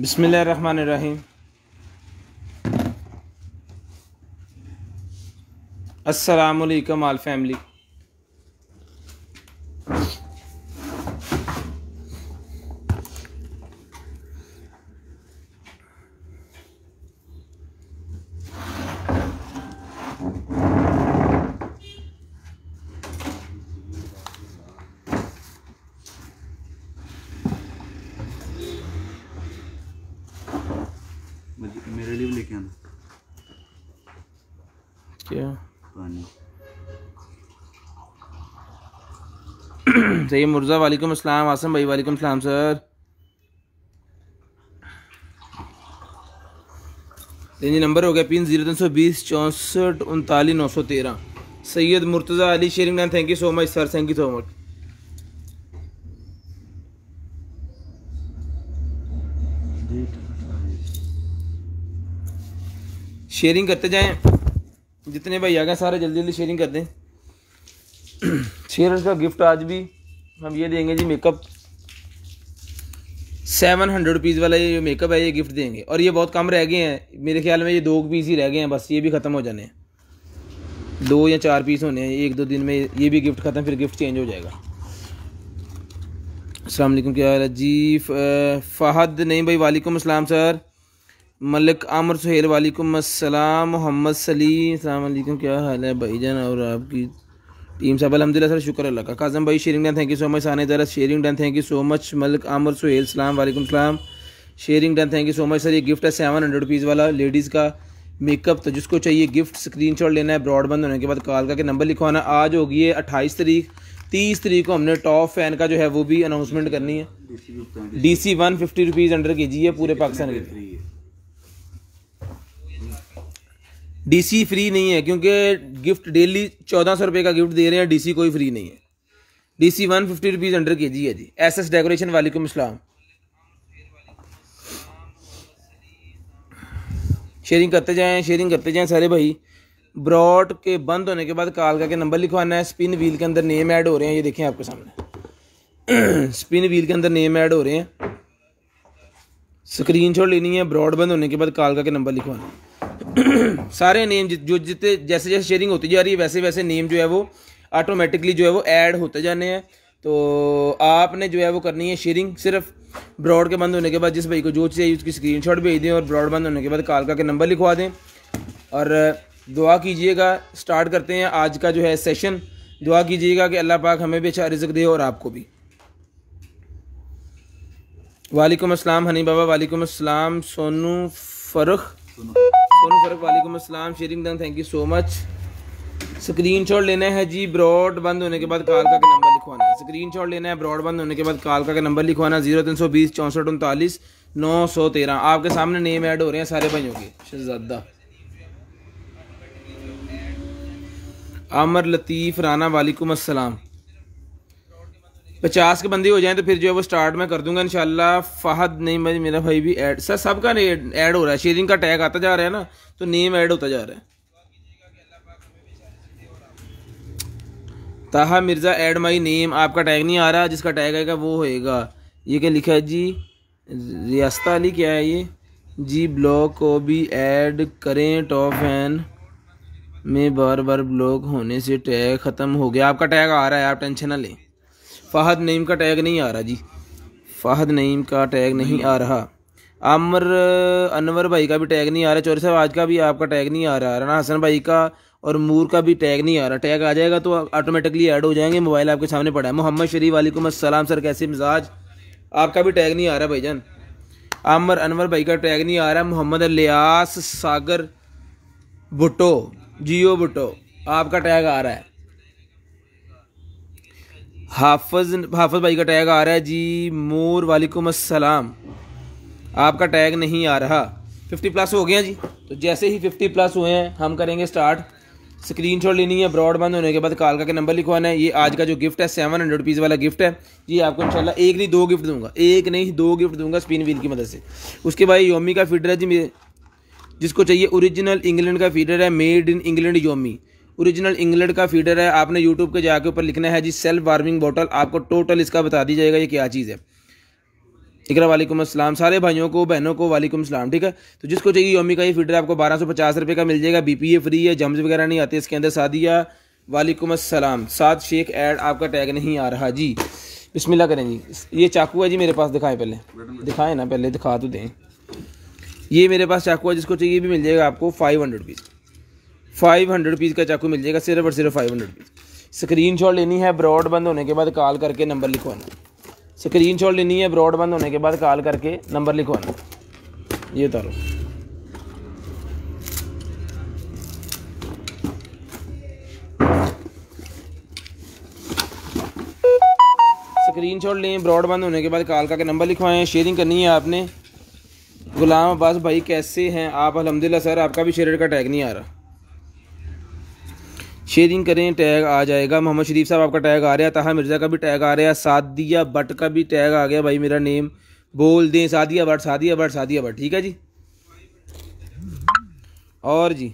बिसमीम असलकम आल फैमिली सही मुर्जा वालेकुम अस्सलाम आसम भाई वालेकुम अस्सलाम सर जी नंबर हो गया पिन जीरो तीन सौ बीस चौंसठ उनतालीस नौ सौ तेरह सैयद मुर्तज़ा अली शेरिंग नाम thank you so much sir thank you so much sharing करते जाएं जितने भाई आ गए सारे जल्दी जल्दी शेयरिंग कर दें शेयर का गिफ्ट आज भी हम ये देंगे जी मेकअप सेवन हंड्रेड रुपीज़ वाला ये मेकअप है ये गिफ्ट देंगे और ये बहुत कम रह गए हैं मेरे ख्याल में ये दो पीस ही रह गए हैं बस ये भी ख़त्म हो जाने हैं दो या चार पीस होने हैं एक दो दिन में ये भी गिफ्ट ख़त्म फिर गिफ्ट चेंज हो जाएगा असलम क्या हाल है जी फ़हद नहीं भाई वालेकुम असलम सर मलिक आमर सुहेल वालेकुम असलम मोहम्मद सलीम अलैक् क्या हाल है भाई जान और आपकी टीम साहब अलहमदिल्ला सर शुक्र अल्लाह का काजम भाई sharing done thank you so much आने जरा sharing done thank you so much Malik Aamir Suhail सलाम वालेकुम सलाम sharing done thank you so much sir ये गिफ्ट है सेवन हंड्रेड रुपीज़ वाला लेडीज़ का मेकअप तो जिसको चाहिए गिफ्ट शॉट लेना है ब्रॉडबैंड होने के बाद कॉल करके नंबर लिखवाना आज होगी है अट्ठाईस तारीख तीस तरीक को हमने टॉप फैन का जो है वो भी अनाउंसमेंट करनी है D C one fifty rupees under के जी है पूरे पाकिस्तान के डीसी फ्री नहीं है क्योंकि गिफ्ट डेली चौदह सौ रुपये का गिफ्ट दे रहे हैं डीसी कोई फ्री नहीं है DC one fifty rupees under के जी है जी एस एस डेकोरेशन वालेकुम असलम शेयरिंग करते जाएं शेयरिंग करते जाएं सारे भाई ब्रॉड के बंद होने के बाद काल करके नंबर लिखवाना है स्पिन व्हील के अंदर नेम ऐड हो रहे हैं ये देखें आपके सामने स्पिन व्हील के अंदर नेम ऐड हो रहे हैं स्क्रीन लेनी है ब्रॉड बंद होने के बाद कालका करके नंबर लिखवाना है सारे नेम जो जितने जैसे जैसे शेयरिंग होती जा रही है वैसे वैसे नेम जो है वो ऑटोमेटिकली जो है वो ऐड होते जाने हैं तो आपने जो है वो करनी है शेयरिंग सिर्फ ब्रॉड के बंद होने के बाद जिस भाई को जो चाहिए उसकी स्क्रीन शॉट भेज दें और ब्रॉड बंद होने के बाद कॉल करके नंबर लिखवा दें और दुआ कीजिएगा स्टार्ट करते हैं आज का जो है सेशन दुआ कीजिएगा कि अल्लाह पाक हमें भी अच्छा रिजक दे और आपको भी वालेकुम अस्सलाम हनी बाबा वालेकुम अस्सलाम सोनू फरुख सोनू फर्क वालेकुम असलम sharing done thank you so much screen shot लेना है जी ब्रॉड बंद होने के बाद काल का नंबर लिखवाना है स्क्रीन शॉट लेना है ब्रॉड बंद होने के बाद काल का नंबर लिखवाना जीरो तीन सौ बीस चौंसठ उनतालीस नौ सौ तेरह आपके सामने नेम ऐड हो रहे हैं सारे भाइयों के शहजादा अमर लतीफ़ राना वालेकुम असलम पचास के बंदी हो जाए तो फिर जो है वो स्टार्ट में कर दूंगा इनशाला फहद नहीं भाई मेरा भाई भी ऐड सर सबका ऐड हो रहा है शेयरिंग का टैग आता जा रहा है ना तो नेम ऐड होता जा रहा है Taha Mirza add my name आपका टैग नहीं आ रहा जिसका टैग आएगा वो होएगा ये क्या लिखा है जी रियास्ता अली क्या है ये जी ब्लॉक को भी ऐड करें टॉप फैन में बार बार ब्लॉक होने से टैग ख़त्म हो गया आपका टैग आ रहा है आप टेंशन ना लें फ़हद नईम का टैग नहीं आ रहा जी फ़हद नईम का टैग नहीं आ रहा आमर अनवर भाई का भी टैग नहीं आ रहा चौरी साहब आज का भी आपका टैग नहीं आ रहा राना हसन भाई का और मूर का भी टैग नहीं आ रहा टैग आ जाएगा तो ऑटोमेटिकली ऐड हो जाएंगे मोबाइल आपके सामने पड़ा है मोहम्मद शरीफ वालेकुम असलम सर कैसे मिजाज आपका भी टैग नहीं आ रहा भाईजान आमर अनवर भाई का टैग नहीं आ रहा मोहम्मद लियास सागर भुटो जियो भुटो आपका टैग आ रहा है हाफज हाफज भाई का टैग आ रहा है जी मोर वालेकुम अस्सलाम आपका टैग नहीं आ रहा 50 प्लस हो गए हैं जी तो जैसे ही 50 प्लस हुए हैं हम करेंगे स्टार्ट स्क्रीन शॉट लेनी है ब्रॉडबैंड होने के बाद कॉल करके नंबर लिखवाना है ये आज का जो गिफ्ट है सेवन हंड्रेड रुपीज़ वाला गिफ्ट है ये आपको इंशाल्लाह एक नहीं दो गिफ्ट दूंगा एक नहीं दो गिफ्ट दूंगा स्पिन व्हील की मदद से उसके बाद योमी का फीडर है जी जिसको चाहिए ओरिजिनल इंग्लैंड का फीडर है मेड इन इंग्लैंड योमी ओरिजिनल इंग्लैंड का फीडर है आपने यूट्यूब के जाके ऊपर लिखना है जी सेल्फ वार्मिंग बॉटल आपको टोटल इसका बता दी जाएगा ये क्या चीज़ है इकरा वालेकुम असलम सारे भाइयों को बहनों को वालेकुम असलम ठीक है तो जिसको चाहिए योमी का ये फीडर आपको बारह सौ पचास रुपये का मिल जाएगा बी पी ए फ्री है जम्स वगैरह नहीं आते इसके अंदर सादिया वालेकुम असलम सात शेख ऐड आपका टैग नहीं आ रहा जी बिस्मिल्लाह करें जी ये चाकू है जी मेरे पास दिखाएं पहले दिखाएं ना पहले दिखा तो दें ये मेरे पास चाकू है जिसको चाहिए भी मिल जाएगा आपको five hundred piece five hundred rupees का चाकू मिल जाएगा सिर्फ और सिर्फ five hundred rupees screen shot लेनी है ब्रॉड बंद होने के बाद कॉल करके नंबर लिखवाना स्क्रीन शॉट लेनी है ब्रॉड बंद होने के बाद कॉल करके नंबर लिखवाना ये उतारो स्क्रीन शॉट लें ब्रॉड बंद होने के बाद कॉल करके नंबर लिखवाएं शेयरिंग करनी है आपने गुलाम अब्बास भाई कैसे हैं आप अलहमदिल्ला सर आपका भी शेयर का टैग नहीं आ रहा शेयरिंग करें टैग आ जाएगा मोहम्मद शरीफ साहब आपका टैग आ रहा है ताहा मिर्ज़ा का भी टैग आ रहा है सादिया भट्ट का भी टैग आ गया भाई मेरा नेम बोल दें सादिया भट्ट सादिया भट्ट सादिया भट्ट ठीक है जी और जी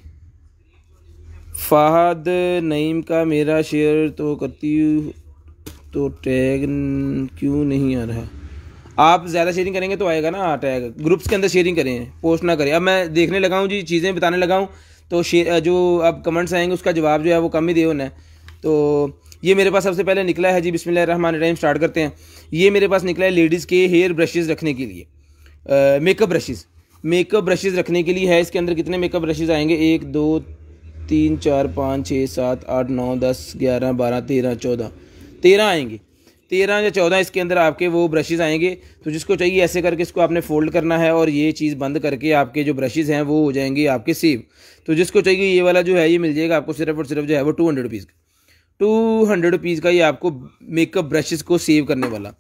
फ़ाहद नईम का मेरा शेयर तो करती हूँ तो टैग क्यों नहीं आ रहा आप ज़्यादा शेयरिंग करेंगे तो आएगा ना टैग ग्रुप्स के अंदर शेयरिंग करें पोस्ट ना करें अब मैं देखने लगा हूँ जी चीज़ें बताने लगा हूँ तो जो अब कमेंट्स आएंगे उसका जवाब जो है वो कम ही दे उन्हें है तो ये मेरे पास सबसे पहले निकला है जी बिस्मिल रहमान रहीम स्टार्ट करते हैं ये मेरे पास निकला है लेडीज़ के हेयर ब्रशेज़ रखने के लिए मेकअप ब्रशेज़ मेकअप ब्रशेज़ रखने के लिए है इसके अंदर कितने मेकअप ब्रशेज़ आएंगे एक दो तीन चार पाँच छः सात आठ नौ दस ग्यारह बारह तेरह चौदह तेरह आएंगे तेरह या चौदह इसके अंदर आपके वो ब्रशेज़ आएंगे तो जिसको चाहिए ऐसे करके इसको आपने फोल्ड करना है और ये चीज़ बंद करके आपके जो ब्रशेज़ हैं वो हो जाएंगे आपके सेव तो जिसको चाहिए ये वाला जो है ये मिल जाएगा आपको सिर्फ और सिर्फ जो है वो two hundred rupees two hundred rupees का ये आपको मेकअप ब्रशेज़ को सेव करने वाला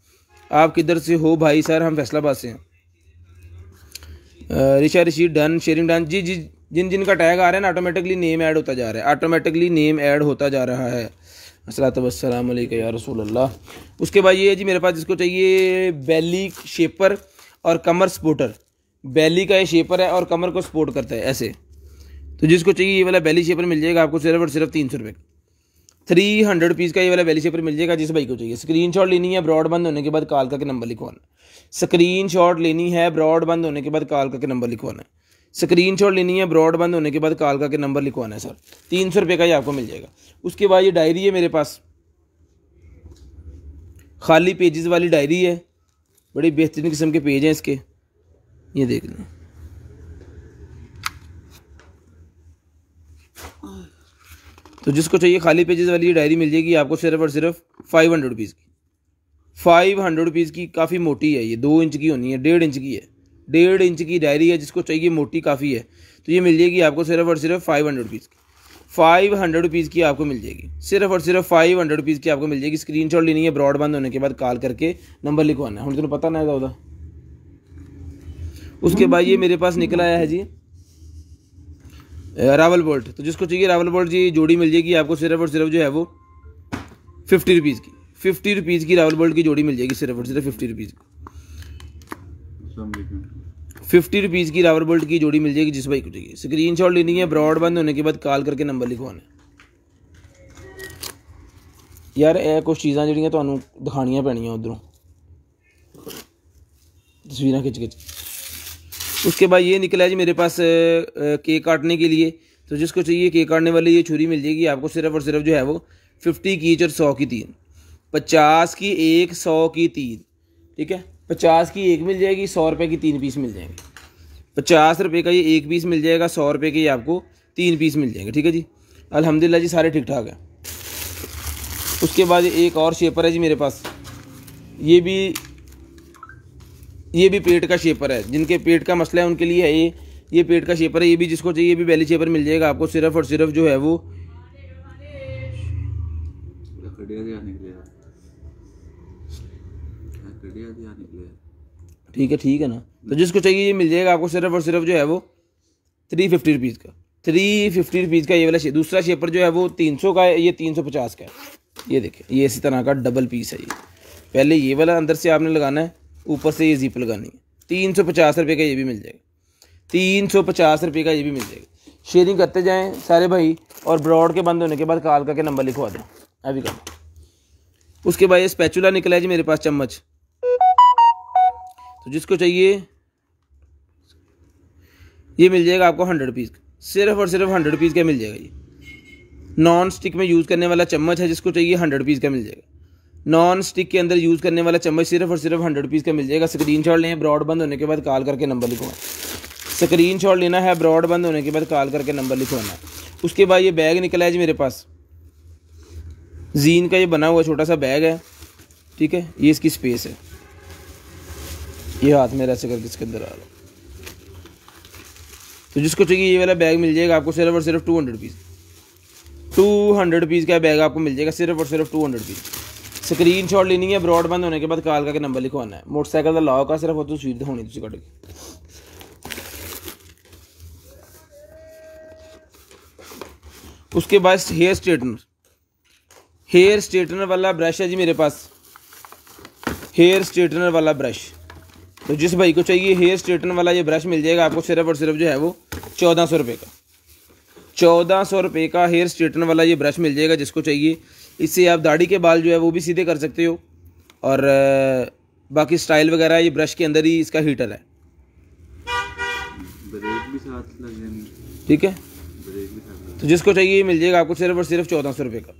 आप किधर से हो भाई सर हम फैसलाबाद से हैं Risha Rishi done sharing done जी जी जिन जिन का टैग आ रहा है ना ऑटोमेटिकली नेम ऐड होता जा रहा है ऑटोमेटिकली नेम ऐड होता जा रहा है असलातम या रसूल अल्लाह उसके बाद ये है जी मेरे पास जिसको चाहिए बैली शेपर और कमर स्पोर्टर बैली का ये शेपर है और कमर को सपोर्ट करता है ऐसे तो जिसको चाहिए ये वाला बैली शेपर मिल जाएगा आपको सिर्फ और सिर्फ तीन सौ रुपये थ्री हंड्रेड पीस का ये वाला बैली शेपर मिल जाएगा जिस भाई को चाहिए स्क्रीन शॉट लेनी है ब्रॉड बंद होने के बाद कॉल करके नंबर लिखवाना स्क्रीन शॉट लेनी है ब्रॉड बंद होने के बाद कॉल करके नंबर लिखवाना है स्क्रीन शॉट लेनी है ब्रॉड बंद होने के बाद कॉल करके नंबर लिखवाना है सर तीन सौ रुपये का ये आपको मिल जाएगा उसके बाद ये डायरी है मेरे पास खाली पेजेस वाली डायरी है बड़ी बेहतरीन किस्म के पेज हैं इसके ये देख लें तो जिसको चाहिए खाली पेजेस वाली डायरी मिल जाएगी आपको सिर्फ और सिर्फ फाइव हंड्रेड रुपीज़ की फाइव हंड्रेड रुपीज़ की काफ़ी मोटी है ये दो इंच की होनी है डेढ़ इंच की है डेढ़ इंच की डायरी है जिसको चाहिए मोटी काफ़ी है तो ये मिल जाएगी आपको सिर्फ और सिर्फ फाइव हंड्रेड रुपीज़ की फाइव हंड्रेड रुपीज़ की आपको मिल जाएगी सिर्फ और सिर्फ फाइव हंड्रेड रुपीज़ की आपको मिल जाएगी स्क्रीन शॉट लेनी है ब्रॉड बंद होने के बाद कॉल करके नंबर लिखवाना है हम तुम्हें पता नहीं था उसके बाद ये मेरे पास निकल आया है जी रावल बोल्ट तो जिसको चाहिए रावल बोल्ट जी जोड़ी मिल जाएगी आपको सिर्फ और सिर्फ जो है वो फिफ्टी रुपीज़ की फिफ्टी रुपीज़ की रावल बोल्ट की जोड़ी मिल जाएगी सिर्फ और सिर्फ फिफ्टी रुपीज़ की फिफ्टी रुपीज़ की रावर बोल्ट की जोड़ी मिल जाएगी जिस भाई को चाहिए स्क्रीन शॉट लेनी है ब्रॉड बंद होने के बाद कॉल करके नंबर लिखवाने यार ये कुछ चीजा जीडिया तो दिखाई पैनिया उधरों तस्वीर खिंच खिंच उसके बाद ये निकला जी मेरे पास केक काटने के लिए तो जिसको चाहिए केक काटने वाली ये छुरी मिल जाएगी आपको सिर्फ और सिर्फ जो है वो फिफ्टी की और सौ की तीन पचास की एक सौ की तीन ठीक है पचास की एक मिल जाएगी सौ रुपये की तीन पीस मिल जाएंगे पचास रुपये का ये एक पीस मिल जाएगा सौ रुपये के ये आपको तीन पीस मिल जाएंगे ठीक है जी अलहमदिल्ला जी सारे ठीक ठाक हैं उसके बाद एक और शेपर है जी मेरे पास ये भी ये भी पेट का शेपर है जिनके पेट का मसला है उनके लिए है ये ये पेट का शेपर है ये भी जिसको चाहिए ये भी बैली शेपर मिल जाएगा आपको सिर्फ और सिर्फ जो है वो बढ़िया दिया निकले ठीक है ठीक है ना तो जिसको चाहिए ये मिल जाएगा आपको सिर्फ और सिर्फ जो है वो थ्री फिफ्टी रुपीज़ का थ्री फिफ्टी रुपीज़ का ये वाला शे, दूसरा शेपर जो है वो तीन सौ का है ये तीन सौ पचास का है ये देखिए ये इसी तरह का डबल पीस है ये पहले ये वाला अंदर से आपने लगाना है ऊपर से ये जीप लगानी है तीन सौ पचास रुपये का ये भी मिल जाएगा तीन सौ पचास रुपये का ये भी मिल जाएगा शेयरिंग करते जाएँ सारे भाई और ब्रॉड के बंद होने के बाद काल करके नंबर लिखवा दें अभी कर उसके बाद ये स्पैचुला निकला है जी मेरे पास चम्मच तो जिसको चाहिए ये मिल जाएगा आपको हंड्रेड पीस सिर्फ और सिर्फ हंड्रेड पीस का मिल जाएगा ये नॉन स्टिक में यूज़ करने वाला चम्मच है जिसको चाहिए हंड्रेड पीस का मिल जाएगा नॉन स्टिक के अंदर यूज़ करने वाला चम्मच सिर्फ और सिर्फ हंड्रेड पीस का मिल जाएगा स्क्रीन शॉट लें ब्रॉड बंद होने के बाद कॉल करके नंबर लिखवाना स्क्रीन शॉट लेना है ब्रॉड बंद होने के बाद कॉल करके नंबर लिखवाना उसके बाद ये बैग निकला है जी मेरे पास जीन का ये बना हुआ छोटा सा बैग है ठीक है ये इसकी स्पेस है ये हाथ में ऐसे करके इसके अंदर आ रहा तो जिसको चाहिए ये वाला बैग मिल जाएगा आपको सिर्फ और सिर्फ two hundred piece two hundred piece का बैग आपको मिल जाएगा सिर्फ और सिर्फ two hundred piece screen shot लेनी है बंद होने के बाद कॉल करके नंबर लिखवाना है मोटरसाइकिल का लॉक है सिर्फ उतो सीट होनी तुझे कट उसके बाद हेयर स्ट्रेटनर हेयर स्ट्रेटनर वाला ब्रश है जी मेरे पास हेयर स्ट्रेटनर वाला ब्रश तो जिस भाई को चाहिए हेयर स्ट्रेटन वाला ये ब्रश मिल जाएगा आपको सिर्फ और सिर्फ जो है वो चौदह सौ रुपये का चौदह सौ रुपये का हेयर स्ट्रेटन वाला ये ब्रश मिल जाएगा जिसको चाहिए इससे आप दाढ़ी के बाल जो है वो भी सीधे कर सकते हो और बाकी स्टाइल वगैरह ये ब्रश के अंदर ही इसका हीटर है ठीक है तो जिसको चाहिए मिल जाएगा आपको सिर्फ और सिर्फ चौदह सौ रुपये का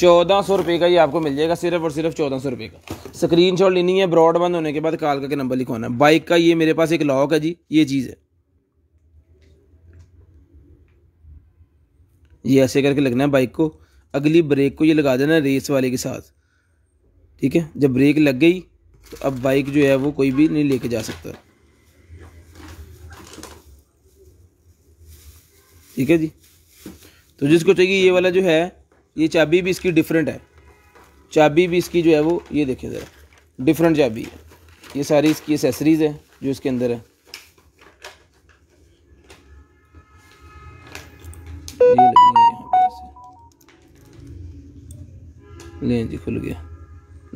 चौदह सौ रुपये का ये आपको मिल जाएगा सिर्फ और सिर्फ चौदह सौ रुपये का स्क्रीन शॉट लेनी है ब्रॉडबैंड होने के बाद काल का नंबर लिखवाना है बाइक का ये मेरे पास एक लॉक है जी ये चीज़ है ये ऐसे करके लगना है बाइक को अगली ब्रेक को ये लगा देना रेस वाले के साथ ठीक है जब ब्रेक लग गई तो अब बाइक जो है वो कोई भी नहीं लेके जा सकता ठीक है जी तो जिसको चाहिए ये वाला जो है ये चाबी भी इसकी डिफरेंट है चाबी भी इसकी जो है वो ये देखिए ज़रा डिफरेंट चाबी है ये सारी इसकी एसेसरीज़ है जो इसके अंदर है ये लें जी खुल गया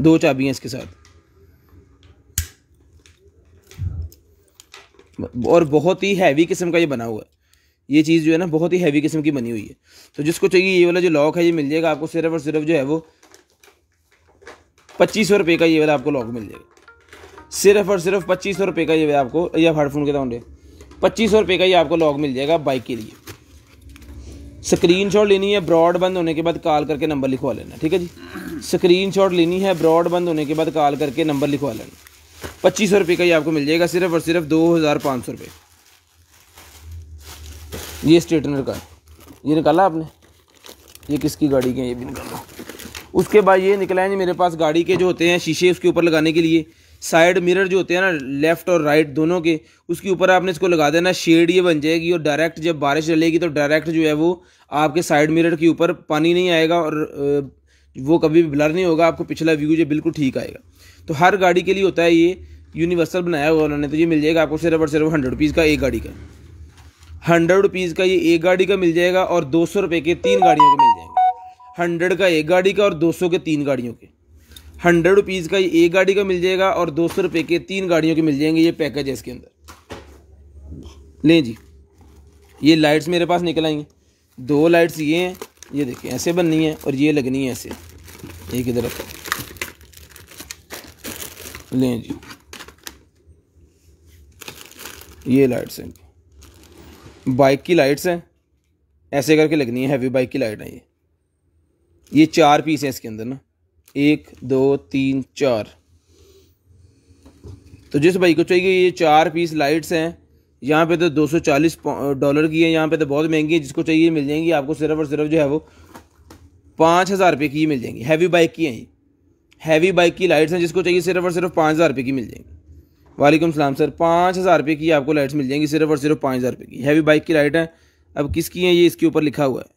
दो चाबियाँ इसके साथ और बहुत ही हैवी किस्म का ये बना हुआ है ये चीज़ जो है ना बहुत ही हैवी किस्म की बनी हुई है तो जिसको चाहिए ये वाला जो लॉक है ये मिल जाएगा आपको सिर्फ और सिर्फ जो है वो पच्चीस सौ रुपये का ये वाला आपको लॉक मिल जाएगा सिर्फ और सिर्फ पच्चीस सौ रुपये का ये आपको या हेडफोन के दाम पच्चीस सौ रुपये का ये आपको लॉक मिल जाएगा बाइक के लिए स्क्रीन शॉट लेनी है ब्रॉड बंद होने के बाद कॉल करके नंबर लिखवा लेना ठीक है जी स्क्रीन शॉट लेनी है ब्रॉड बंद होने के बाद कॉल करके नंबर लिखवा लेना पच्चीस सौ रुपये का ये आपको मिल जाएगा सिर्फ और सिर्फ दो हज़ार पाँच सौ रुपये ये स्ट्रेटनर का ये निकाला आपने ये किसकी गाड़ी के ये भी निकाला उसके बाद ये निकला है मेरे पास गाड़ी के जो होते हैं शीशे उसके ऊपर लगाने के लिए साइड मिरर जो होते हैं ना लेफ़्ट और राइट दोनों के उसके ऊपर आपने इसको लगा देना शेड ये बन जाएगी और डायरेक्ट जब बारिश चलेगी तो डायरेक्ट जो है वो आपके साइड मिरर के ऊपर पानी नहीं आएगा और वो कभी भी ब्लर नहीं होगा आपको पिछला व्यू जो बिल्कुल ठीक आएगा तो हर गाड़ी के लिए होता है ये यूनिवर्सल बनाया हुआ उन्होंने तो ये मिल जाएगा आपको सिर्फ और सिर्फ हंड्रेड रुपीज़ का एक गाड़ी का हंड्रेड रुपीज़ का ये एक गाड़ी का मिल जाएगा और दो सौ रुपये के तीन गाड़ियों के मिल जाएंगे हंड्रेड का एक गाड़ी का और दो सौ के तीन गाड़ियों के हंड्रेड रुपीज़ का ये एक गाड़ी का मिल जाएगा और दो सौ रुपये के तीन गाड़ियों के मिल जाएंगे ये पैकेज है इसके अंदर लें जी ये लाइट्स मेरे पास निकल आएंगी दो लाइट्स ये हैं ये देखिए ऐसे बननी है और ये लगनी है ऐसे एक इधर लें जी ये लाइट्स हैं बाइक की लाइट्स हैं ऐसे करके लगनी है हैवी बाइक की लाइट है ये ये चार पीस हैं इसके अंदर ना एक दो तीन चार तो जिस बाइक को चाहिए ये चार पीस लाइट्स हैं यहाँ पे तो 240 डॉलर की है यहाँ पे तो बहुत महंगी है जिसको चाहिए मिल जाएंगी आपको सिर्फ और सिर्फ जो है वो पाँच हज़ार रुपये की मिल जाएंगी हैवी बाइक की हैं ये हैवी बाइक की लाइट्स हैं जिसको चाहिए सिर्फ और सिर्फ पाँच हज़ार रुपये की मिल जाएंगी वालेकुम सलाम सर पाँच हज़ार रुपये की आपको लाइट्स मिल जाएंगी सिर्फ और सिर्फ पाँच हज़ार रुपये की हैवी बाइक की लाइट है अब किसकी है ये इसके ऊपर लिखा हुआ है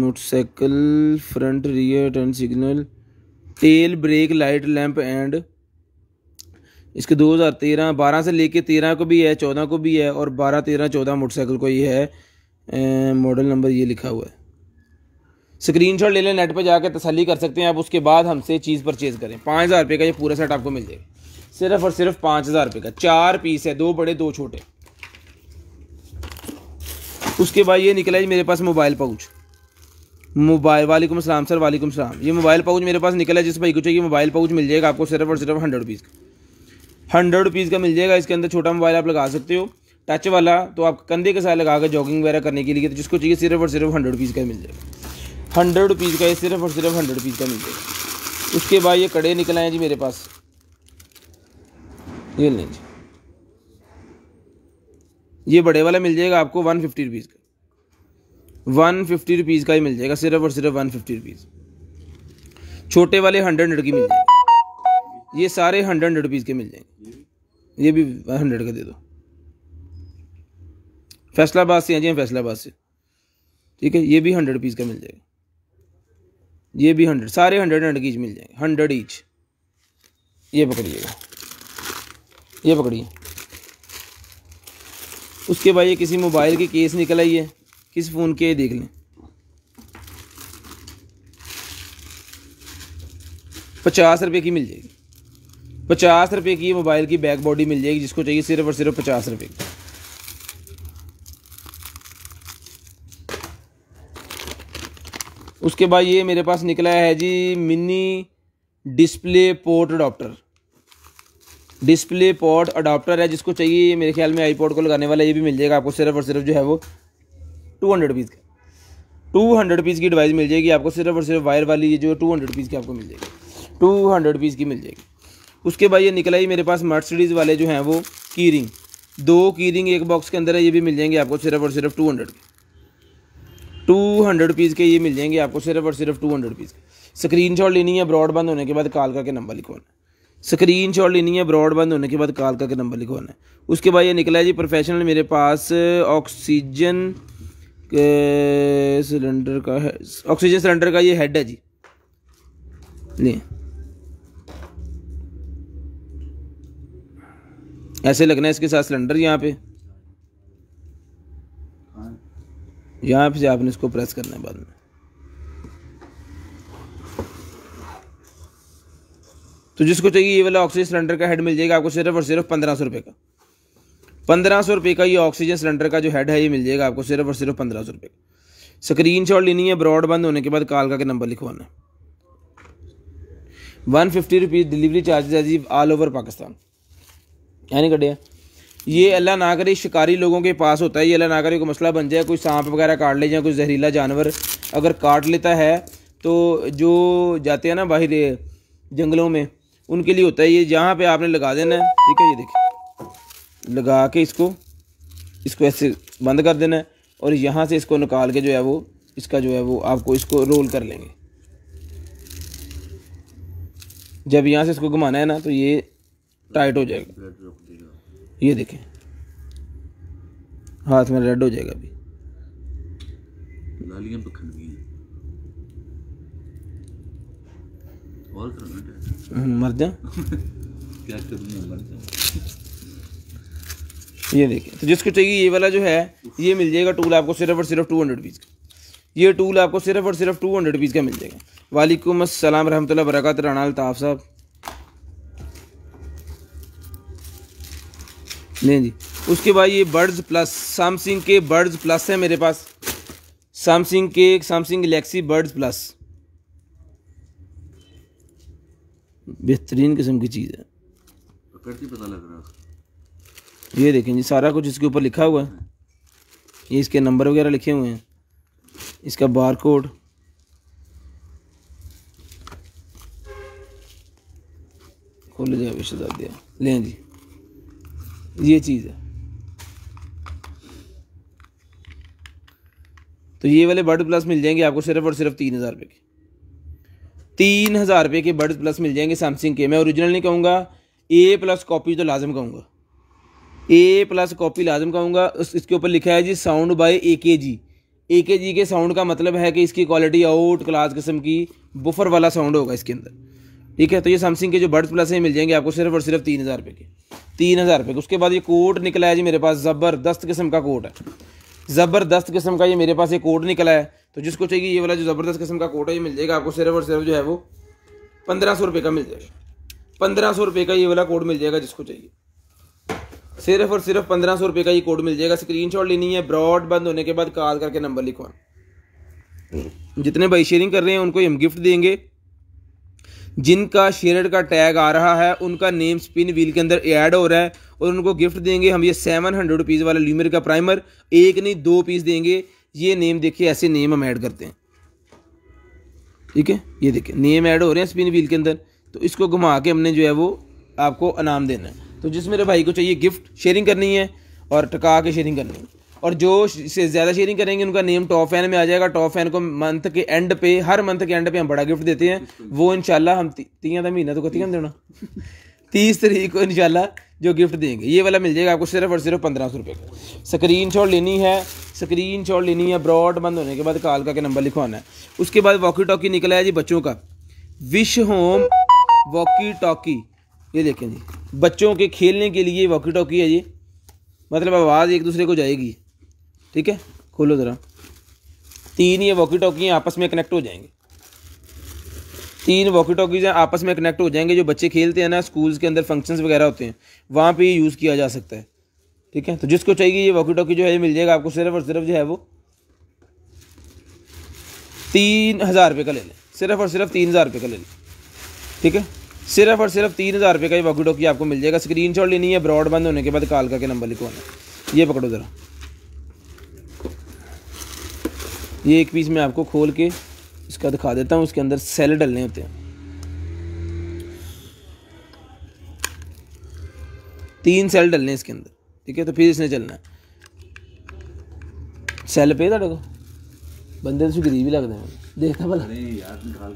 motorcycle front rear turn signal tail brake light lamp and इसके 2013 12 से लेके 13 को भी है 14 को भी है और 12 13 14 मोटरसाइकिल को ये है मॉडल नंबर ये लिखा हुआ है शॉट ले लें नेट पर जाकर तसली कर सकते हैं आप उसके बाद हमसे चीज़ परचेज़ करें पाँच हज़ार रुपये का ये पूरा सेट आपको मिल जाएगा सिर्फ और सिर्फ पाँच हज़ार रुपये का चार पीस है दो बड़े दो छोटे उसके बाद ये निकला है मेरे पास मोबाइल पाउच मोबाइल वालेकुम असलम सर वालेकुम सलाम ये मोबाइल पाउच मेरे पास निकला है जिस भाई को चाहिए मोबाइल पाउच मिल जाएगा आपको सिर्फ और सिर्फ हंड्रेड रुपीज़ का हंड्रेड रुपीज़ का मिल जाएगा इसके अंदर छोटा मोबाइल आप लगा सकते हो टच वाला तो आप कंधे के साथ लगा कर जॉगिंग वगैरह करने के लिए तो जिसको चाहिए सिर्फ और सिर्फ हंड्रेड रुपीज़ का मिल जाएगा हंड्रेड रुपीज़ का ये सिर्फ और सिर्फ हंड्रेड रुपीज़ का मिल जाएगा उसके बाद ये कड़े निकल आए जी मेरे पास ये नहीं जी ये बड़े वाला मिल जाएगा आपको वन फिफ्टी रुपीज़ का वन फिफ्टी रुपीज़ का ही मिल जाएगा सिर्फ और सिर्फ वन फिफ्टी रुपीज़ छोटे वाले हंड्रेड हंड्रेड की मिल जाएगी ये सारे हंड्रेड हंड्रेड रुपीज़ के मिल जाएंगे ये भी हंड्रेड का दे दो फैसलाबाद से आ जाए फैसलाबाद से ठीक है ये भी हंड्रेड रुपीज़ का मिल जाएगा ये भी हंड्रेड सारे हंड्रेड हंड्रेड ईच मिल जाएंगे हंड्रेड ईच ये पकड़िएगा ये पकड़िए उसके बाद ये किसी मोबाइल के केस निकल आई है किस फ़ोन के देख लें पचास रुपये की मिल जाएगी पचास रुपये की मोबाइल की बैक बॉडी मिल जाएगी जिसको चाहिए सिर्फ और सिर्फ पचास रुपये की उसके बाद ये मेरे पास निकला है जी mini display port adapter display port adapter है जिसको चाहिए मेरे ख्याल में आई को लगाने वाला ये भी मिल जाएगा आपको सिर्फ और सिर्फ जो है वो टू हंड्रेड पीस का टू हंड्रेड पीस की डिवाइस मिल जाएगी आपको सिर्फ और सिर्फ वायर वाली ये जो टू हंड्रेड पीस की आपको मिल जाएगी टू हंड्रेड पीस की मिल जाएगी उसके बाद ये निकला ही मेरे पास मर्सिडीज़ वाले जो हैं वो की रिंग दो की रिंग एक बॉक्स के अंदर है ये भी मिल जाएंगे आपको सिर्फ और सिर्फ टू हंड्रेड की टू हंड्रेड रुपीज़ के ये मिल जाएंगे आपको सिर्फ और सिर्फ two hundred rupees screen shot लेनी है ब्रॉड बंद होने के बाद काल का के नंबर लिखवाना स्क्रीन शॉट लेनी है बंद होने के बाद काल का के नंबर लिखवाना है उसके बाद ये निकला है जी प्रोफेशनल मेरे पास ऑक्सीजन सिलेंडर का है ऑक्सीजन सिलेंडर का ये हेड है जी नहीं ऐसे लगना है इसके साथ सिलेंडर यहाँ पे यहाँ पे आपने इसको प्रेस करना है बाद में तो जिसको चाहिए ये वाला ऑक्सीजन सिलेंडर का हेड मिल जाएगा आपको सिर्फ और सिर्फ पंद्रह सौ रुपये का पंद्रह सौ रुपये का ये ऑक्सीजन सिलेंडर का जो हेड है ये मिल जाएगा आपको सिर्फ और सिर्फ पंद्रह सौ रुपये का स्क्रीन शॉट लेनी है ब्रॉडबैंड होने के बाद कॉल के नंबर लिखवाना है one fifty rupees delivery charges है जी ऑल ओवर पाकिस्तान है नहीं कटिया ये अल्लाह ना करे शिकारी लोगों के पास होता है ये अल्लाह ना करे कोई मसला बन जाए कोई सांप वगैरह काट ले जाए कोई जहरीला जानवर अगर काट लेता है तो जो जाते हैं ना बाहर जंगलों में उनके लिए होता है ये जहाँ पे आपने लगा देना है ठीक है ये देखिए लगा के इसको इसको ऐसे बंद कर देना है और यहाँ से इसको निकाल के जो है वो इसका जो है वो आपको इसको रोल कर लेंगे जब यहाँ से इसको घुमाना है ना तो ये टाइट हो जाएगा ये देखें हाथ में रेड हो जाएगा अभी लालियां गई और हम्म, मर जा क्या मर ये देखिए तो जिसको चाहिए ये वाला जो है ये मिल जाएगा टूल आपको सिर्फ और सिर्फ टू हंड्रेड पीस का ये टूल आपको सिर्फ और सिर्फ टू हंड्रेड पीस का मिल जाएगा वालेकुम असलम रहमत बरकत राना अलताफ़ साहब नहीं जी उसके बाद ये बर्ड्स प्लस सैमसंग के बर्ड्स प्लस है मेरे पास सैमसंग के सैमसंग गलेक्सी बर्ड्स प्लस बेहतरीन किस्म की चीज़ है पता लग रहा ये देखें जी सारा कुछ इसके ऊपर लिखा हुआ है ये इसके नंबर वगैरह लिखे हुए हैं इसका बार कोड खोल जाए दिया लें जी ये चीज़ है तो ये वाले बर्ड प्लस मिल जाएंगे आपको सिर्फ और सिर्फ तीन हज़ार रुपये के तीन हज़ार रुपये के बर्ड प्लस मिल जाएंगे सैमसंग के मैं ओरिजिनल नहीं कहूँगा ए प्लस कॉपी तो लाजम कहूँगा ए प्लस कॉपी लाजम कहूँगा इसके ऊपर लिखा है जी साउंड बाय ए के जी ए के जी के साउंड का मतलब है कि इसकी क्वालिटी आउट क्लास किस्म की बुफर वाला साउंड होगा इसके अंदर ठीक है तो ये सैमसंग के जो बर्ड प्लस हैं मिल जाएंगे आपको सिर्फ और सिर्फ तीन हज़ार रुपये के तीन हज़ार रुपये उसके बाद ये कोट निकला है जी मेरे पास ज़बरदस्त किस्म का कोट है ज़बरदस्त किस्म का ये मेरे पास ये कोट निकला है तो जिसको चाहिए ये वाला जो ज़बरदस्त किस्म का कोट है ये मिल जाएगा आपको सिर्फ और सिर्फ जो है वो पंद्रह सौ रुपये का मिल जाएगा पंद्रह सौ रुपये का ये वाला कोड मिल जाएगा जिसको चाहिए सिर्फ और सिर्फ पंद्रह सौ रुपये का ये कोड मिल जाएगा शॉट लेनी है ब्रॉड बंद होने के बाद कॉल करके नंबर लिखवाना जितने भाई शेयरिंग कर रहे हैं उनको हम गिफ्ट देंगे जिनका शेयर का टैग आ रहा है उनका नेम स्पिन व्हील के अंदर ऐड हो रहा है और उनको गिफ्ट देंगे हम ये सेवन हंड्रेड रुपीज़ वाला ल्यूमियर का प्राइमर एक नहीं दो पीस देंगे ये नेम देखिए ऐसे नेम हम ऐड करते हैं ठीक है ये देखिए नेम ऐड हो रहे हैं स्पिन व्हील के अंदर तो इसको घुमा के हमने जो है वो आपको इनाम देना है तो जिस मेरे भाई को चाहिए गिफ्ट शेयरिंग करनी है और टका के शेयरिंग करनी है और जो से ज़्यादा शेयरिंग करेंगे उनका नेम टॉप फैन में आ जाएगा टॉप फैन को मंथ के एंड पे हर मंथ के एंड पे हम बड़ा गिफ्ट देते हैं वो इनशाला हम तीन का महीना तो कम देना तीस तरीक को इनशाला जो गिफ्ट देंगे ये वाला मिल जाएगा आपको सिर्फ और सिर्फ पंद्रह सौ रुपये का स्क्रीन शॉट लेनी है स्क्रीन शॉट लेनी है ब्रॉड बंद होने के बाद काल का के नंबर लिखवाना है उसके बाद वॉकी टॉकी निकला है जी बच्चों का विश होम वॉकी टॉकी ये देखें जी बच्चों के खेलने के लिए वॉकी टॉकी है जी मतलब आवाज़ एक दूसरे को जाएगी ठीक है खोलो ज़रा तीन ये वॉकी टॉकी आपस में कनेक्ट हो जाएंगे तीन वॉकी टॉकीज आपस में कनेक्ट हो जाएंगे जो बच्चे खेलते हैं ना स्कूल्स के अंदर फंक्शंस वगैरह होते हैं वहाँ पे यूज़ किया जा सकता है ठीक है तो जिसको चाहिए ये वॉकी टॉकी जो है ये मिल जाएगा आपको सिर्फ और सिर्फ जो है वो तीन हज़ार रुपये का ले लें सिर्फ और सिर्फ तीन हज़ार रुपये का ले लें ठीक है सिर्फ और सिर्फ तीन हज़ार रुपये का ये वॉकी टॉकी आपको मिल जाएगा स्क्रीन शॉट लेनी है ब्रॉडबैंड होने के बाद कॉल करके नंबर लिखवाना ये पकड़ो ज़रा ये एक पीस मैं आपको खोल के इसका दिखा देता हूँ उसके अंदर सेल डलने होते हैं तीन सेल डलने इसके अंदर ठीक है तो फिर इसने चलना है सेल पे था देखो बंदे तो गरीब भी लगते हैं देखता भला ਨਹੀਂ ਯਾਰ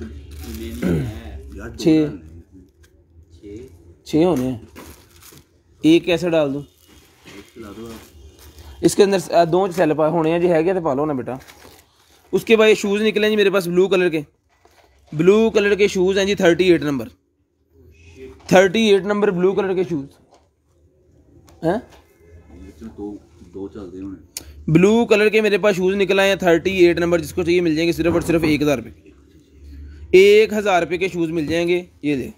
होने हैं एक कैसे डाल दूँ इसके अंदर दो सेल पा होने हैं जी है गया तो पा लो ना बेटा उसके बाद ये शूज़ निकले जी मेरे पास ब्लू कलर के ब्लू कलर के शूज़ हैं जी thirty eight number thirty eight number blue colour के शूज़ हैं ब्लू कलर के मेरे पास शूज़ निकले हैं थर्टी एट नंबर जिसको चाहिए मिल जाएंगे सिर्फ और सिर्फ एक हज़ार रुपये एक हज़ार रुपये के शूज़ मिल जाएंगे ये दे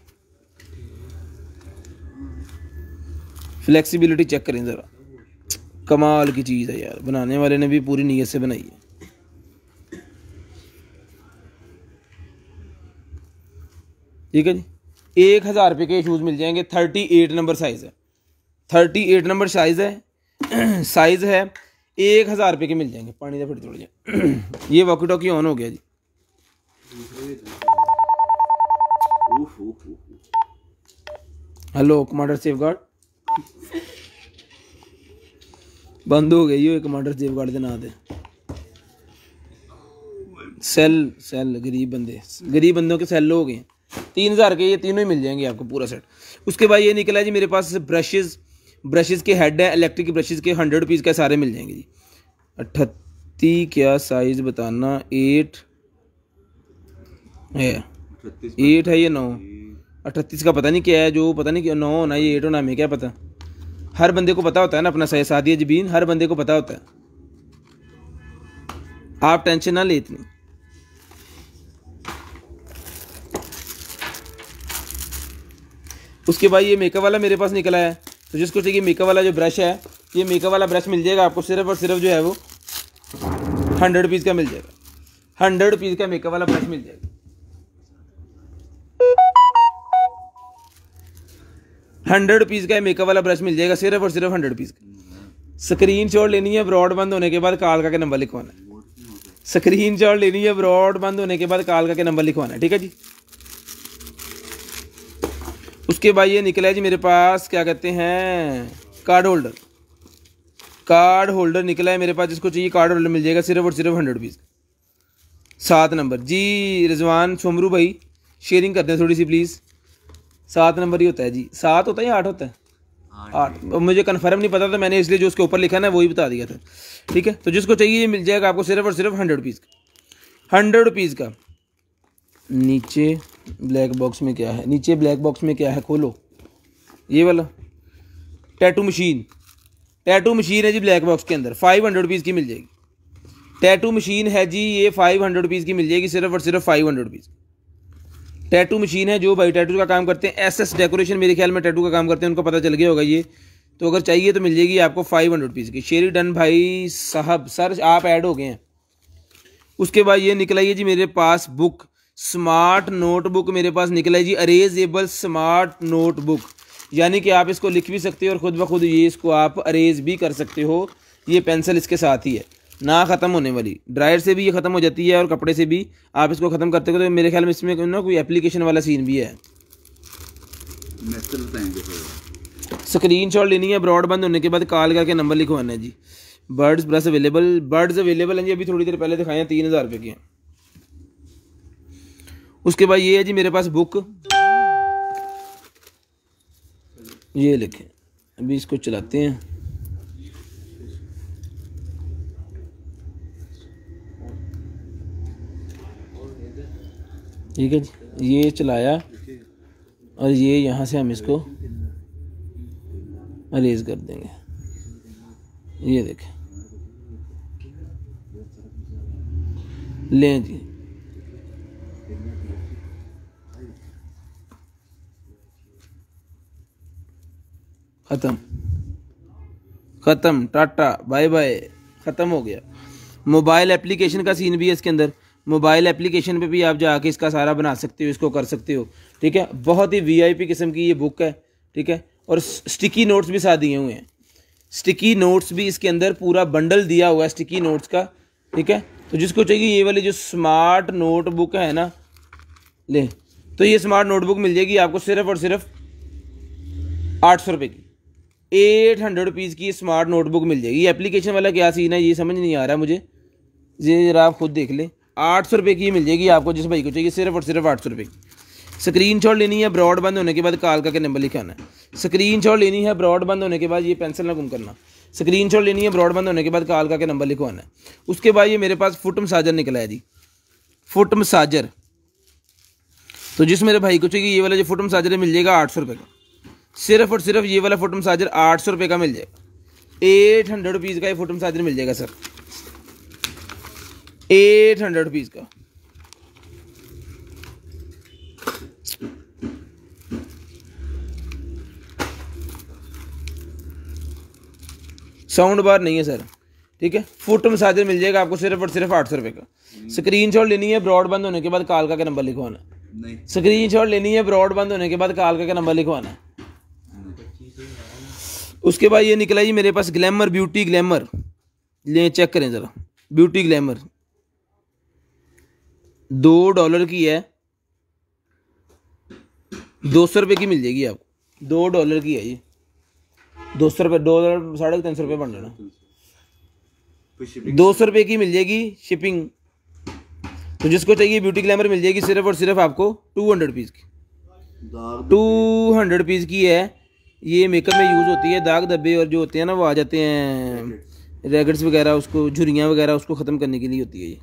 फ्लेक्सिबिलिटी चेक करें ज़रा कमाल की चीज़ है यार बनाने वाले ने भी पूरी नीयत से बनाई है ठीक है जी एक हज़ार रुपये के शूज़ मिल जाएंगे थर्टी एट नंबर साइज़ है थर्टी एट नंबर साइज़ है साइज़ है एक हज़ार रुपये के मिल जाएंगे पानी का फिर थोड़ी ये वॉकी टॉकी ऑन हो गया जी हेलो कमांडर सेफ गार्ड बंद हो गई कमांडर सेफ गार्ड के नाँ से सेल सेल गरीब बंदे गरीब बंदों के सेल हो गए हैं तीन हज़ार के ये तीनों ही मिल जाएंगे आपको पूरा सेट उसके बाद ये निकला जी मेरे पास ब्रशेज़ ब्रशेज़ के हेड है इलेक्ट्रिक ब्रशेज़ के हंड्रेड रुपीज़ के सारे मिल जाएंगे जी अठत्ती क्या साइज़ बताना एट है एट है ये नौ अठतीस का पता नहीं क्या है जो पता नहीं नौ होना ये एट होना हमें क्या पता हर बंदे को पता होता है ना अपना सही जबीन हर बंदे को पता होता है आप टेंशन ना ले इतनी उसके बाद ये मेकअप वाला मेरे पास निकला है तो जिसको चाहिए मेकअप वाला जो ब्रश है ये मेकअप वाला ब्रश मिल जाएगा आपको सिर्फ और सिर्फ जो है वो हंड्रेड पीस का मिल जाएगा हंड्रेड पीस का मेकअप वाला ब्रश मिल जाएगा हंड्रेड पीस का मेकअप वाला ब्रश मिल जाएगा सिर्फ और सिर्फ हंड्रेड पीस का स्क्रीन शॉट लेनी है ब्रॉड बंद होने के बाद कालका का नंबर लिखवाना है स्क्रीन शॉट लेनी है ब्रॉड बंद होने के बाद कालका के नंबर लिखवाना है ठीक है जी उसके बाद ये निकला है जी मेरे पास क्या कहते हैं कार्ड होल्डर कार्ड होल्डर निकला है मेरे पास जिसको चाहिए कार्ड होल्डर मिल जाएगा सिर्फ और सिर्फ हंड्रेड रुपीज़ सात नंबर जी रिजवान सोमरू भाई शेयरिंग कर दें थोड़ी सी प्लीज़ सात नंबर ही होता है जी सात होता है या आठ होता है आठ मुझे कन्फर्म नहीं पता था मैंने इसलिए जो उसके ऊपर लिखा ना वही बता दिया था ठीक है तो जिसको चाहिए ये मिल जाएगा आपको सिर्फ और सिर्फ हंड्रेड रुपीज़ का हंड्रेड रुपीज़ का नीचे ब्लैक बॉक्स में क्या है नीचे ब्लैक बॉक्स में क्या है खोलो ये वाला टैटू मशीन टैटू मशीन है जी ब्लैक बॉक्स के अंदर फाइव हंड्रेड रुपीज़ की मिल जाएगी टैटू मशीन है जी ये फाइव हंड्रेड रुपीज़ की मिल जाएगी सिर्फ और सिर्फ five hundred rupees tattoo machine है जो भाई टैटू का काम करते हैं एस एस डेकोरेशन मेरे ख्याल में टैटू का काम करते हैं उनको पता चल गया होगा ये तो अगर चाहिए तो मिल जाएगी आपको फाइव हंड्रेड रुपीज़ की शेरी डन भाई साहब सर आप ऐड हो गए हैं उसके बाद ये निकलाइए जी मेरे पास बुक स्मार्ट नोटबुक मेरे पास निकला है जी अरेजेबल स्मार्ट नोटबुक यानी कि आप इसको लिख भी सकते हो और ख़ुद ब खुद ये इसको आप अरेज भी कर सकते हो ये पेंसिल इसके साथ ही है ना ख़त्म होने वाली ड्रायर से भी ये ख़त्म हो जाती है और कपड़े से भी आप इसको ख़त्म करते हो तो मेरे ख्याल में इसमें ना कोई एप्लीकेशन वाला सीन भी है स्क्रीन शॉट लेनी है ब्रॉड बंद होने के बाद कॉल करके नंबर लिखवाना है जी buds brush available buds available हैं जी अभी थोड़ी देर पहले दिखाए हैं तीन हज़ार रुपये के उसके बाद ये है जी मेरे पास बुक ये लिखें अभी इसको चलाते हैं ठीक है जी ये चलाया और ये यहाँ से हम इसको अरेज कर देंगे ये देखें लें जी ख़त्म ख़त्म टाटा बाय बाय ख़त्म हो गया मोबाइल एप्लीकेशन का सीन भी है इसके अंदर मोबाइल एप्लीकेशन पे भी आप जाके इसका सारा बना सकते हो इसको कर सकते हो ठीक है बहुत ही वीआईपी किस्म की ये बुक है ठीक है और स्टिकी नोट्स भी साथ दिए हुए हैं स्टिकी नोट्स भी इसके अंदर पूरा बंडल दिया हुआ है स्टिकी नोट्स का ठीक है तो जिसको चाहिए ये वाली जो स्मार्ट नोटबुक है ना ले तो ये स्मार्ट नोटबुक मिल जाएगी आपको सिर्फ और सिर्फ आठ सौ रुपये की एट हंड्रेड रुपीज़ की स्मार्ट नोटबुक मिल जाएगी एप्लीकेशन वाला क्या सीन है ये समझ नहीं आ रहा मुझे ये जरा आप खुद देख लें आठ सौ रुपये की मिल जाएगी आपको जिस भाई को चाहिए सिर्फ और सिर्फ आठ सौ रुपये स्क्रीन शॉट लेनी है ब्रॉड बंद होने के बाद कॉल करके नंबर लिखाना है स्क्रीन शॉट लेनी है ब्रॉड बंद होने के बाद ये पेंसिल ना गुम करना स्क्रीन शॉट लेनी है ब्रॉड बंद होने के बाद कॉल करके नंबर लिखवाना है उसके बाद ये मेरे पास फुट मसाजर निकला है जी फुट मसाजर तो जिस मेरे भाई को चाहिए ये वाला जो फुट मसाजर मिल जाएगा आठ सौ रुपये का सिर्फ और सिर्फ ये वाला फोटो मसाजर आठ सौ रुपये का मिल जाएगा एट हंड्रेड रुपीज़ का ये फोटो मसाजर मिल जाएगा सर एट हंड्रेड रुपीज़ का साउंड बार नहीं है सर ठीक है फुट मसाजर मिल जाएगा आपको सिर्फ और सिर्फ आठ सौ रुपये का स्क्रीन हम्म। शॉट लेनी है ब्रॉड बंद होने के बाद कालका का नंबर लिखवाना स्क्रीन शॉट लेनी है ब्रॉड बंद होने के बाद कालका का नंबर लिखवाना उसके बाद ये निकला जी मेरे पास ग्लैमर ब्यूटी ग्लैमर ले चेक करें ज़रा ब्यूटी ग्लैमर दो डॉलर की है दो सौ रुपये की मिल जाएगी आपको दो डॉलर की है ये दो सौ रुपये दो डॉलर साढ़े तीन सौ रुपये बन जाना दो सौ रुपये की मिल जाएगी शिपिंग तो जिसको चाहिए ब्यूटी ग्लैमर मिल जाएगी सिर्फ और सिर्फ आपको टू हंड्रेड पीस की टू हंड्रेड पीस की है ये मेकअप में यूज़ होती है दाग धब्बे और जो होते हैं ना वो आ जाते हैं रैगेट्स वगैरह उसको झुरियाँ वगैरह उसको ख़त्म करने के लिए होती है ये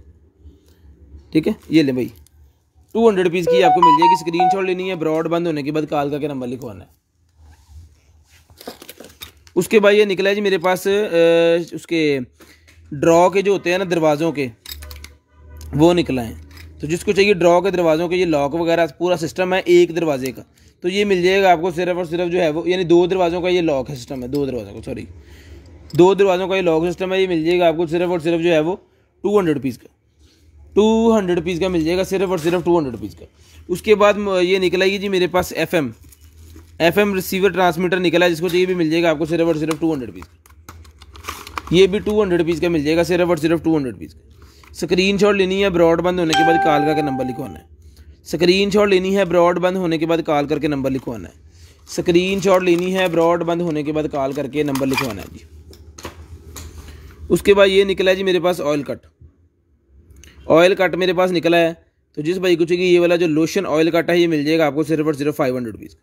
ठीक है ये ले भाई टू हंड्रेड रुपीज़ की आपको मिल जाएगी स्क्रीन शॉट लेनी है ब्रॉड बंद होने के बाद कॉल करके नंबर लिखवाना है उसके बाद ये निकला है जी मेरे पास उसके ड्रॉ के जो होते हैं ना दरवाज़ों के वो निकला है तो जिसको चाहिए ड्रॉ के दरवाज़ों के ये लॉक वगैरह पूरा सिस्टम है एक दरवाजे का तो ये मिल जाएगा आपको सिर्फ और सिर्फ जो है वो यानी दो दरवाज़ों का ये लॉक सिस्टम है दो दरवाज़ों का सॉरी दो दरवाज़ों का ये लॉक सिस्टम है ये मिल जाएगा आपको सिर्फ और सिर्फ जो है वो टू हंड्रेड रुपीज़ का टू हंड्रेड रुपीज़ का मिल जाएगा सिर्फ और सिर्फ टू हंड्रेड रुपीज़ का उसके बाद ये निकला ही जी मेरे पास F M F M receiver transmitter निकला है जिसको ये भी मिल जाएगा आपको सिर्फ और सिर्फ टू हंड्रेड रुपीज़ का ये भी टू हंड्रेड रुपीज़ का मिल जाएगा सिर्फ और सिर्फ टू हंड्रेड रुपीज़ का स्क्रीन शॉट लेनी है ब्रॉडबैंड होने के बाद कॉल का नंबर लिखवाना है स्क्रीन शॉट लेनी है ब्रॉड बंद होने के बाद कॉल करके नंबर लिखवाना है स्क्रीन शॉट लेनी है ब्रॉड बंद होने के बाद कॉल करके नंबर लिखवाना है जी उसके बाद ये निकला है जी मेरे पास ऑयल कट ऑयल कट मेरे पास निकला है तो जिस भाई को चाहिए ये वाला जो लोशन ऑयल कट है ये मिल जाएगा आपको सिर्फ और सिर्फ फाइव हंड्रेड रुपीज़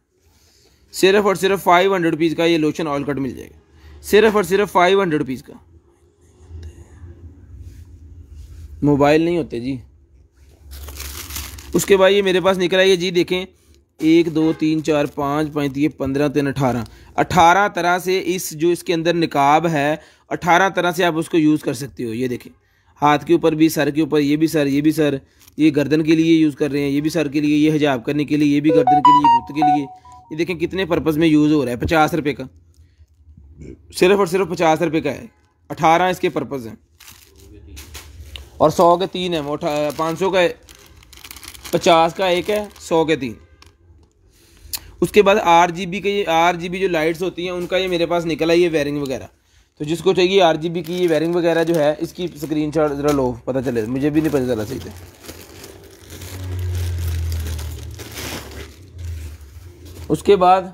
सिर्फ और सिर्फ फाइव हंड्रेड रुपीज़ का ये लोशन ऑयल कट मिल जाएगा सिर्फ और सिर्फ फाइव हंड्रेड रुपीज़ का मोबाइल नहीं होते जी उसके बाद ये मेरे पास निकल ये जी देखें एक दो तीन चार पाँच पैंतीस पंद्रह तीन अठारह अठारह तरह से इस जो इसके अंदर निकाब है अठारह तरह से आप उसको यूज़ कर सकते हो ये देखें हाथ के ऊपर भी सर के ऊपर ये भी सर ये भी सर ये गर्दन के लिए यूज़ कर रहे हैं ये भी सर के लिए ये हिजाब करने के लिए ये भी गर्दन के लिए गुप्त के लिए ये देखें कितने पर्पज़ में यूज़ हो रहा है पचास रुपये का सिर्फ और सिर्फ पचास रुपये का है अठारह इसके पर्पज़ हैं और सौ के तीन है वो पाँच सौ का पचास का एक है सौ के तीन उसके बाद आर जी बी के ये आर जी बी जो लाइट्स होती हैं उनका ये मेरे पास निकला ये वायरिंग वगैरह तो जिसको चाहिए आर जी बी की ये वायरिंग वगैरह जो है इसकी स्क्रीन शॉट ज़रा लो पता चले मुझे भी नहीं पता चला सही से उसके बाद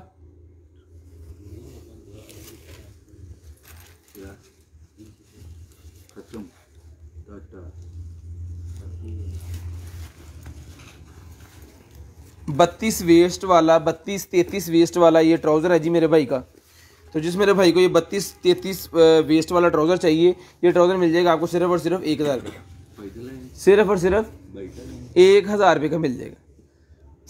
बत्तीस वेस्ट वाला बत्तीस तैतीस वेस्ट वाला ये ट्राउज़र है जी मेरे भाई का तो जिस मेरे भाई को ये बत्तीस तैतीस वेस्ट वाला ट्राउज़र चाहिए ये ट्राउज़र मिल जाएगा आपको सिर्फ और सिर्फ एक हज़ार रुपये सिर्फ और सिर्फ एक हज़ार रुपये का मिल जाएगा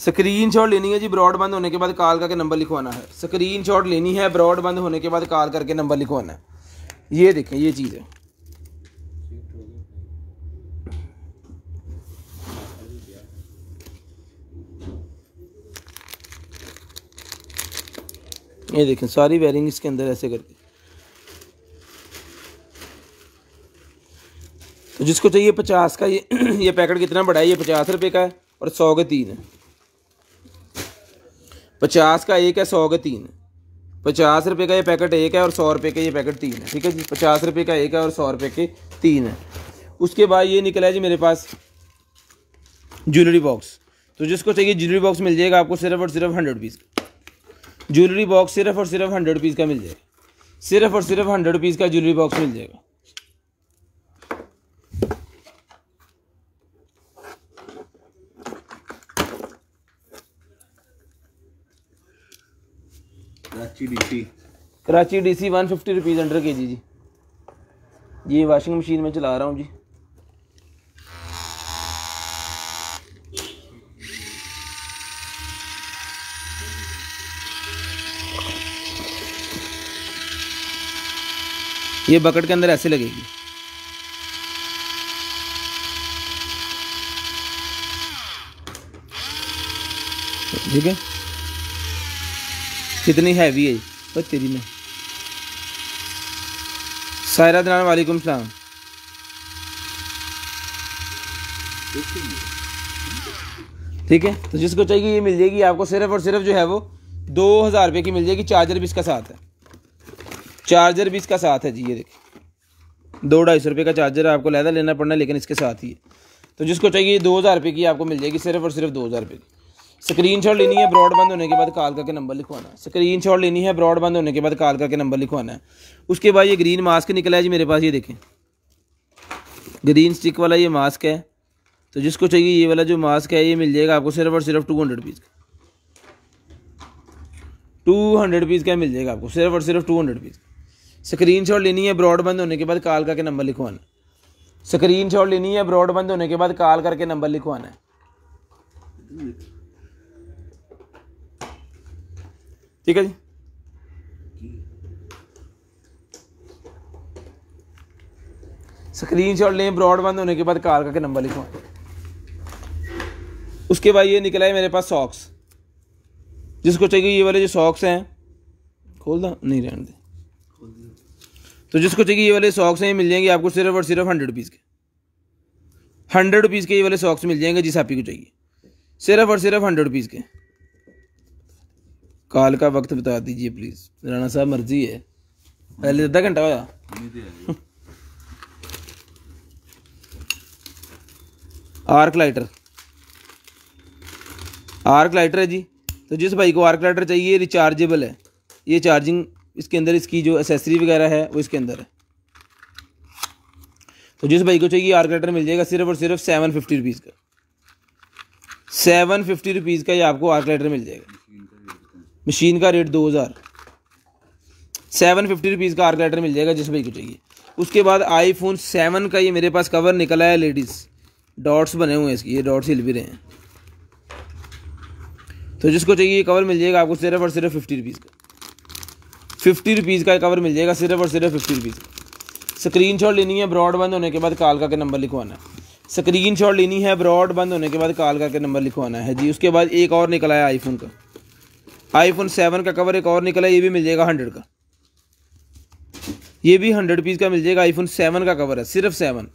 स्क्रीन शॉट लेनी है जी ब्रॉड बंद होने के बाद कॉल करके नंबर लिखवाना है स्क्रीन शॉट लेनी है ब्रॉड बंद होने के बाद कॉल करके नंबर लिखवाना है ये देखें ये चीज़ है ये देखें सारी वायरिंग इसके अंदर ऐसे करके तो जिसको चाहिए पचास का ये ये पैकेट कितना बड़ा है ये पचास रुपये का है और सौ के तीन है पचास का एक है सौ के तीन है पचास रुपये का ये पैकेट एक है और सौ रुपये का ये पैकेट तीन है ठीक है जी पचास रुपये का एक है और सौ रुपये के तीन है उसके बाद ये निकला है जी मेरे पास ज्वेलरी बॉक्स तो जिसको चाहिए ज्वेलरी बॉक्स मिल जाएगा आपको सिर्फ और सिर्फ हंड्रेड पीस का ज्वेलरी बॉक्स सिर्फ और सिर्फ हंड्रेड रुपीज़ का मिल जाएगा सिर्फ और सिर्फ हंड्रेड रुपीज़ का ज्वेलरी बॉक्स मिल जाएगा Karachi DC Karachi DC one fifty rupees under के जी जी ये वाशिंग मशीन में चला रहा हूँ जी ये बकेट के अंदर ऐसे लगेगी ठीक है कितनी हैवी है पर तेरी में सायरा दिन वालेकुम सलाम ठीक है तो जिसको चाहिए ये मिल जाएगी आपको सिर्फ और सिर्फ जो है वो दो हज़ार रुपये की मिल जाएगी चार्जर भी इसका साथ है चार्जर भी इसका साथ है जी ये देखिए दो ढाई सौ रुपये का चार्जर आपको लहदा लेना पड़ना लेकिन इसके साथ ही है तो जिसको चाहिए दो हज़ार रुपये की आपको मिल जाएगी सिर्फ और सिर्फ दो हज़ार रुपये की स्क्रीन शॉट लेनी है बंद होने के बाद कॉल करके नंबर लिखवाना है स्क्रीन शॉट लेनी है बंद होने के बाद कॉल करके नंबर लिखवाना है उसके बाद ये ग्रीन मास्क निकला है जी मेरे पास ये देखें ग्रीन स्टिक वाला ये मास्क है तो जिसको चाहिए ये वाला जो मास्क है ये मिल जाएगा आपको सिर्फ और सिर्फ टू हंड्रेड पीस का टू हंड्रेड पीस का मिल जाएगा आपको सिर्फ और सिर्फ two hundred piece screen shot लेनी है ब्रॉडबैंड होने के बाद कॉल करके नंबर लिखवाना स्क्रीन शॉट लेनी है ब्रॉडबैंड होने के बाद कॉल करके नंबर लिखवाना है ठीक है जी स्क्रीन शॉट लें ब्रॉडबैंड होने के बाद कॉल करके नंबर लिखवा उसके बाद ये निकला है मेरे पास सॉक्स जिसको चाहिए ये वाले जो सॉक्स हैं खोल दो नहीं रहने दे तो जिसको चाहिए ये वाले सॉक्स हैं मिल जाएंगे आपको सिर्फ और सिर्फ हंड्रेड रुपीज़ के हंड्रेड रुपीज़ के ये वाले सॉक्स मिल जाएंगे जिस आपकी को चाहिए सिर्फ और सिर्फ हंड्रेड रुपीज़ के कॉल का वक्त बता दीजिए प्लीज़ राणा साहब मर्जी है पहले आधा घंटा होया आर्क लाइटर आर्क लाइटर है जी तो जिस भाई को आर्क लाइटर चाहिए रिचार्जेबल है ये चार्जिंग इसके अंदर इसकी जो एसेसरी वगैरह है वो इसके अंदर है तो जिस भाई को चाहिए आर मिल जाएगा सिर्फ और सिर्फ सेवन फिफ्टी रुपीज़ का सेवन फिफ्टी रुपीज़ का ये आपको आर कटर मिल जाएगा मशीन का रेट दो हज़ार सेवन फिफ्टी रुपीज़ का आर कटर मिल जाएगा जिस भाई को चाहिए उसके बाद आईफोन सेवन का ये मेरे पास कवर निकला है लेडीज़ डॉट्स बने हुए हैं इसके ये डॉट्स हिल भी रहे हैं तो जिसको चाहिए कवर मिल जाएगा आपको सिर्फ और सिर्फ फिफ्टी रुपीज़ का फिफ्टी रुपीज़ का कवर मिल जाएगा सिर्फ और सिर्फ फिफ्टी रुपीज़ स्क्रीन शॉट लेनी है ब्रॉड बंद होने के बाद काल का के नंबर लिखवाना है स्क्रीन शॉट लेनी है ब्रॉड बंद होने के बाद काल का के नंबर लिखवाना है जी उसके बाद एक और निकला है आईफोन का आईफोन सेवन का कवर एक और निकला है ये भी मिल जाएगा हंड्रेड का ये भी हंड्रेड पीस का मिल जाएगा आईफोन सेवन का कवर है सिर्फ सेवन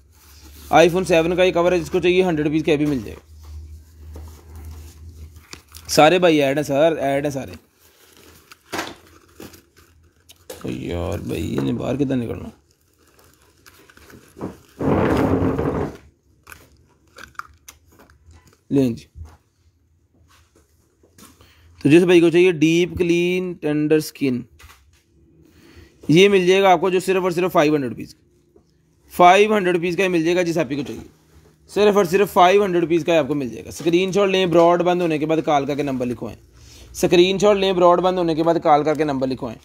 आईफोन सेवन का ही कवर है जिसको चाहिए हंड्रेड पीस का भी मिल जाएगा सारे भाई ऐड हैं सर ऐड हैं सारे यार भाई इन्हें बाहर कितना निकलना लेंज तो जिस भाई को चाहिए डीप क्लीन टेंडर स्किन ये मिल जाएगा आपको जो सिर्फ और सिर्फ five hundred rupees five hundred rupees का ही मिल जाएगा जिस आप को चाहिए सिर्फ और सिर्फ फाइव हंड्रेड रुपीज़ का ही आपको मिल जाएगा स्क्रीन शॉट लें बंद होने के बाद कॉल करके नंबर लिखवाएं स्क्रीन शॉट लें बंद होने के बाद कॉल करके नंबर लिखवाएं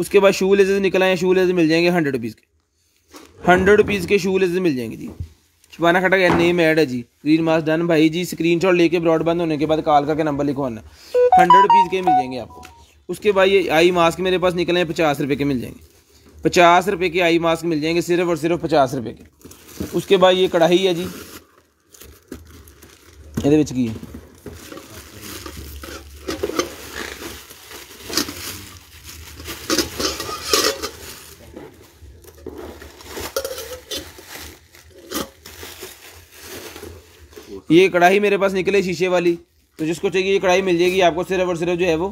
उसके बाद शू लेसेज निकल आए शू लेसेज मिल जाएंगे हंड्रेड रुपीज़ के हंड्रेड रुपीज़ के शू लेसेज मिल जाएंगे जी छुपाना खटा का नेम ऐड है जी ग्रीन मास्क डन भाई जी स्क्रीन शॉट लेके ब्रॉडबैंड होने के बाद कॉल करके नंबर लिखवाना हंड्रेड रुपीज़ के मिल जाएंगे आपको उसके बाद ये आई मास्क मेरे पास निकले हैं पचास रुपये के मिल जाएंगे पचास रुपये के आई मास्क मिल जाएंगे सिर्फ और सिर्फ पचास रुपये के उसके बाद ये कढ़ाई है जी ये की है ये कढ़ाई मेरे पास निकले शीशे वाली तो जिसको चाहिए ये कढ़ाई मिल जाएगी आपको सिर्फ और सिर्फ जो है वो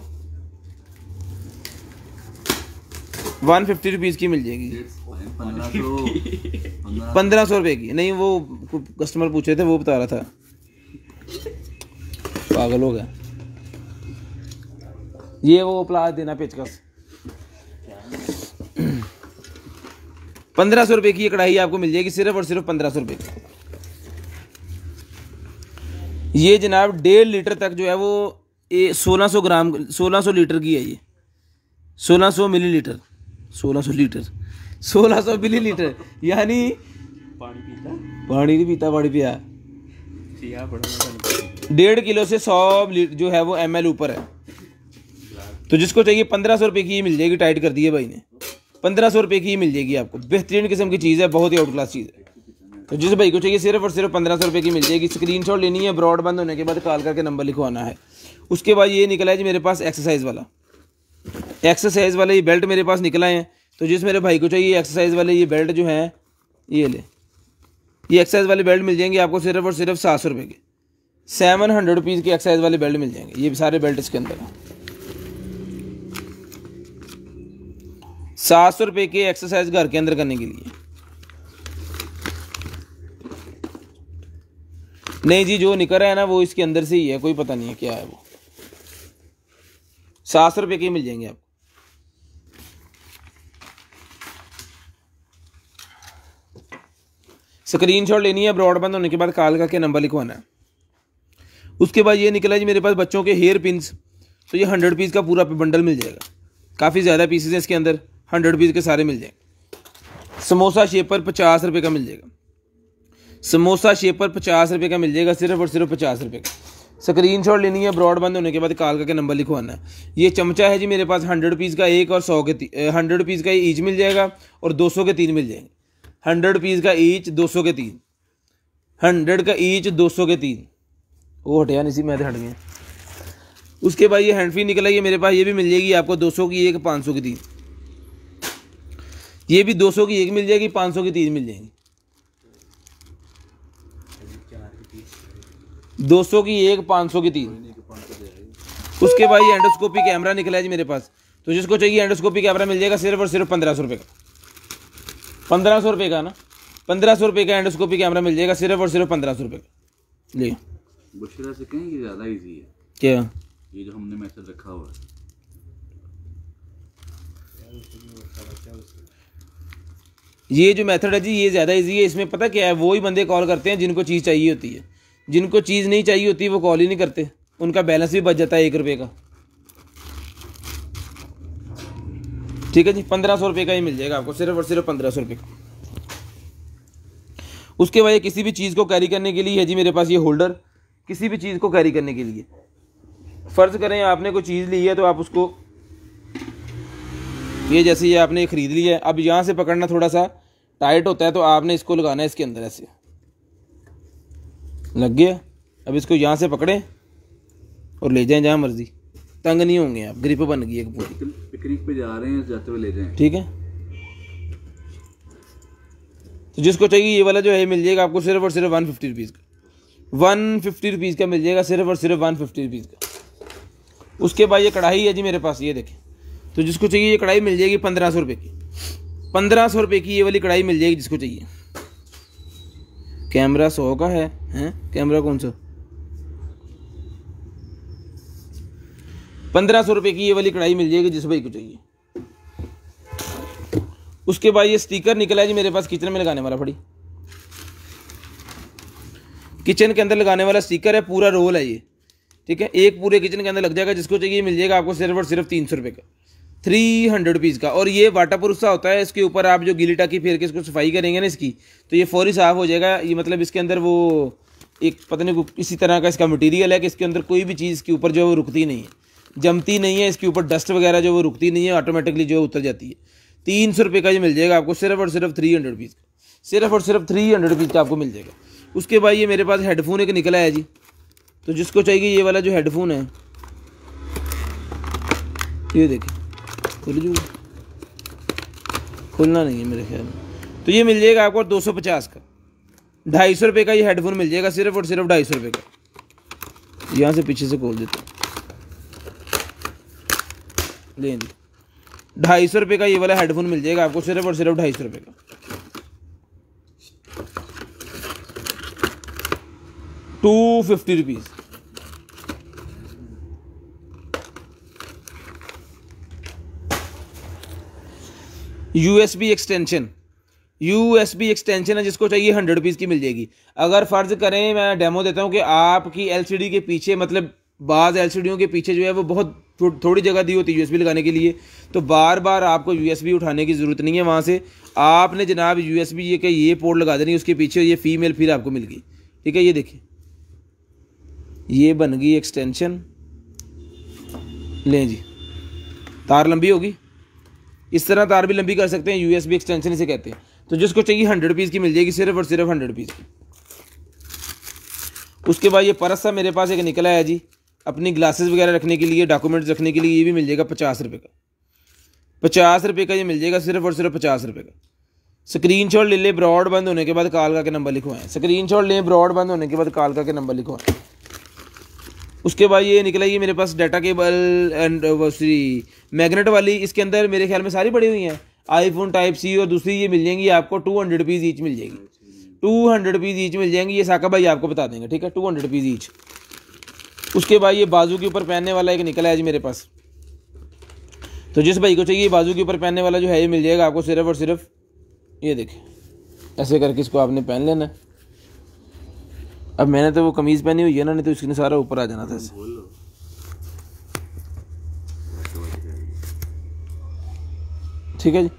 वन फिफ्टी रुपीज़ की मिल जाएगी पंद्रह सौ रुपये की नहीं वो कस्टमर पूछे थे वो बता रहा था पागल हो गया ये वो प्लाज देना पेचकस पंद्रह सौ रुपये की ये कढ़ाई आपको मिल जाएगी सिर्फ और सिर्फ पंद्रह सौ रुपये की ये जनाब डेढ़ लीटर तक जो है वो ये सोलह सौ ग्राम सोलह सौ लीटर की है ये सोलह सौ मिली लीटर सोलह सौ लीटर सोलह सौ मिली लीटर यानी पानी पीता पानी नहीं पीता पानी पिया डेढ़ किलो से सौ लीटर जो है वो एम एल ऊपर है तो जिसको चाहिए पंद्रह सौ रुपये की ही मिल जाएगी टाइट कर दी है भाई ने पंद्रह सौ रुपये की ही मिल जाएगी आपको बेहतरीन किस्म की चीज़ है बहुत ही आउट क्लास चीज़ है तो जिस भाई को चाहिए सिर्फ और सिर्फ पंद्रह सौ रुपये की मिल जाएगी स्क्रीन शॉट लेनी है ब्रॉड बंद होने के बाद कॉल करके नंबर लिखवाना है उसके बाद ये निकला है जी मेरे पास एक्सरसाइज वाला एक्सरसाइज वाला ये बेल्ट मेरे पास निकला है तो जिस मेरे भाई को चाहिए एक्सरसाइज वाले ये बेल्ट जो है ये ले ये एक्सरसाइज वाले बेल्ट मिल जाएंगे आपको सिर्फ और सिर्फ सात सौ रुपये के सेवन हंड्रेड रुपीज़ के एक्सरसाइज वाले बेल्ट मिल जाएंगे ये सारे बेल्ट इसके अंदर सात सौ रुपये के एक्सरसाइज घर के अंदर करने के लिए नहीं जी जो निकल रहा है ना वो इसके अंदर से ही है कोई पता नहीं है क्या है वो सात सौ रुपये के मिल जाएंगे आपको स्क्रीनशॉट लेनी है ब्रॉडबैंड होने के बाद कॉल करके नंबर लिखवाना है उसके बाद ये निकला जी मेरे पास बच्चों के हेयर पिंस तो ये हंड्रेड पीस का पूरा बंडल मिल जाएगा काफ़ी ज़्यादा पीसेज हैं इसके अंदर हंड्रेड पीस के सारे मिल जाएंगे समोसा शेपर पचास रुपये का मिल जाएगा समोसा शेपर पचास रुपये का मिल जाएगा सिर्फ और सिर्फ पचास रुपये का स्क्रीन शॉट लेनी है ब्रॉडबैंड होने के बाद कॉल करके नंबर लिखवाना है ये चमचा है जी मेरे पास हंड्रेड रुपीज़ का एक और सौ के हंड्रेड रुपीज़ का ईच मिल जाएगा और दो सौ के तीन मिल जाएंगे हंड्रेड पीस का ईच दो सौ के तीन हंड्रेड का ईच दो सौ के तीन वो हटिया नहीं सी मैं तो हट गया उसके बाद ये हैंड फ्री निकला ये मेरे पास ये भी मिल जाएगी आपको दो सौ की एक पाँच सौ की तीन ये भी दो सौ की एक मिल जाएगी पाँच सौ की तीन मिल जाएगी दो सौ की एक पाँच सौ की तीन उसके बाद ये एंडोस्कोपी कैमरा निकला है जी मेरे पास तो जिसको चाहिए एंडोस्कोपी कैमरा मिल जाएगा सिर्फ और सिर्फ पंद्रह सौ रुपये का पंद्रह सौ रुपये का ना पंद्रह सौ रुपये का एंडोस्कोपी कैमरा मिल जाएगा सिर्फ और सिर्फ पंद्रह सौ रुपये का ले बुशरा से कहेंगे ये ज़्यादा ईजी है क्या ये जो हमने मैसेज रखा हुआ है ये जो मेथड है जी ये ज़्यादा इजी है इसमें पता क्या है वो ही बंदे कॉल करते हैं जिनको चीज़ चाहिए होती है जिनको चीज़ नहीं चाहिए होती वो कॉल ही नहीं करते उनका बैलेंस भी बच जाता है एक रुपये का ठीक है जी पंद्रह सौ रुपये का ही मिल जाएगा आपको सिर्फ और सिर्फ पंद्रह सौ रुपये का उसके बाद किसी भी चीज़ को कैरी करने के लिए है जी मेरे पास ये होल्डर किसी भी चीज़ को कैरी करने के लिए फ़र्ज़ करें आपने कोई चीज़ ली है तो आप उसको ये जैसे ये आपने ख़रीद लिया है अब यहाँ से पकड़ना थोड़ा सा टाइट होता है तो आपने इसको लगाना है इसके अंदर ऐसे लग गया अब इसको यहाँ से पकड़ें और ले जाएं जहाँ मर्जी तंग नहीं होंगे आप ग्रिप बन गई है पिकनिक पे जा रहे हैं जाते हुए ले जाएं ठीक है तो जिसको चाहिए ये वाला जो है मिल जाएगा आपको सिर्फ और सिर्फ वन फिफ्टी रुपीज़ का वन फिफ्टी रुपीज़ का मिल जाएगा सिर्फ और सिर्फ वन फिफ्टी रुपीज़ का उसके बाद ये कढ़ाई है जी मेरे पास ये देखें तो जिसको चाहिए ये कढ़ाई मिल जाएगी पंद्रह सौ रुपये की पंद्रह सौ रुपये की ये वाली कढ़ाई मिल जाएगी जिसको चाहिए कैमरा सौ का है हैं कैमरा कौन सा पंद्रह सौ रुपये की ये वाली कढ़ाई मिल जाएगी जिस भाई को चाहिए उसके बाद ये स्टीकर निकला है जी मेरे पास किचन में लगाने वाला फड़ी किचन के अंदर लगाने वाला स्टीकर है पूरा रोल है ये ठीक है एक पूरे किचन के अंदर लग जाएगा जिसको चाहिए मिल जाएगा आपको सिर्फ और सिर्फ तीन सौ रुपये का थ्री हंड्रेड रुपीज़ का और ये वाटापुरुष सा होता है इसके ऊपर आप जो गिली टाकी फेर के इसको सफाई करेंगे ना इसकी तो ये फौरी साफ़ हो जाएगा ये मतलब इसके अंदर वो एक पता नहीं इसी तरह का इसका मटेरियल है कि इसके अंदर कोई भी चीज़ इसके ऊपर जो है वो रुकती नहीं है जमती नहीं है इसके ऊपर डस्ट वगैरह जो वो रुकती नहीं है ऑटोमेटिकली जो है उतर जाती है तीन सौ रुपये का ये मिल जाएगा आपको सिर्फ और सिर्फ थ्री हंड्रेड रुपीज़ का सिर्फ और सिर्फ थ्री हंड्रेड रुपीज़ का आपको मिल जाएगा उसके बाद ये मेरे पास हेडफोन एक निकला है जी तो जिसको चाहिए ये वाला जो हेडफोन है ये देखिए खुल जू खुलना नहीं है मेरे ख्याल में तो ये मिल जाएगा आपको दो सौ पचास का ढाई सौ रुपये का ये हेडफोन मिल जाएगा सिर्फ और सिर्फ ढाई सौ रुपये का यहाँ से पीछे से खोल देता हूँ ले ढाई सौ रुपये का ये वाला हेडफोन मिल जाएगा आपको सिर्फ और सिर्फ ढाई सौ रुपये का two fifty rupees B extension B extension है जिसको चाहिए हंड्रेड रुपीज़ की मिल जाएगी अगर फ़र्ज़ करें मैं डेमो देता हूँ कि आपकी डी के पीछे मतलब बाज़ एल के पीछे जो है वो बहुत थोड़ी जगह दी होती है बी लगाने के लिए तो बार बार आपको बी उठाने की ज़रूरत नहीं है वहाँ से आपने जनाब यू एस बी ये कि ये पोर्ट लगा देनी उसके पीछे ये फ़ीमेल फिर आपको मिल गई ठीक है ये देखिए ये बन गई एक्सटेंशन लें जी तार लंबी होगी इस तरह तार भी लंबी कर सकते हैं यूएसबी एक्सटेंशन इसे कहते हैं तो जिसको चाहिए हंड्रेड पीस की मिल जाएगी सिर्फ और सिर्फ हंड्रेड पीस की उसके बाद ये परस सा मेरे पास एक निकला है जी अपनी ग्लासेस वगैरह रखने के लिए डॉक्यूमेंट्स रखने के लिए ये भी मिल जाएगा पचास रुपये का पचास रुपये का ये मिल जाएगा सिर्फ और सिर्फ पचास रुपये का स्क्रीन शॉट ले लें ब्रॉड बंद होने के बाद कालका के नंबर लिखवाएं स्क्रीन शॉट लें ब्रॉड बंद होने के बाद कालका के नंबर लिखवाएं उसके बाद ये निकला ये मेरे पास data cable and sorry magnet वाली इसके अंदर मेरे ख्याल में सारी पड़ी हुई हैं आईफोन टाइप सी और दूसरी ये मिल जाएंगी आपको टू हंड्रेड पीस ईच मिल जाएगी टू हंड्रेड पीस ईच मिल जाएंगी ये साका भाई आपको बता देंगे ठीक है टू हंड्रेड पीस ईच उसके बाद ये बाजू के ऊपर पहनने वाला एक निकला है जी मेरे पास तो जिस भाई को चाहिए बाजू के ऊपर पहनने वाला जो है ये मिल जाएगा आपको सिर्फ और सिर्फ ये देखें ऐसे करके इसको आपने पहन लेना है अब मैंने तो वो कमीज़ पहनी हुई है ना नहीं तो उसने सारा ऊपर आ जाना था इसे ठीक है जी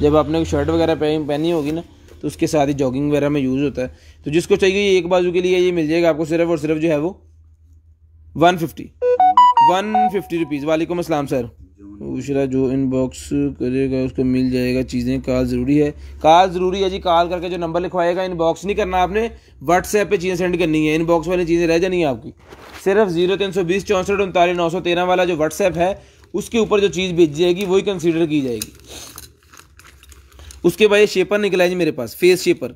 जब आपने शर्ट वगैरह पहनी होगी ना तो उसके साथ ही जॉगिंग वगैरह में यूज़ होता है तो जिसको चाहिए ये एक बाजू के लिए ये मिल जाएगा आपको सिर्फ और सिर्फ जो है वो one fifty one fifty rupees वालेकुम असलम सर उशरा जो इनबॉक्स करेगा उसको मिल जाएगा चीज़ें कॉल ज़रूरी है कॉल ज़रूरी है जी कॉल करके जो नंबर लिखवाएगा इनबॉक्स नहीं करना आपने व्हाट्सएप पे चीज़ें सेंड करनी है इनबॉक्स वाली चीज़ें रह जानी है आपकी सिर्फ जीरो तीन सौ बीस चौंसठ उनतालीस नौ सौ तेरह वाला जो व्हाट्सएप है उसके ऊपर जो चीज़ भेजी जाएगी वही कंसिडर की जाएगी उसके बाद ये शेपर निकला है जी मेरे पास फेस शेपर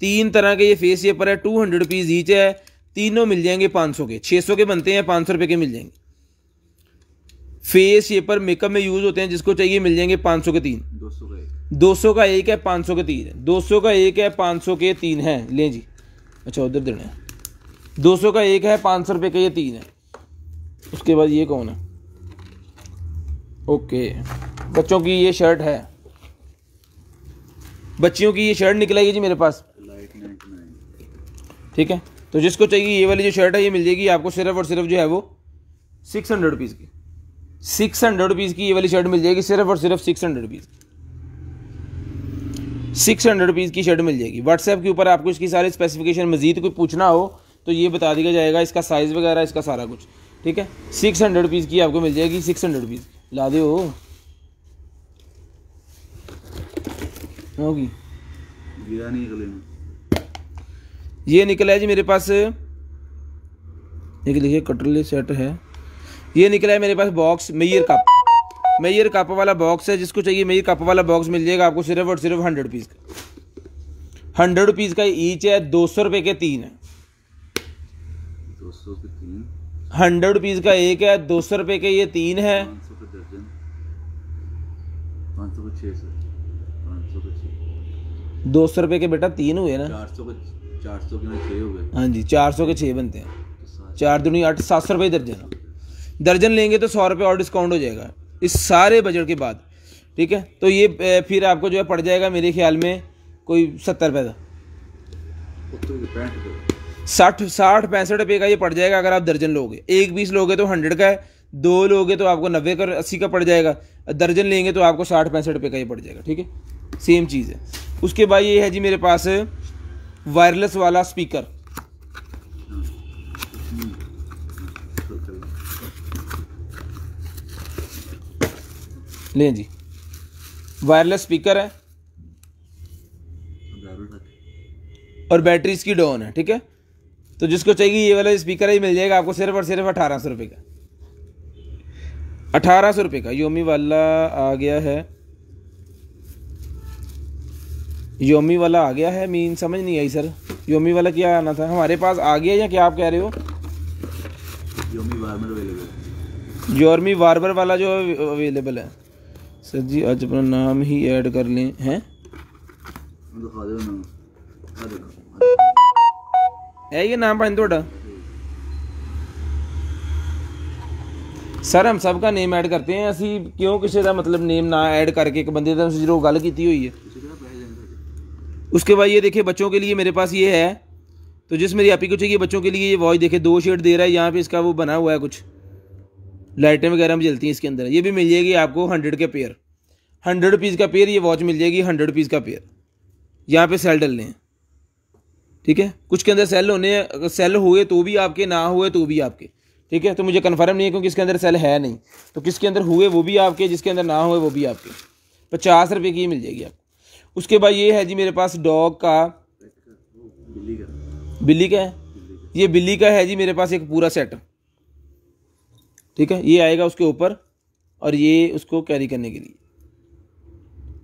तीन तरह के ये फेस शेपर है टू हंड्रेड रुपीज़ ईच है तीनों मिल जाएंगे पाँच सौ के छः सौ के बनते हैं पाँच सौ रुपये के मिल जाएंगे फेस ये पर मेकअप में यूज होते हैं जिसको चाहिए मिल जाएंगे पाँच सौ के तीन दो सौ का एक है पाँच सौ के तीन दो सौ का एक है पाँच सौ के तीन है लें जी अच्छा उधर देना दो सौ का एक है पाँच सौ रुपये का ये तीन है उसके बाद ये कौन है ओके बच्चों की ये शर्ट है बच्चियों की ये शर्ट निकलेगी जी मेरे पास ठीक है तो जिसको चाहिए ये वाली जो शर्ट है ये मिल जाएगी आपको सिर्फ और सिर्फ जो है वो सिक्स हंड्रेड रुपीज़ की सिक्स हंड्रेड रुपीज़ की ये वाली शर्ट मिल जाएगी सिर्फ और सिर्फ six hundred rupees six hundred rupees की शर्ट मिल जाएगी व्हाट्सएप के ऊपर आपको इसकी सारी स्पेसिफिकेशन मजीद कोई पूछना हो तो ये बता दिया जाएगा इसका साइज़ वगैरह इसका सारा कुछ ठीक है सिक्स हंड्रेड रुपीज़ की आपको मिल जाएगी सिक्स हंड्रेड रुपीज़ ला दे होगी ये निकला है जी मेरे पास एक लिखिए कटरली सेट है ये निकला है मेरे पास box mayor cup mayor cup वाला बॉक्स है जिसको चाहिए मेयर कप वाला बॉक्स मिल जाएगा आपको सिर्फ और सिर्फ हंड्रेड पीस का हंड्रेड रुपीज़ का ईच है दो सौ रुपए के तीन है हंड्रेड रुपीज़ का एक है दो सौ रुपए के ये तीन है दो सौ रुपए के बेटा तीन हुए ना चार सौ के छह सौ के हुए हाँ जी चार सौ के छह बनते हैं तो चार दुनिया आठ सात सौ रुपए दर्जन दर्जन लेंगे तो सौ रुपये और डिस्काउंट हो जाएगा इस सारे बजट के बाद ठीक है तो ये फिर आपको जो है पड़ जाएगा मेरे ख्याल में कोई सत्तर रुपये का साठ साठ पैंसठ रुपये का ये पड़ जाएगा अगर आप दर्जन लोगे एक बीस लोगे तो हंड्रेड का है दो लोगे तो आपको नब्बे का अस्सी का पड़ जाएगा दर्जन लेंगे तो आपको साठ पैंसठ रुपये का ये पड़ जाएगा ठीक है सेम चीज़ है उसके बाद ये है जी मेरे पास वायरलेस वाला स्पीकर लें जी वायरलेस स्पीकर है और बैटरी इसकी डोन है ठीक है तो जिसको चाहिए ये वाला स्पीकर ही मिल जाएगा आपको सिर्फ और सिर्फ अठारह सौ रुपये का अठारह सौ रुपये का योमी वाला आ गया है योमी वाला आ गया है मीन समझ नहीं आई सर योमी वाला क्या आना था हमारे पास आ गया या क्या आप कह रहे हो योमी वार्मर अवेलेबल योरमी वार्बर वाला जो अवेलेबल है सर जी आज अपना नाम ही ऐड कर लें हैं है ये नाम पानी थोड़ा सर हम सब का नेम ऐड करते हैं ਅਸੀਂ क्यों किसी का मतलब नेम ना ऐड करके एक ਬੰਦੇ ਦਾ ਜ਼ੀਰੋ ਗੱਲ हुई है उसके बाद ये देखिए बच्चों के लिए मेरे पास ये है तो जिस मेरी आपी है ये बच्चों के लिए ये वॉच देखे दो शेड दे रहा है यहाँ पे इसका वो बना हुआ है कुछ लाइटें वगैरह भी जलती हैं इसके अंदर ये भी मिल जाएगी आपको हंड्रेड के पेयर हंड्रेड पीस का पेयर ये वॉच मिल जाएगी हंड्रेड पीस का पेयर यहाँ पे सेल डलने हैं ठीक है कुछ के अंदर सेल होने अगर सेल हुए तो भी आपके ना हुए तो भी आपके ठीक है तो मुझे कन्फर्म नहीं है क्योंकि इसके अंदर सेल है नहीं तो किसके अंदर हुए वो भी आपके जिसके अंदर ना हुए वो भी आपके पचास रुपये की मिल जाएगी आपको उसके बाद ये है जी मेरे पास डॉग का बिल्ली का है ये बिल्ली का है जी मेरे पास एक पूरा सेट ठीक है ये आएगा उसके ऊपर और ये उसको कैरी करने के लिए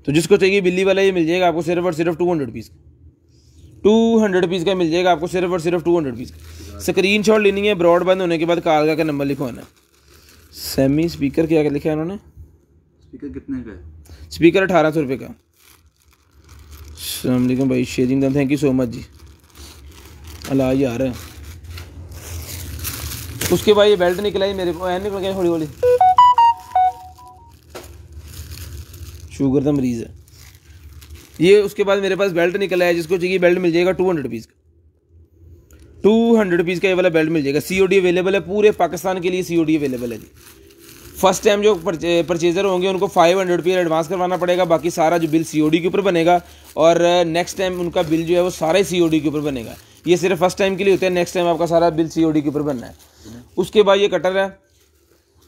तो जिसको चाहिए बिल्ली वाला ये मिल जाएगा आपको सिर्फ और सिर्फ टू हंड्रेड पीस का टू हंड्रेड पीस का मिल जाएगा आपको सिर्फ और सिर्फ टू हंड्रेड पीस का स्क्रीन शॉट लेनी है बंद होने के बाद कारगा का नंबर लिखवाना सेमी स्पीकर क्या लिखा है उन्होंने स्पीकर कितने का है स्पीकर अठारह सौ रुपये का अलमैकम भाई शेजिंग थैंक यू सो मच जी अला यार है उसके बाद ये बेल्ट ही मेरे को निकल गया थोड़ी थोड़ी शुगर का मरीज़ है ये उसके बाद मेरे पास बेल्ट निकला है जिसको चाहिए बेल्ट मिल जाएगा टू हंड्रेड रुपीज़ का टू हंड्रेड रुपीज़ का ये वाला बेल्ट मिल जाएगा सी अवेलेबल है पूरे पाकिस्तान के लिए सी अवेलेबल है जी फर्स्ट टाइम जो परचेजर होंगे उनको फाइव हंड्रेड रुपीज़ एडवांस करवाना पड़ेगा बाकी सारा जो बिल सी के ऊपर बनेगा और नेक्स्ट टाइम उनका बिल जो है वो सारा ही सी के ऊपर बनेगा ये सिर्फ फर्स्ट टाइम के लिए होता है नेक्स्ट टाइम आपका सारा बिल सी के ऊपर बनना है उसके बाद ये कटर है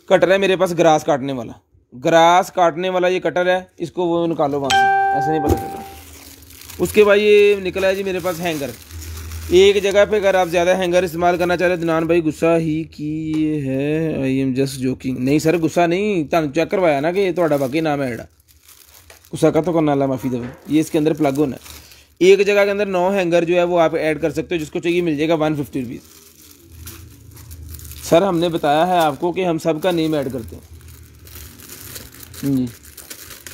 कटर है मेरे पास ग्रास काटने वाला ग्रास काटने वाला ये कटर है इसको वो निकालो वहाँ से ऐसे नहीं पता चलता उसके बाद ये निकला है जी मेरे पास हैंगर एक जगह पे अगर आप ज़्यादा हैंगर इस्तेमाल करना चाह रहे हो दिनान भाई गुस्सा ही की है आई एम जस्ट जोकिंग नहीं सर गुस्सा नहीं तुम चेक करवाया ना कि थोड़ा बाकी नाम है एड़ा गुस्सा का तो करना ला माफ़ी देवे ये इसके अंदर प्लग होना है एक जगह के अंदर नौ हैंगर जो है वो आप ऐड कर सकते हो जिसको चाहिए मिल जाएगा वन फिफ्टी रुपीज़ सर हमने बताया है आपको कि हम सब का नेम ऐड करते हैं हम्म, जी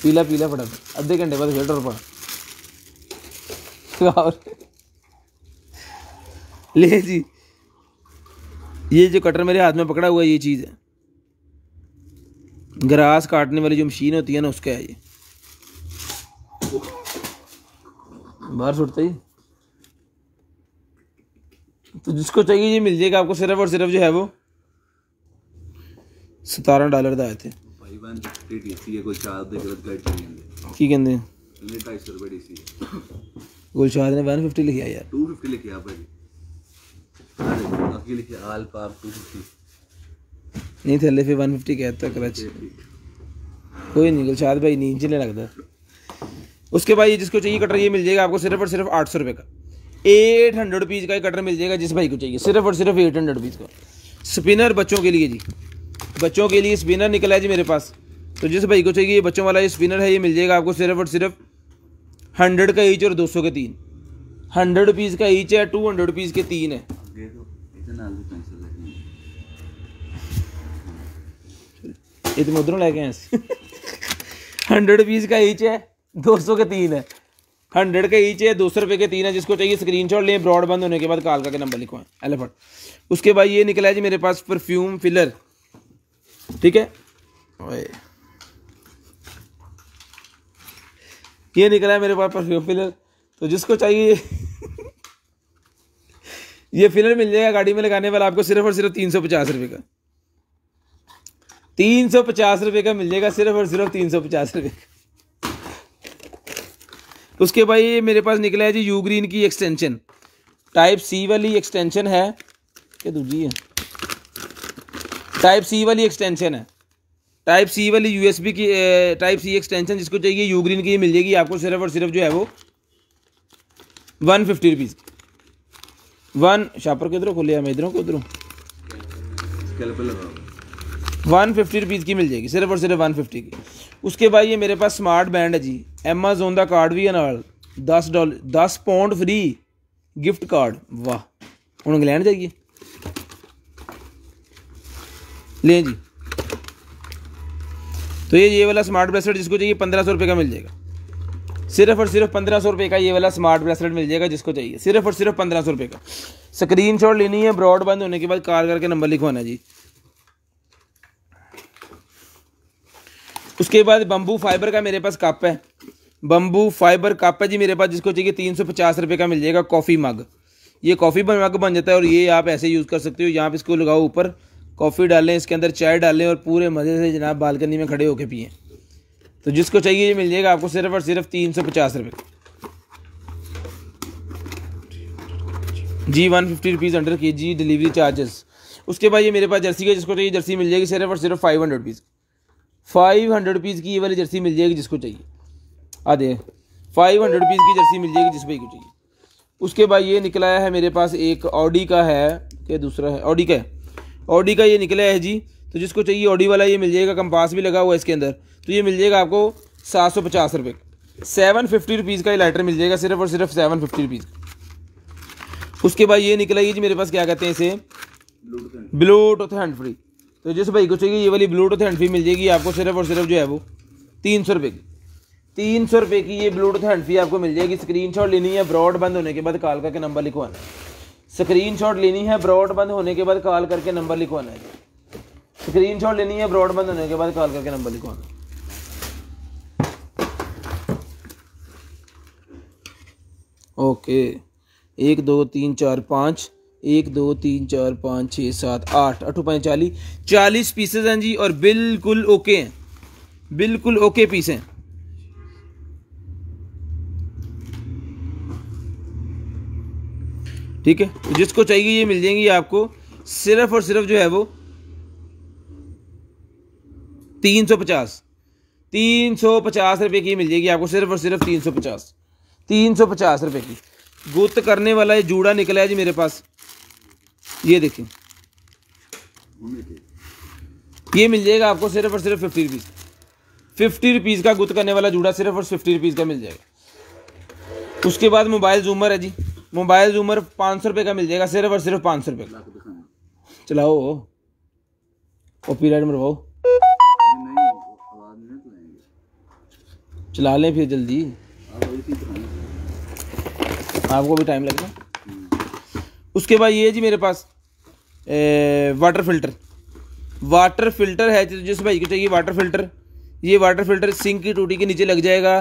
पीला पीला फटाफट आधे घंटे बाद फिल्टर पड़ा और ले जी ये जो कटर मेरे हाथ में पकड़ा हुआ ये चीज़ है ग्रास काटने वाली जो मशीन होती है ना उसका है ये बाहर सुटता ही तो जिसको चाहिए ये मिल जाएगा आपको सिर्फ और सिर्फ जो है वो सतारा डालर ਦਾ ਆਇਆ गुलशाद ने वन फिफ्टी लिखा यार टू फिफ्टी ਗਾਈਡ ਕੀ ਕਹਿੰਦੇ ਕੀ ਕਹਿੰਦੇ ਨੇ 250 ਰੁਪਏ ਡੀਸੀ ਗੁਲਸ਼ਾਦ कोई नहीं गुलशाद भाई नहीं चलने लगता उसके बाद ये जिसको चाहिए कटर ये मिल जाएगा आपको सिर्फ और सिर्फ आठ सौ रुपये का एट हंड्रेड रुपीज़ का ही कटर मिल जाएगा जिस भाई को चाहिए सिर्फ और सिर्फ एट हंड्रेड रुपीज़ का स्पिनर बच्चों के लिए जी बच्चों के लिए स्पिनर निकला है जी मेरे पास तो जिस भाई को चाहिए बच्चों वाला ये स्पिनर है ये मिल जाएगा आपको सिर्फ और सिर्फ हंड्रेड का ईच और दो सौ के तीन हंड्रेड रुपीज़ का ईच है टू हंड्रेड रुपीज़ के तीन है तो इतने उधर लेके आए हंड्रेड रुपीज़ का ईच है दो सौ के तीन है हंड्रेड का ईच है दो सौ रुपये के तीन है जिसको चाहिए स्क्रीन शॉट लें ब्रॉड बंद होने के बाद काल का के नंबर लिखवाएं एलेफट उसके बाद ये निकला है जी मेरे पास परफ्यूम फिलर ठीक है ये निकला है मेरे पास परफ्यूम फिलर तो जिसको चाहिए ये फिलर मिल जाएगा गाड़ी में लगाने वाला आपको सिर्फ और सिर्फ तीन सौ पचास रुपये का तीन सौ पचास रुपये का मिल जाएगा सिर्फ और सिर्फ तीन सौ पचास रुपये का उसके बाद ये मेरे पास निकला है जी यू ग्रीन की एक्सटेंशन टाइप सी वाली एक्सटेंशन है क्या दूजी है टाइप सी वाली एक्सटेंशन है टाइप सी वाली यूएसबी की टाइप सी एक्सटेंशन जिसको चाहिए यूग्रीन की मिल जाएगी आपको सिर्फ और सिर्फ जो है वो one fifty rupees one shopper किधरों खोले हमें इधरों को उधरों वन फिफ्टी रुपीज़ की मिल जाएगी सिर्फ और सिर्फ वन फिफ्टी की उसके बाद ये मेरे पास स्मार्ट बैंड है जी एमाजोन का कार्ड भी है नाल दस डॉलर दस पौंड फ्री गिफ्ट कार्ड वाह हूँ इंग्लैंड जाइए लें जी तो ये ये वाला स्मार्ट ब्रेसलेट जिसको चाहिए पंद्रह सौ रुपये का मिल जाएगा सिर्फ और सिर्फ पंद्रह सौ रुपये का ये वाला स्मार्ट ब्रेसलेट मिल जाएगा जिसको चाहिए सिर्फ और सिर्फ पंद्रह सौ रुपये का स्क्रीन शॉट लेनी है ब्रॉड बंद होने के बाद कार करके नंबर लिखवाना जी उसके बाद बम्बू फाइबर का मेरे पास कप है बम्बू फाइबर कप है जी मेरे पास जिसको चाहिए तीन सौ पचास रुपये का मिल जाएगा कॉफ़ी मग ये कॉफ़ी मग बन जाता है और ये आप ऐसे यूज़ कर सकते हो यहाँ पे इसको लगाओ ऊपर कॉफ़ी डालें इसके अंदर चाय डालें और पूरे मज़े से जनाब बालकनी में खड़े होकर पिए तो जिसको चाहिए ये मिल जाएगा आपको सिर्फ और सिर्फ तीन सौ पचास रुपये जी वन फिफ्टी रुपीज़ अंडर के जी डिलीवरी चार्जेस उसके बाद ये मेरे पास जर्सी का जिसको चाहिए जर्सी मिल जाएगी सिर्फ और सिर्फ five hundred rupees five hundred rupees की ये वाली जर्सी मिल जाएगी जिसको चाहिए आ दे फाइव हंड्रेड रुपीज़ की जर्सी मिल जाएगी जिस भाई को चाहिए उसके बाद ये निकलाया है मेरे पास एक ऑडी का है क्या दूसरा है ऑडी का है ऑडी का ये निकला है जी तो जिसको चाहिए ऑडी वाला ये मिल जाएगा कंपास भी लगा हुआ है इसके अंदर तो ये मिल जाएगा आपको सात सौ पचास रुपये सेवन फिफ्टी रुपीज़ का ये लाइटर मिल जाएगा सिर्फ और सिर्फ सेवन फिफ्टी रुपीज़ उसके बाद ये निकला ये जी मेरे पास क्या कहते हैं इसे ब्लूटूथ हैंड फ्री तो जिस भाई को चाहिए ये वाली ब्लूटूथ हैंड फ्री मिल जाएगी आपको सिर्फ और सिर्फ जो है वो तीन सौ रुपये की तीन सौ रुपये की ये ब्लूटूथ हैंड फ्री आपको मिल जाएगी स्क्रीन शॉट लेनी है ब्रॉड बंद होने के बाद कालका के नंबर लिखवाना स्क्रीनशॉट लेनी है ब्रॉडबैंड होने के बाद कॉल करके नंबर लिखवाना है स्क्रीनशॉट लेनी है ब्रॉडबैंड होने के बाद कॉल करके नंबर लिखवाना है ओके एक दो तीन चार पाँच एक दो तीन चार पाँच छः सात आठ अठो पाँच चालीस चालीस पीसेज हैं जी और बिल्कुल ओके हैं बिल्कुल ओके पीस हैं ठीक है तो जिसको चाहिए ये मिल जाएंगी आपको सिर्फ और सिर्फ जो है वो तीन सौ पचास तीन सौ पचास रुपये की मिल जाएगी आपको सिर्फ और सिर्फ तीन सौ पचास तीन सौ पचास रुपये की गुत करने वाला ये जूड़ा निकला है जी मेरे पास ये देखें ये मिल जाएगा आपको सिर्फ और सिर्फ फिफ्टी रुपीज़ फिफ्टी रुपीज़ का गुत करने वाला जूड़ा सिर्फ और फिफ्टी रुपीज़ का मिल जाएगा उसके बाद मोबाइल जूमर है जी मोबाइल जूमर पाँच सौ रुपये का मिल जाएगा सिर्फ और सिर्फ पाँच सौ रुपये का चलाओ कॉपीराइट मरवाओ चला लें फिर जल्दी आपको भी टाइम लगेगा उसके बाद ये जी मेरे पास a, water filter water filter है जिस भाई को चाहिए वाटर फिल्टर ये वाटर फिल्टर सिंक की टूटी के नीचे लग जाएगा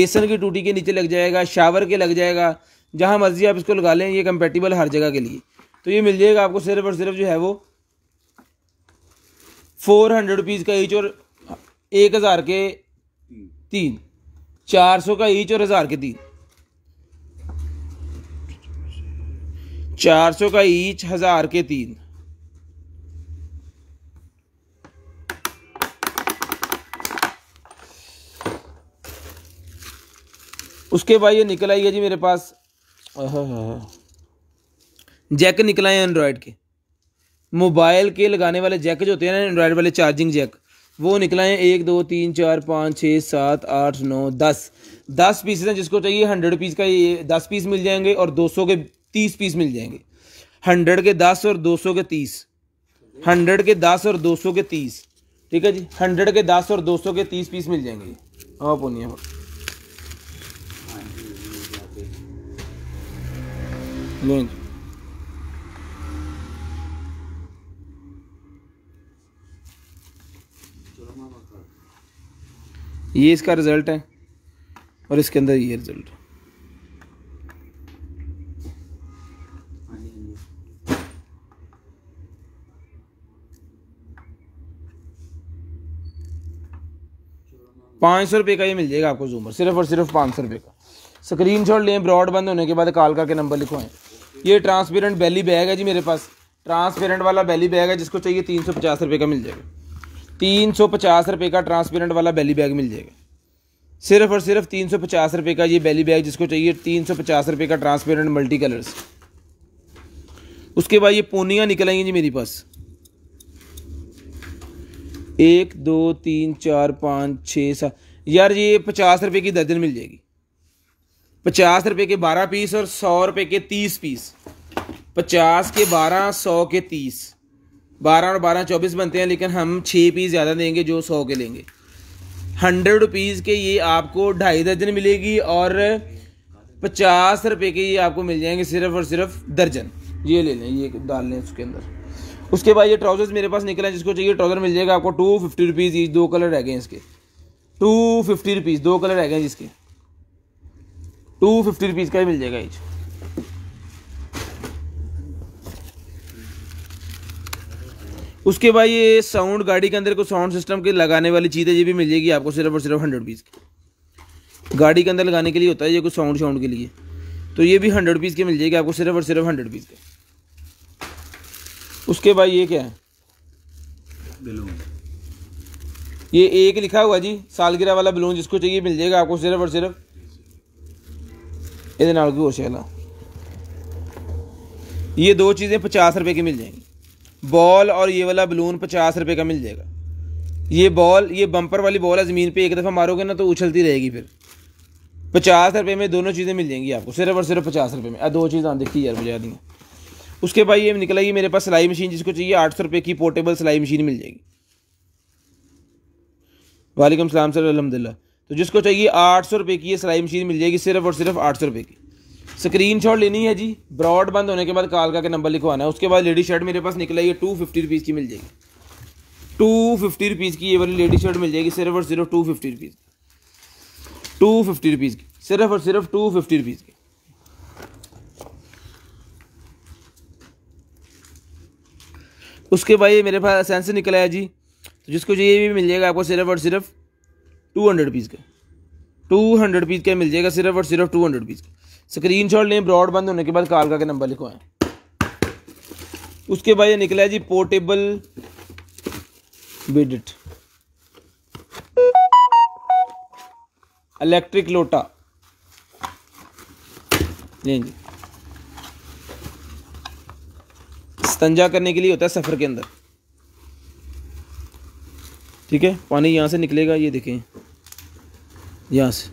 बेसन की टूटी के नीचे लग जाएगा शावर के लग जाएगा जहाँ मर्जी आप इसको लगा लें ये कंपेटिबल हर जगह के लिए तो ये मिल जाएगा आपको सिर्फ और सिर्फ जो है वो फोर हंड्रेड रुपीज़ का ईच और एक हज़ार के तीन चार सौ का ईच और हज़ार के तीन चार सौ का ईच हज़ार के तीन उसके बाद ये निकल आई है जी मेरे पास जैक uh-huh, uh-huh. निकला है एंड्रॉयड के मोबाइल के लगाने वाले जैक जो होते हैं ना एंड्रॉयड वाले चार्जिंग जैक वो निकला है एक दो तीन चार पाँच छः सात आठ नौ दस दस पीसेस हैं जिसको चाहिए हंड्रेड पीस का ये दस पीस मिल जाएंगे और दो सौ के तीस पीस मिल जाएंगे हंड्रेड के दस और दो सौ के तीस हंड्रेड के दस और दो सौ के तीस ठीक है जी हंड्रेड के दस और दो सौ के तीस पीस मिल जाएंगे आप होनी लेंज ये इसका रिज़ल्ट है और इसके अंदर ये रिज़ल्ट पाँच सौ रुपये का ये मिल जाएगा आपको जूमर सिर्फ और सिर्फ पाँच सौ रुपये का स्क्रीन शॉट लें ब्रॉडबंद होने के बाद कॉल करके नंबर लिखवाएं ये ट्रांसपेरेंट बैली बैग है जी मेरे पास ट्रांसपेरेंट वाला बैली बैग है जिसको चाहिए तीन सौ पचास रुपये का मिल जाएगा तीन सौ पचास रुपये का ट्रांसपेरेंट वाला बैली बैग मिल जाएगा सिर्फ और सिर्फ तीन सौ पचास रुपये का ये बैली बैग जिसको चाहिए तीन सौ पचास रुपये का ट्रांसपेरेंट मल्टी कलर्स उसके बाद ये पोनियाँ निकलेंगी जी मेरे पास एक दो तीन चार पाँच छः सात यार ये पचास रुपये की दर्जन मिल जाएगी पचास रुपए के बारह पीस और सौ रुपए के तीस पीस पचास के बारह सौ के तीस बारह और बारह चौबीस बनते हैं लेकिन हम छः पीस ज़्यादा देंगे जो सौ के लेंगे हंड्रेड रुपीज़ के ये आपको ढाई दर्जन मिलेगी और पचास रुपये के ये आपको मिल जाएंगे सिर्फ और सिर्फ दर्जन ये ले लें ये डाल लें उसके अंदर उसके बाद ये ट्राउजर्स मेरे पास निकले हैं जिसको चाहिए ट्राउज़र मिल जाएगा आपको टू फिफ्टी रुपीज़ दो कलर रह गए इसके टू फिफ्टी रुपीज़ दो कलर रह गए इसके टू फिफ्टी रुपीज़ का ही मिल जाएगा ईच उसके बाद ये साउंड गाड़ी के अंदर को साउंड सिस्टम के लगाने वाली चीज़ें ये भी मिल जाएगी आपको सिर्फ और सिर्फ हंड्रेड पीस की गाड़ी के अंदर लगाने के लिए होता है ये कुछ साउंड साउंड के लिए तो ये भी हंड्रेड पीस के मिल जाएगी आपको सिर्फ और सिर्फ हंड्रेड पीस के उसके बाद ये क्या है ये एक लिखा हुआ जी सालगिरह वाला बलून जिसको चाहिए मिल जाएगा आपको सिर्फ और सिर्फ ये ਨਾਲ ਕੋਈ ਹੋਰ ये दो चीज़ें पचास रुपये की मिल जाएंगी बॉल और ये वाला बलून पचास रुपये का मिल जाएगा ये बॉल ये बम्पर वाली बॉल है ज़मीन पे एक दफ़ा मारोगे ना तो उछलती रहेगी फिर पचास रुपये में दोनों चीज़ें मिल जाएंगी आपको सिर्फ और सिर्फ पचास रुपये में आ दो चीज़ें देखी यार बुझा दी उसके बाद ये निकला मेरे पास सिलाई मशीन जिसको चाहिए आठ सौ रुपये की पोर्टेबल सिलाई मशीन मिल जाएगी वालेकुम सलाम सर अलहमदिल्ला तो जिसको चाहिए आठ सौ रुपये की ये सिलाई मशीन मिल जाएगी सिर्फ और सिर्फ आठ सौ रुपये की स्क्रीन शॉट लेनी है जी ब्रॉड बंद होने के बाद काल का के नंबर लिखवाना है उसके बाद लेडी शर्ट मेरे पास निकला ये टू फिफ्टी रुपीज़ की मिल जाएगी टू फिफ्टी रुपीज़ की ये वाली लेडी शर्ट मिल जाएगी सिर्फ और सिर्फ टू फिफ्टी रुपीज़ की टू फिफ्टी रुपीज़ की सिर्फ और सिर्फ टू फिफ्टी रुपीज़ की उसके बाद ये मेरे पास सेंसर निकला है जी तो जिसको चाहिए भी मिल जाएगा आपको सिर्फ और सिर्फ टू हंड्रेड रुपीज़ के टू हंड्रेड रुपीज़ का मिल जाएगा सिर्फ और सिर्फ two hundred rupees screen shot लें ब्रॉड बंद होने के बाद कॉल के नंबर लिखवाएं उसके बाद ये निकला है जी पोर्टेबल बिडिट इलेक्ट्रिक लोटा लें जी तंजा करने के लिए होता है सफ़र के अंदर ठीक है पानी यहां से निकलेगा ये देखें यहाँ से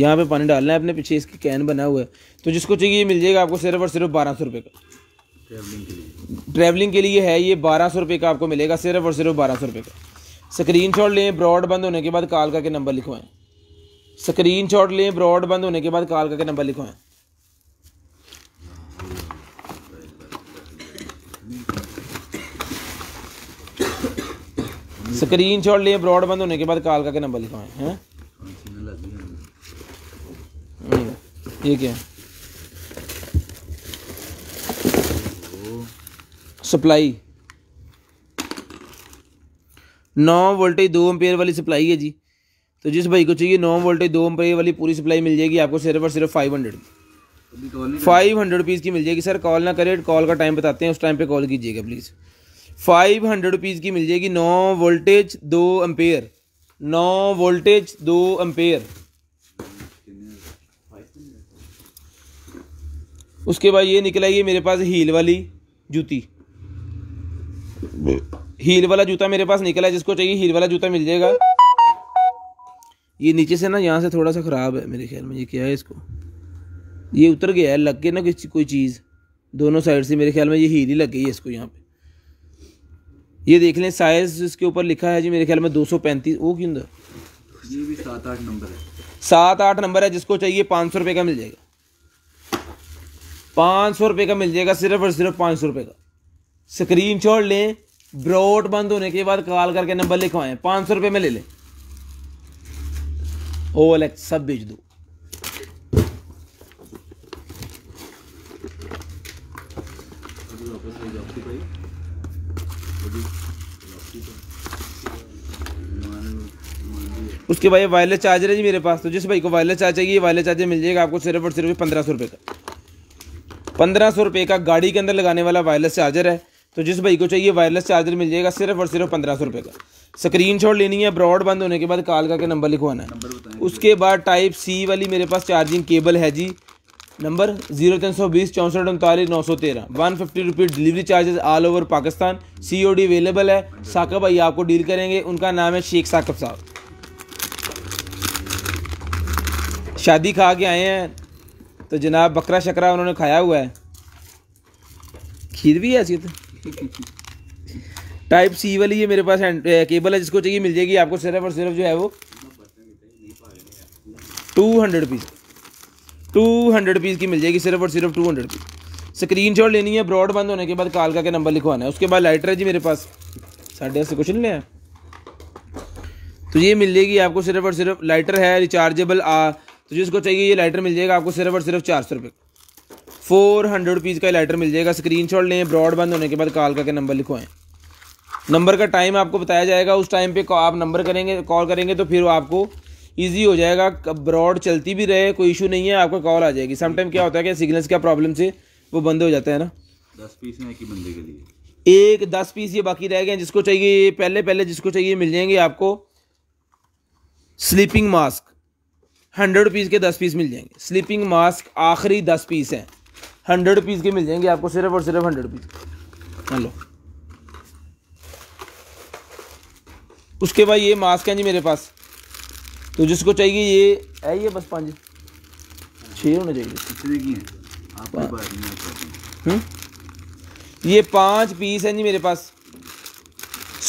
यहाँ पे पानी डालना है अपने पीछे इसकी कैन बना हुआ है तो जिसको चाहिए ये मिल जाएगा आपको सिर्फ और सिर्फ बारह सौ रुपये का ट्रैवलिंग के लिए है ये बारह सौ रुपये का आपको मिलेगा सिर्फ और सिर्फ बारह सौ रुपये का स्क्रीन शॉट लें ब्रॉड बंद होने के बाद कॉल करके नंबर लिखवाएं स्क्रीन शॉट लें ब्रॉड बंद होने के बाद कॉल करके नंबर लिखवाएं स्क्रीन शॉट लिए ब्रॉडबैंड होने के बाद कॉल का नंबर लिखवाए हैं हम्म, ये क्या है सप्लाई नौ वोल्टेज दो एम्पेयर वाली सप्लाई है जी तो जिस भाई को चाहिए नौ वोल्टेज दो एम्पेयर वाली पूरी सप्लाई मिल जाएगी आपको सिर्फ और सिर्फ फाइव हंड्रेड की फाइव हंड्रेड रुपीज़ की मिल जाएगी सर कॉल ना करें कॉल का टाइम बताते हैं उस टाइम पे कॉल कीजिएगा प्लीज़ फाइव हंड्रेड रुपीज़ की मिल जाएगी नौ वोल्टेज दो एम्पेयर नौ वोल्टेज दो एम्पेयर उसके बाद ये निकला ये मेरे पास हील वाली जूती हील वाला जूता मेरे पास निकला है जिसको चाहिए हील वाला जूता मिल जाएगा ये नीचे से ना यहाँ से थोड़ा सा ख़राब है मेरे ख्याल में ये क्या है इसको ये उतर गया है लग के ना कोई चीज़ दोनों साइड से मेरे ख्याल में ये हील ही लग गई है इसको यहाँ पे ये देख लें साइज इसके ऊपर लिखा है जी मेरे ख्याल में दो सौ पैंतीस वो क्यों ये भी सात आठ नंबर है सात आठ नंबर है जिसको चाहिए पाँच सौ रुपये का मिल जाएगा पाँच सौ रुपये का मिल जाएगा सिर्फ और सिर्फ पाँच सौ रुपये का स्क्रीन शॉट लें ब्रॉड बंद होने के बाद कॉल करके नंबर लिखवाएं पाँच सौ रुपये में ले लें ओवल सब भेज दो उसके बाद ये वायरलेस चार्जर है जी मेरे पास तो जिस भाई को वायरलेस चार्ज चाहिए वायरलेस चार्जर मिल जाएगा आपको सिर्फ और सिर्फ पंद्रह सौ रुपये का पंद्रह सौ रुपये का गाड़ी के अंदर लगाने वाला वायरलेस चार्जर है तो जिस भाई को चाहिए वायरलेस चार्जर मिल जाएगा सिर्फ और सिर्फ पंद्रह सौ रुपये का स्क्रीन शॉट लेनी है ब्रॉड बंद होने के बाद कॉल करके नंबर लिखवाना है उसके बाद टाइप सी वाली मेरे पास चार्जिंग केबल है जी नंबर जीरो तीन सौ बीस चौंसठ उनतालीस नौ सौ तेरह one fifty rupees delivery charges all over Pakistan C O D available है साकब भाई आपको डील करेंगे उनका नाम है शेख साकब साहब शादी खा के आए हैं तो जनाब बकरा शकरा उन्होंने खाया हुआ है खीर भी है ऐसी टाइप तो? सी वाली ये मेरे पास केबल है जिसको चाहिए मिल जाएगी आपको सिर्फ और सिर्फ जो है वो two hundred piece two hundred piece की मिल जाएगी सिर्फ और सिर्फ two hundred piece screen shot लेनी है ब्रॉड बंद होने के बाद काल का के नंबर लिखवाना है उसके बाद लाइटर है जी मेरे पास साढ़े से कुछ नहीं है तो ये मिल जाएगी आपको सिर्फ और सिर्फ लाइटर है रिचार्जेबल तो जिसको चाहिए ये लाइटर मिल जाएगा आपको सिर्फ और सिर्फ चार सौ रुपये फोर हंड्रेड रुपीज़ का लाइटर मिल जाएगा स्क्रीन शॉट लें ब्रॉडबैंड होने के बाद कॉल करके नंबर लिखवाएं नंबर का टाइम आपको बताया जाएगा उस टाइम पर आप नंबर करेंगे कॉल करेंगे तो फिर आपको ईजी हो जाएगा ब्रॉड चलती भी रहे कोई इशू नहीं है आपको कॉल आ जाएगी समटाइम क्या होता है कि सिग्नल्स क्या प्रॉब्लम से वो बंद हो जाता है ना दस पीस में एक ही बंदे के लिए एक दस पीस ये बाकी रह गए जिसको चाहिए पहले पहले जिसको चाहिए मिल जाएंगे आपको स्लीपिंग मास्क हंड्रेड रुपीज़ के दस पीस मिल जाएंगे स्लीपिंग मास्क आखिरी दस पीस हैं हंड्रेड रुपीज़ के मिल जाएंगे आपको सिर्फ और सिर्फ हंड्रेड रुपीज़ हेलो उसके बाद ये मास्क हैं जी मेरे पास तो जिसको चाहिए ये है ये बस पाँच छः होने चाहिए हम्म। ये पाँच पीस हैं जी मेरे पास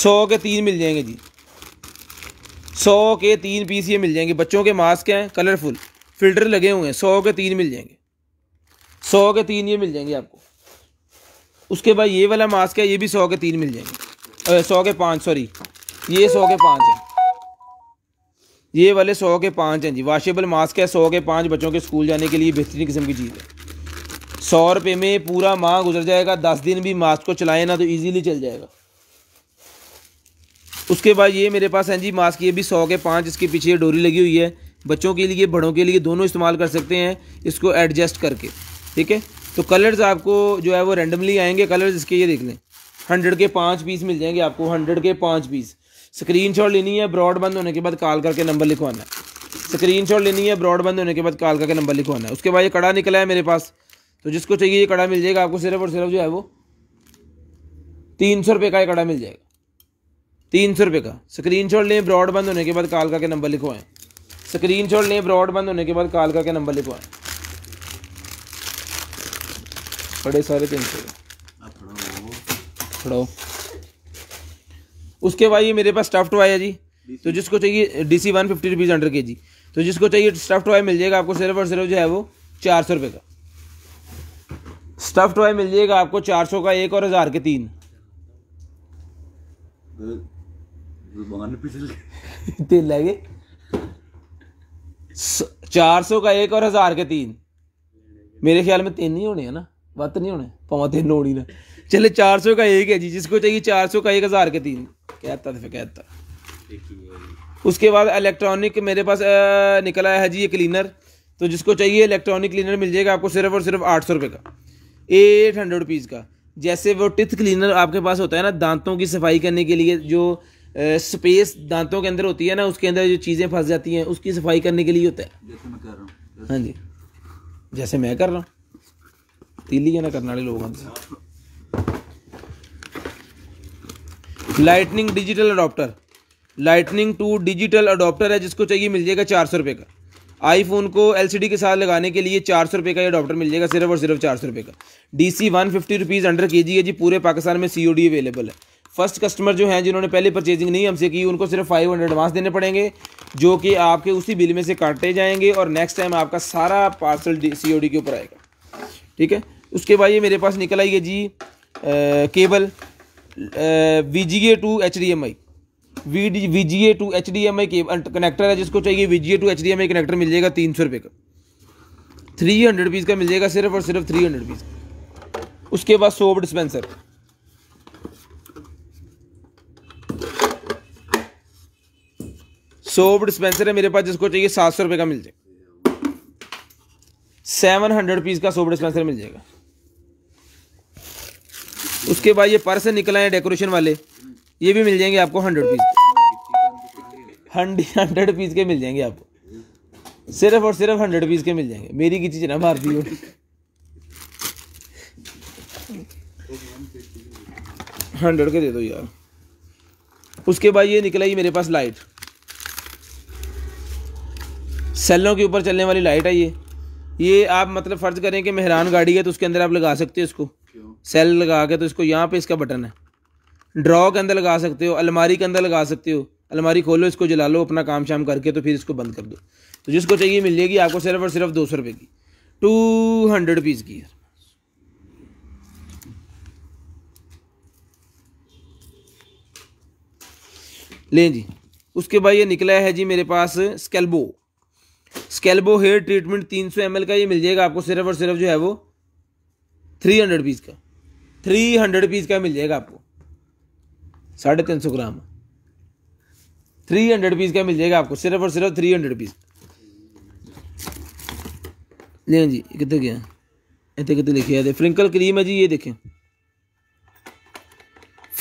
सौ के तीन मिल जाएंगे जी सौ के तीन पीस ये मिल जाएंगे बच्चों के मास्क हैं कलरफुल फिल्टर लगे हुए हैं सौ के तीन मिल जाएंगे सौ के तीन ये मिल जाएंगे आपको उसके बाद ये वाला मास्क है ये भी सौ के तीन मिल जाएंगे सौ के पाँच सॉरी ये सौ के पाँच है ये वाले सौ के पाँच हैं जी वाशेबल मास्क है सौ के पाँच बच्चों के स्कूल जाने के लिए बेहतरीन किस्म की चीज़ है सौ रुपये में पूरा माह गुजर जाएगा दस दिन भी मास्क को चलाएं ना तो ईजीली चल जाएगा उसके बाद ये मेरे पास हैं जी मास्क ये भी सौ के पाँच इसके पीछे ये डोरी लगी हुई है बच्चों के लिए बड़ों के लिए दोनों इस्तेमाल कर सकते हैं इसको एडजस्ट करके ठीक है तो कलर्स आपको जो है वो रेंडमली आएंगे कलर्स इसके ये देख लें हंड्रेड के पाँच पीस मिल जाएंगे आपको हंड्रेड के पाँच पीस स्क्रीनशॉट लेनी है ब्रॉड बंद होने के बाद कॉल करके नंबर लिखवाना है स्क्रीनशॉट लेनी है ब्रॉड बंद होने के बाद कॉल करके नंबर लिखवाना है उसके बाद ये कड़ा निकला है मेरे पास तो जिसको चाहिए ये कड़ा मिल जाएगा आपको सिर्फ और सिर्फ जो है वो तीन सौ रुपये का ये कड़ा मिल जाएगा तीन सौ रुपये का स्क्रीन शॉट लें ब्रॉड बंद होने के बाद कालका के नंबर लिखवाएं स्क्रीन शॉट लें ब्रॉड बंद होने के बाद कालका के नंबर लिखवाएं बड़े सारे तीन सौ खड़ो उसके बाद ये मेरे पास स्टफ्ट वाई है जी तो जिसको चाहिए D C one fifty rupees under के जी तो जिसको चाहिए स्टफ्ट वाई मिल जाएगा आपको सिर्फ और सिर्फ जो है वो चार सौ रुपये का स्टफ्ट वाई मिल जाएगा आपको चार सौ का एक और हज़ार के तीन जुबान फिसल तेल लगे चार सौ का एक और हजार के तीन मेरे ख्याल में तीन ही होने हैं ना वत नहीं होने पवा तीन होनी ना चले चार सौ का एक है जी जिसको चाहिए चार सौ का एक हजार के तीन कहता था कहता उसके बाद इलेक्ट्रॉनिक मेरे पास निकला है जी ये क्लीनर तो जिसको चाहिए इलेक्ट्रॉनिक क्लीनर मिल जाएगा आपको सिर्फ और सिर्फ आठ सौ रुपये का एट हंड्रेड रुपीज़ का जैसे वो टिथ क्लीनर आपके पास होता है ना दांतों की सफाई करने के लिए जो स्पेस दांतों के अंदर होती है ना उसके अंदर जो चीज़ें फंस जाती हैं उसकी सफाई करने के लिए होता है जैसे मैं कर रहा हूँ हाँ जी जैसे मैं कर रहा हूँ तीली ना करने वाले लोग lightning digital adapter lightning to digital adapter है जिसको चाहिए मिल जाएगा चार सौ रुपये का आईफोन को एलसीडी के साथ लगाने के लिए चार सौ रुपये का ये अडोप्टर मिल जाएगा सिर्फ और सिर्फ चार सौ रुपये का D C one fifty rupees under के जी है जी पूरे पाकिस्तान में सी अवेलेबल है फर्स्ट कस्टमर जो हैं जिन्होंने पहले परचेजिंग नहीं हमसे की उनको सिर्फ फाइव हंड्रेड एडवांस देने पड़ेंगे जो कि आपके उसी बिल में से काटे जाएंगे और नेक्स्ट टाइम आपका सारा पार्सल सी ओ डी के ऊपर आएगा ठीक है उसके बाद ये मेरे पास निकल आई है जी आ, cable V G A to H D M I V D V G A to H D M I connector है जिसको चाहिए V G A to H D M I connector मिल जाएगा तीन सौ रुपये का थ्री हंड्रेड पीस का मिल जाएगा सिर्फ और सिर्फ थ्री हंड्रेड पीस उसके बाद सोप डिस्पेंसर सोप डिस्पेंसर है मेरे पास जिसको चाहिए सात सौ रुपये का मिल जाएगा सेवन हंड्रेड पीस का सोप डिस्पेंसर मिल जाएगा उसके बाद ये पर्स निकला है डेकोरेशन वाले ये भी मिल जाएंगे आपको हंड्रेड पीस हंड्रेड पीस के मिल जाएंगे आपको सिर्फ और सिर्फ हंड्रेड पीस के मिल जाएंगे मेरी की चीज़ ना मार दी हंड्रेड के दे दो यार उसके बाद ये निकला ही मेरे पास लाइट सेलों के ऊपर चलने वाली लाइट है ये ये आप मतलब फ़र्ज़ करें कि मेहरान गाड़ी है तो उसके अंदर आप लगा सकते हो इसको सेल लगा के तो इसको यहाँ पे इसका बटन है ड्रॉ के अंदर लगा सकते हो अलमारी के अंदर लगा सकते हो अलमारी खोलो इसको जला लो अपना काम शाम करके तो फिर इसको बंद कर दो तो जिसको चाहिए मिल जाएगी आपको सिर्फ और सिर्फ दो सौ रुपये की टू हंड्रेड पीस की है लें जी उसके बाद ये निकला है जी मेरे पास स्केल्बो स्केल्बो हेयर ट्रीटमेंट तीन सौ एम का ये मिल जाएगा आपको सिर्फ और सिर्फ जो है वो थ्री हंड्रेड पीस का थ्री हंड्रेड पीस का मिल जाएगा आपको साढ़े तीन सौ ग्राम थ्री हंड्रेड पीस का मिल जाएगा आपको सिर्फ और सिर्फ थ्री हंड्रेड पीस लें जी कितने गया इतने तो कितने लिखे आते फ्रिंकल क्रीम है जी ये देखें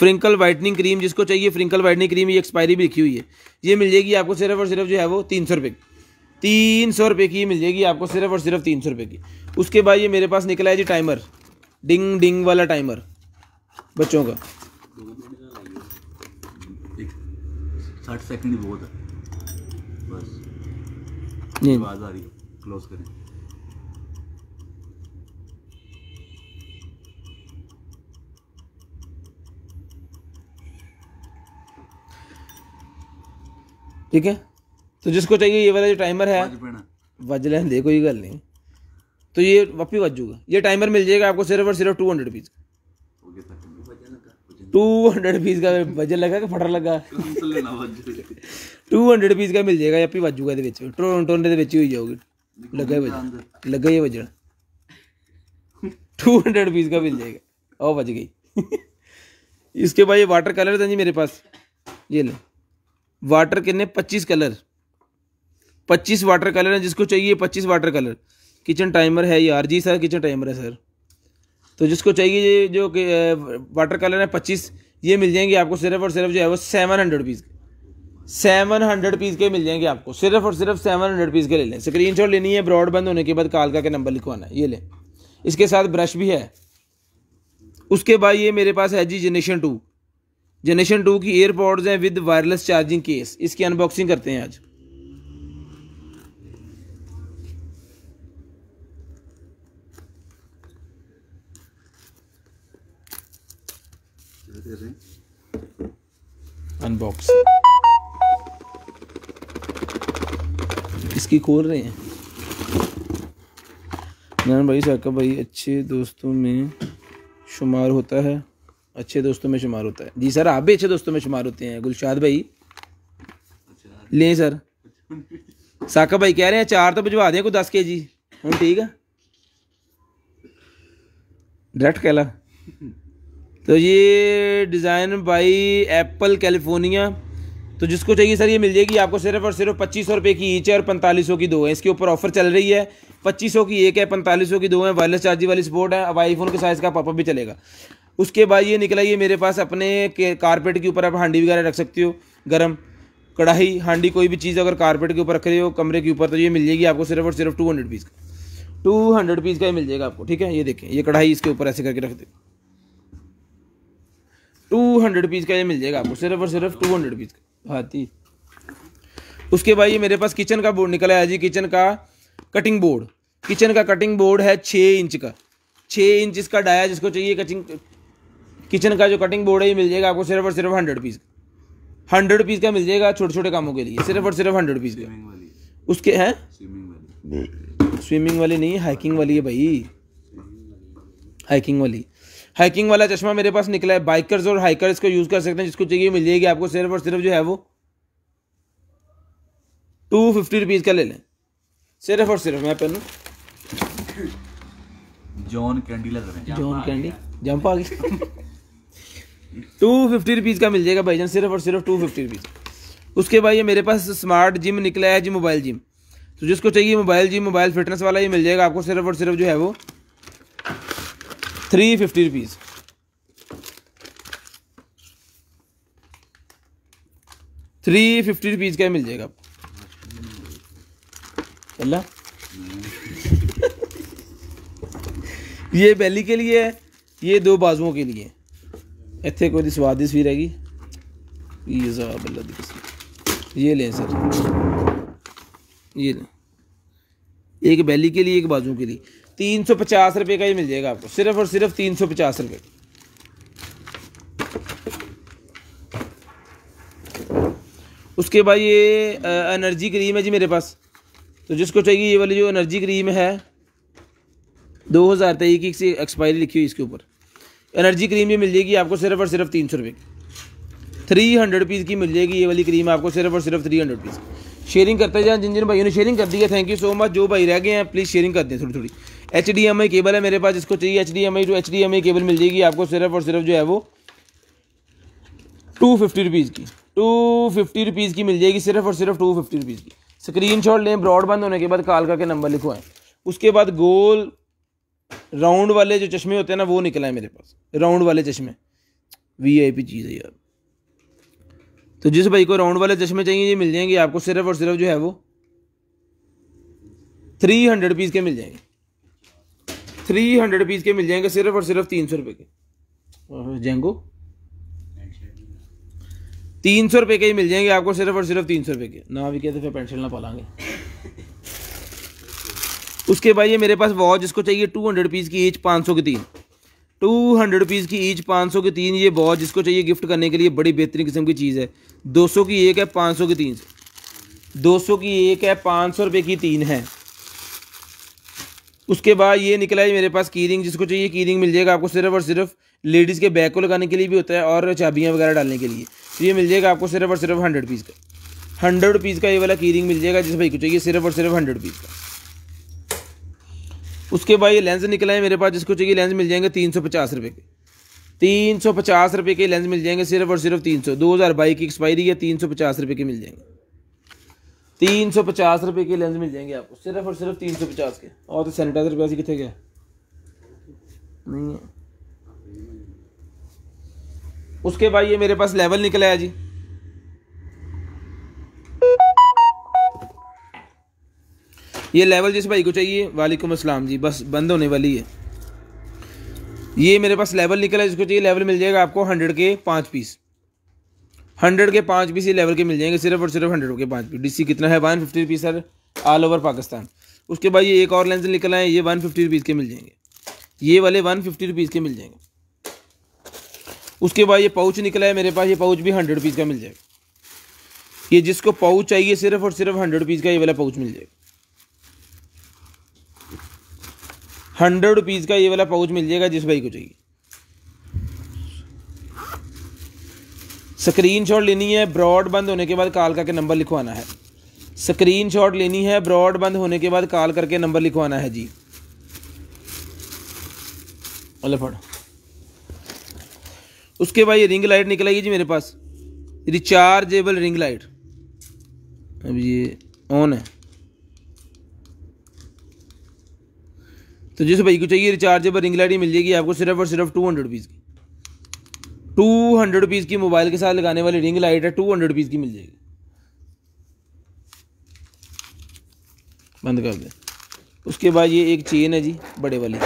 फ्रिंकल वाइटनिंग क्रीम जिसको चाहिए फ्रिंकल वाइटनिंग क्रीम ये एक्सपायरी भी लिखी हुई है ये मिल जाएगी आपको सिर्फ और सिर्फ जो है वो तीन सौ रुपये की तीन सौ रुपये की मिल जाएगी आपको सिर्फ और सिर्फ तीन सौ रुपये की उसके बाद ये मेरे पास निकला है जी टाइमर डिंग डिंग वाला टाइमर बच्चों का साठ बहुत है बस आवाज़ आ रही क्लोज करें ठीक है तो जिसको चाहिए ये वाला जो टाइमर है वज लें दे कोई गल नहीं तो ये वापी वजूगा ये टाइमर मिल जाएगा आपको सिर्फ और सिर्फ two hundred rupees two hundred rupees का वजन लगा कि फटर लगा टू हंड्रेड रुपीज़ का मिल जाएगा ये अपनी वाजूगा ਇਹਦੇ ਵਿੱਚ ਟੋਨ ਟੋਨ ਦੇ ਵਿੱਚ ਹੋਈ लगा ही ਹੀ ਵਜਣ ਲੱਗਾ रुपीज़ का मिल जाएगा और बज गई इसके बाद ये वाटर कलर था जी मेरे पास ये लो वाटर कितने पच्चीस कलर पच्चीस वाटर कलर है जिसको चाहिए पच्चीस वाटर कलर किचन टाइमर है यार जी सर किचन टाइमर है सर तो जिसको चाहिए जो वाटर कलर है पच्चीस ये मिल जाएंगे आपको सिर्फ और सिर्फ जो है वो seven hundred piece seven hundred piece के मिल जाएंगे आपको सिर्फ और सिर्फ सेवन हंड्रेड पीस के ले लें स्क्रीन शॉट लेनी है ब्रॉड बंद होने के बाद कालका का नंबर लिखवाना है ये लें इसके साथ ब्रश भी है उसके बाद ये मेरे पास है जी जनरेशन टू जनरेशन टू की एयरपॉड्स हैं विद वायरलेस चार्जिंग केस इसकी अनबॉक्सिंग करते हैं आज दे रहे हैं अनबॉक्स इसकी खोल रहे हैं नारायण भाई साका भाई अच्छे दोस्तों में शुमार होता है अच्छे दोस्तों में शुमार होता है जी सर आप भी अच्छे दोस्तों में शुमार होते हैं गुलशाद भाई ले सर साका भाई कह रहे हैं चार तो भिजवा दें कोई दस के जी हूँ ठीक है डायरेक्ट कहला तो ये डिज़ाइन बाई एप्पल कैलिफोर्निया तो जिसको चाहिए सर ये मिल जाएगी आपको सिर्फ और सिर्फ पच्चीस सौ रुपये की ईच है और पैंतालीस सौ की दो है इसके ऊपर ऑफर चल रही है पच्चीस सौ की एक है पैंतालीस सौ की दो है वायरलेस चार्जिंग वाली स्पोर्ट है अब आईफोन के साइज़ का पापा भी चलेगा उसके बाद ये निकला ये मेरे पास अपने कारपेट के ऊपर आप हांडी वगैरह रख सकते हो गर्म कढ़ाई हांडी कोई भी चीज़ अगर कारपेट के ऊपर रख रहे हो कमरे के ऊपर तो ये मिल जाएगी आपको सिर्फ और सिर्फ टू हंड्रेड पीस का टू हंड्रेड पीस का ही मिल जाएगा आपको ठीक है ये देखें ये कढ़ाई इसके ऊपर ऐसे करके रख दे टू हंड्रेड पीस का ये मिल जाएगा आपको सिर्फ और सिर्फ टू हंड्रेड पीस का हाथी उसके बाद ये मेरे पास किचन का बोर्ड निकला है जी किचन का कटिंग बोर्ड किचन का कटिंग बोर्ड है छः इंच का छः इंच इसका डाया जिसको चाहिए कटिंग किचन का जो कटिंग बोर्ड है ये मिल जाएगा आपको सिर्फ और सिर्फ हंड्रेड पीस का हंड्रेड पीस का मिल जाएगा छोटे छोटे कामों के लिए सिर्फ और सिर्फ हंड्रेड पीस का उसके हैं स्विमिंग वाली नहीं हाइकिंग वाली है भाई हाइकिंग वाली हाइकिंग वाला चश्मा मेरे पास निकला है बाइकर्स और हाइकर्स को यूज़ कर सकते हैं जिसको चाहिए मिल जाएगी आपको सिर्फ और सिर्फ जो है वो टू फिफ्टी रुपीज़ का ले लें सिर्फ और सिर्फ मैं पहनूँ जॉन कैंडी लग रहा है जॉन कैंडी जंप आ गई टू फिफ्टी रुपीज़ का मिल जाएगा भाई सिर्फ और सिर्फ टू फिफ्टी रुपीज़ उसके बाद ये मेरे पास स्मार्ट जिम निकला है जी मोबाइल जिम तो जिसको चाहिए मोबाइल जिम मोबाइल फिटनेस वाला ये मिल जाएगा आपको सिर्फ और सिर्फ जो है वो three fifty rupees three fifty rupees का मिल जाएगा आपको ये बेली के लिए है ये दो बाजुओं के लिए इतने कोई स्वादिश भी रहेगी ये जवाब ये लें सर ये लें एक बेली के लिए एक बाजू के लिए तीन सौ पचास रुपये का ही मिल जाएगा आपको सिर्फ और सिर्फ तीन सौ पचास रुपये उसके बाद ये एनर्जी क्रीम है जी मेरे पास तो जिसको चाहिए ये वाली जो एनर्जी क्रीम है दो हज़ार तेईस की से एक्सपायरी लिखी हुई इसके ऊपर एनर्जी क्रीम भी मिल जाएगी आपको सिर्फ और सिर्फ तीन सौ रुपये की थ्री हंड्रेड पीस की मिल जाएगी ये वाली क्रीम आपको सिर्फ और सिर्फ थ्री हंड्रेड पीस की शेयरिंग करते जाए जिन जिन भाइयों ने शेयरिंग कर दी है थैंक यू सो मच जो भाई रह गए हैं प्लीज़ शेयरिंग कर दें थोड़ी थोड़ी H D M I cable है मेरे पास इसको चाहिए एच डी एम आई जो H D M I cable मिल जाएगी आपको सिर्फ और सिर्फ जो है वो टू फिफ्टी रुपीज़ की टू फिफ्टी रुपीज़ की मिल जाएगी सिर्फ और सिर्फ two fifty rupees screenshot shot लें ब्रॉडबैंड होने के बाद कॉल करके नंबर लिखवाएं उसके बाद गोल राउंड वाले जो चश्मे होते हैं ना वो निकला है मेरे पास राउंड वाले चश्मे वी आई पी चीज़ है यार तो जिस भाई को राउंड वाले चश्मे चाहिए ये मिल जाएंगे आपको सिर्फ और सिर्फ जो है वो थ्री हंड्रेड पीस के मिल जाएंगे थ्री हंड्रेड पीस के मिल जाएंगे सिर्फ और सिर्फ तीन सौ रुपये के जेंगो तीन सौ रुपए के ही मिल जाएंगे आपको सिर्फ और सिर्फ तीन सौ रुपये के ना भी कहते फिर पेंसिल ना पालेंगे उसके बाद ये मेरे पास वॉच जिसको चाहिए टू हंड्रेड पीस की एज पाँच सौ की तीन टू हंड्रेड रुपीज़ की ईच पाँच सौ की तीन ये बहुत जिसको चाहिए गिफ्ट करने के लिए बड़ी बेहतरीन किस्म की चीज़ है दो सौ की एक है पाँच सौ की तीन दो सौ की एक है पाँच सौ रुपये की तीन है उसके बाद ये निकला है मेरे पास की रिंग जिसको चाहिए की रिंग मिल जाएगा आपको सिर्फ और सिर्फ लेडीज़ के बैग को लगाने के लिए भी होता है और चाबियाँ वगैरह डालने के लिए तो ये मिल जाएगा आपको सिर्फ और सिर्फ हंड्रेड पीस का हंड्रेड रुपीज़ का ये वाला की रिंग मिल जाएगा जिस भाई को चाहिए सिर्फ और सिर्फ हंड्रेड पीस का उसके बाद ये लेंस निकला है मेरे पास जिसको चाहिए लेंस मिल जाएंगे तीन सौ पचास रुपये के तीन सौ पचास रुपये के लेंस मिल जाएंगे सिर्फ और सिर्फ तीन सौ दो हज़ार बाईस की एक्सपायरी है तीन सौ पचास रुपये के मिल जाएंगे तीन सौ पचास रुपये के लेंस मिल जाएंगे आपको सिर्फ और सिर्फ तीन सौ पचास के और तो सैनिटाइजर पैसे कितने गए नहीं है उसके बाद ये मेरे पास लेवल निकला है जी ये लेवल जिस भाई को चाहिए वालेकुम असलम जी बस बंद होने वाली है ये मेरे पास लेवल निकला है जिसको चाहिए लेवल मिल जाएगा आपको हंड्रेड के पाँच पीस हंड्रेड के पाँच पीस ये लेवल के मिल जाएंगे सिर्फ और सिर्फ हंड्रेड के पाँच पीस डीसी कितना है one fifty rupees sir all over Pakistan उसके बाद ये एक और लेंस निकला है ये वन फिफ्टी रुपीज़ के मिल जाएंगे ये वाले वन फिफ्टी रुपीज़ के मिल जाएंगे उसके बाद ये पाउच निकला है मेरे पास ये पाउच भी हंड्रेड रुपीज़ का मिल जाएगा ये जिसको पाउच चाहिए सिर्फ और सिर्फ हंड्रेड रुपीज़ का ये वाला पाउच मिल जाएगा हंड्रेड रुपीज़ का ये वाला पाउच मिल जाएगा जिस भाई को चाहिए स्क्रीन शॉट लेनी है ब्रॉड बंद होने के बाद कॉल करके नंबर लिखवाना है स्क्रीन शॉट लेनी है ब्रॉड बंद होने के बाद कॉल करके नंबर लिखवाना है जी अल उसके बाद ये रिंग लाइट निकल आई जी मेरे पास रिचार्जेबल रिंग लाइट अब ये ऑन है तो जिस भाई को चाहिए रिचार्जेबल रिंग लाइट मिल जाएगी आपको सिर्फ और सिर्फ टू हंड्रेड रुपीज़ की टू हंड्रेड रुपीज़ की मोबाइल के साथ लगाने वाली रिंग लाइट है टू हंड्रेड रुपीज़ की मिल जाएगी बंद कर दें उसके बाद ये एक चेन है जी बड़े वाली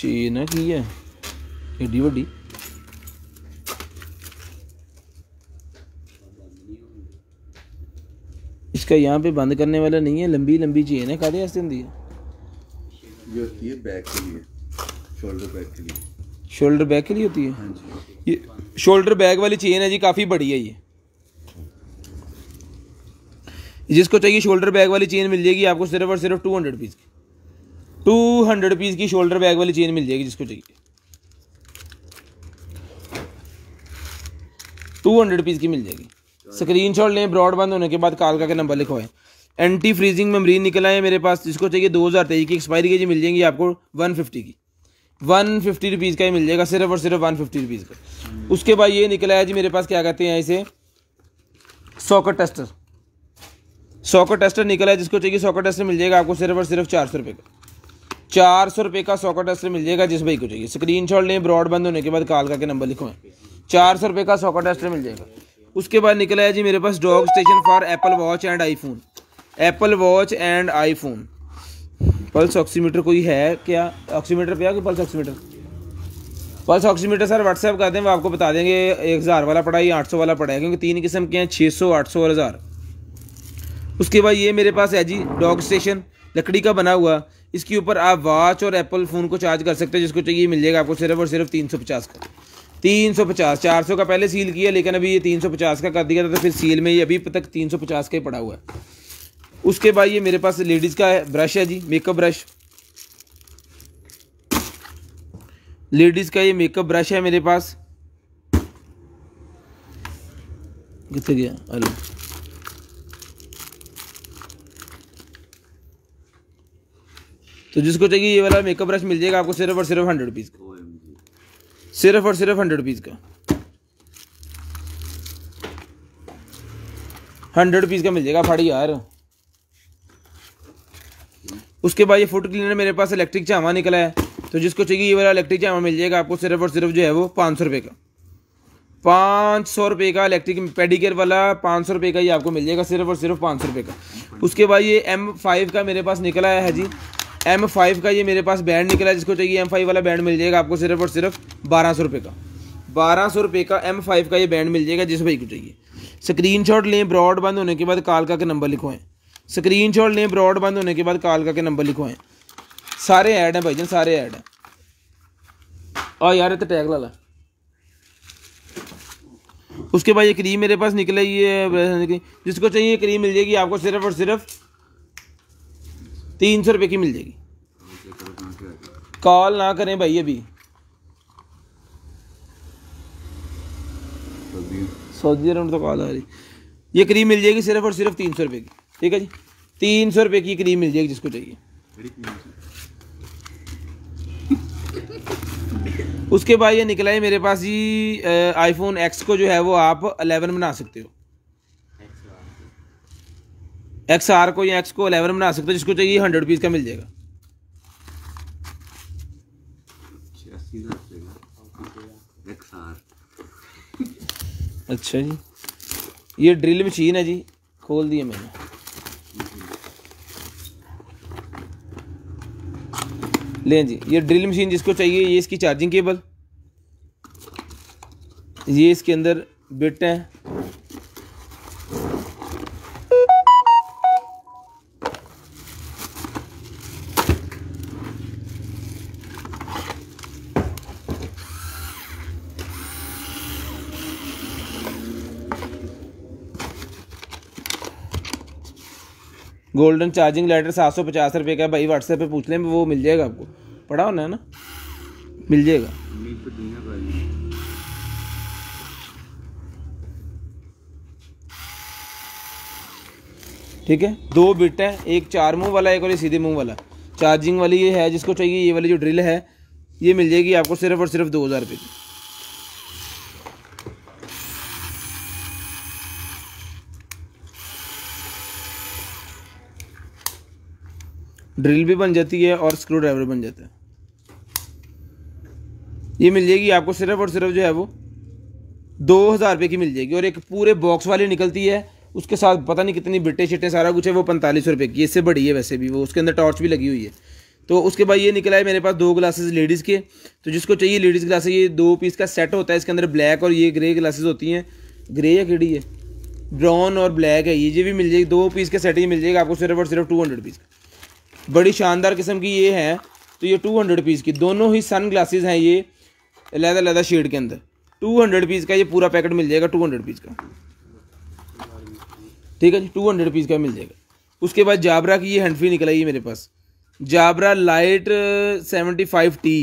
चेन है ठीक है एडी वी इसका यहाँ पे बंद करने वाला नहीं है लंबी लंबी चेन है कहते हैं होंगी ये होती है बैक के लिए शोल्डर बैग के लिए शोल्डर बैग के लिए होती है हाँ ये शोल्डर बैग वाली चेन है जी काफ़ी बड़ी है ये जिसको चाहिए शोल्डर बैग वाली चेन मिल जाएगी आपको सिर्फ और सिर्फ टू हंड्रेड पीस की टू हंड्रेड पीस की शोल्डर बैग वाली चेन मिल जाएगी जिसको चाहिए टू हंड्रेड पीस की मिल जाएगी स्क्रीनशॉट लें ब्रॉडबैंड होने के बाद कालका के नंबर लिखवाएं एंटी फ्रीजिंग मेमरी निकला है मेरे पास जिसको चाहिए दो हज़ार तेईस की एक्सपायरी की जी मिल जाएगी आपको वन फिफ्टी की वन फिफ्टी रुपीज़ का ही मिल जाएगा सिर्फ और सिर्फ वन फिफ्टी रुपीज़ का उसके बाद ये निकला है जी मेरे पास क्या कहते हैं इसे सॉकर टेस्टर सॉकर टेस्टर निकला है जिसको चाहिए सॉकर टेस्टर मिल जाएगा आपको सिर्फ और सिर्फ चार सौ रुपये का चार सौ रुपये का सॉकर टेस्टर मिल जाएगा जिस भाई को चाहिए स्क्रीन शॉट लें ब्रॉड बंद होने के बाद कॉल करके नंबर लिखवाएं चार सौ रुपये का सॉकर टेस्टर मिल जाएगा उसके बाद निकला है जी मेरे पास dock station for Apple watch and iPhone Apple watch and iPhone pulse oximeter कोई है क्या ऑक्सीमीटर पे कि pulse oximeter pulse oximeter sir WhatsApp कर दें वो आपको बता देंगे एक हज़ार वाला पड़ा या आठ सौ वाला पड़ा है क्योंकि तीन किस्म के हैं छः सौ आठ सौ और हज़ार उसके बाद ये मेरे पास है जी डॉग स्टेशन लकड़ी का बना हुआ इसके ऊपर आप वॉच और एप्पल फ़ोन को चार्ज कर सकते हैं जिसको चाहिए मिल जाएगा आपको सिर्फ और सिर्फ तीन सौ पचास का तीन सौ पचास चार सौ का पहले सील किया लेकिन अभी ये तीन सौ पचास का कर दिया था तो फिर सील में ये अभी तक तीन सौ पचास का ही पड़ा हुआ है उसके बाद ये मेरे पास लेडीज़ का है ब्रश है जी मेकअप ब्रश लेडीज़ का ये मेकअप ब्रश है मेरे पास कितने गया हेलो तो जिसको चाहिए ये वाला मेकअप ब्रश मिल जाएगा आपको सिर्फ और सिर्फ हंड्रेड रुपीज़ का सिर्फ और सिर्फ हंड्रेड रुपीज़ का हंड्रेड रुपीज़ का मिल जाएगा फाड़ी यार उसके बाद ये फूड क्लीनर मेरे पास इलेक्ट्रिक चावा निकला है तो जिसको चाहिए ये वाला इलेक्ट्रिक चावा मिल जाएगा आपको सिर्फ और सिर्फ जो है वो पाँच सौ रुपये का पाँच सौ रुपये का इलेक्ट्रिक पेडिकेयर वाला पाँच सौ रुपये का ये आपको मिल जाएगा सिर्फ और सिर्फ पाँच सौ रुपये का उसके बाद ये एम फाइव का मेरे पास निकला है जी एम फाइव का ये मेरे पास बैंड निकला है जिसको चाहिए एम फाइव वाला बैंड मिल जाएगा आपको सिर्फ और सिर्फ बारह सौ रुपये का बारह सौ रुपये का एम फाइव का ये बैंड मिल जाएगा जिस भाई को चाहिए स्क्रीन शॉट लें ब्रॉडबैंड होने के बाद काल का नंबर लिखवाएं स्क्रीन शॉट लें ब्रॉड बंद होने के बाद कॉल करके नंबर लिखवाएं सारे ऐड हैं भाई जान सारे ऐड हैं और यार तो टैग ला उसके बाद ये क्रीम मेरे पास निकले ये जिसको चाहिए क्रीम मिल जाएगी आपको सिर्फ और सिर्फ तीन सौ रुपये की मिल जाएगी कॉल ना करें भाई अभी सऊदी अरब तो कॉल आ रही ये क्रीम मिल जाएगी सिर्फ और सिर्फ तीन सौ रुपये की ठीक है जी तीन सौ रुपये की क्रीम मिल जाएगी जिसको चाहिए उसके बाद ये निकला है मेरे पास जी आईफोन एक्स को जो है वो आप अलेवन बना सकते हो एक्स आर को या एक्स को अलेवन बना सकते हो जिसको चाहिए हंड्रेड रुपीज़ का मिल जाएगा अच्छा जी ये ड्रिल मशीन है जी खोल दिया मैंने लें जी ये ड्रिल मशीन जिसको चाहिए ये इसकी चार्जिंग केबल ये इसके अंदर बिट हैं गोल्डन चार्जिंग लाइटर सात सौ पचास रुपये का भाई व्हाट्सएप पे पूछ लें वो मिल जाएगा आपको पढ़ा होना है ना मिल जाएगा ठीक है दो बिट है एक चार मुंह वाला एक और ये सीधे मुंह वाला चार्जिंग वाली ये है जिसको चाहिए ये वाली जो ड्रिल है ये मिल जाएगी आपको सिर्फ और सिर्फ दो हज़ार रुपये की ड्रिल भी बन जाती है और स्क्रू ड्राइवर बन जाता है ये मिल जाएगी आपको सिर्फ और सिर्फ जो है वो दो हज़ार रुपये की मिल जाएगी और एक पूरे बॉक्स वाली निकलती है उसके साथ पता नहीं कितनी बिट्टे शिट्टे सारा कुछ है वो पैंतालीस रुपये की इससे बड़ी है वैसे भी वो उसके अंदर टॉर्च भी लगी हुई है तो उसके बाद ये निकला है मेरे पास दो ग्लासेस लेडीज़ के तो जिसको चाहिए लेडीज़ ग्लासेस ये दो पीस का सेट होता है इसके अंदर ब्लैक और ये ग्रे ग्लासेस होती हैं ग्रे या किड़ी है ब्राउन और ब्लैक है ये भी मिल जाएगी दो पीस के सेट ही मिल जाएगा आपको सिर्फ और सिर्फ टू हंड्रेड पीस का बड़ी शानदार किस्म की ये है तो ये टू हंड्रेड पीस की दोनों ही सन ग्लासेज हैं ये लहदा लहदा शेड के अंदर टू हंड्रेड पीस का ये पूरा पैकेट मिल जाएगा टू हंड्रेड पीस का ठीक है जी टू हंड्रेड पीस का मिल जाएगा उसके बाद जाबरा की ये हैंड फ्री निकला ये मेरे पास Jabra lite seventy five T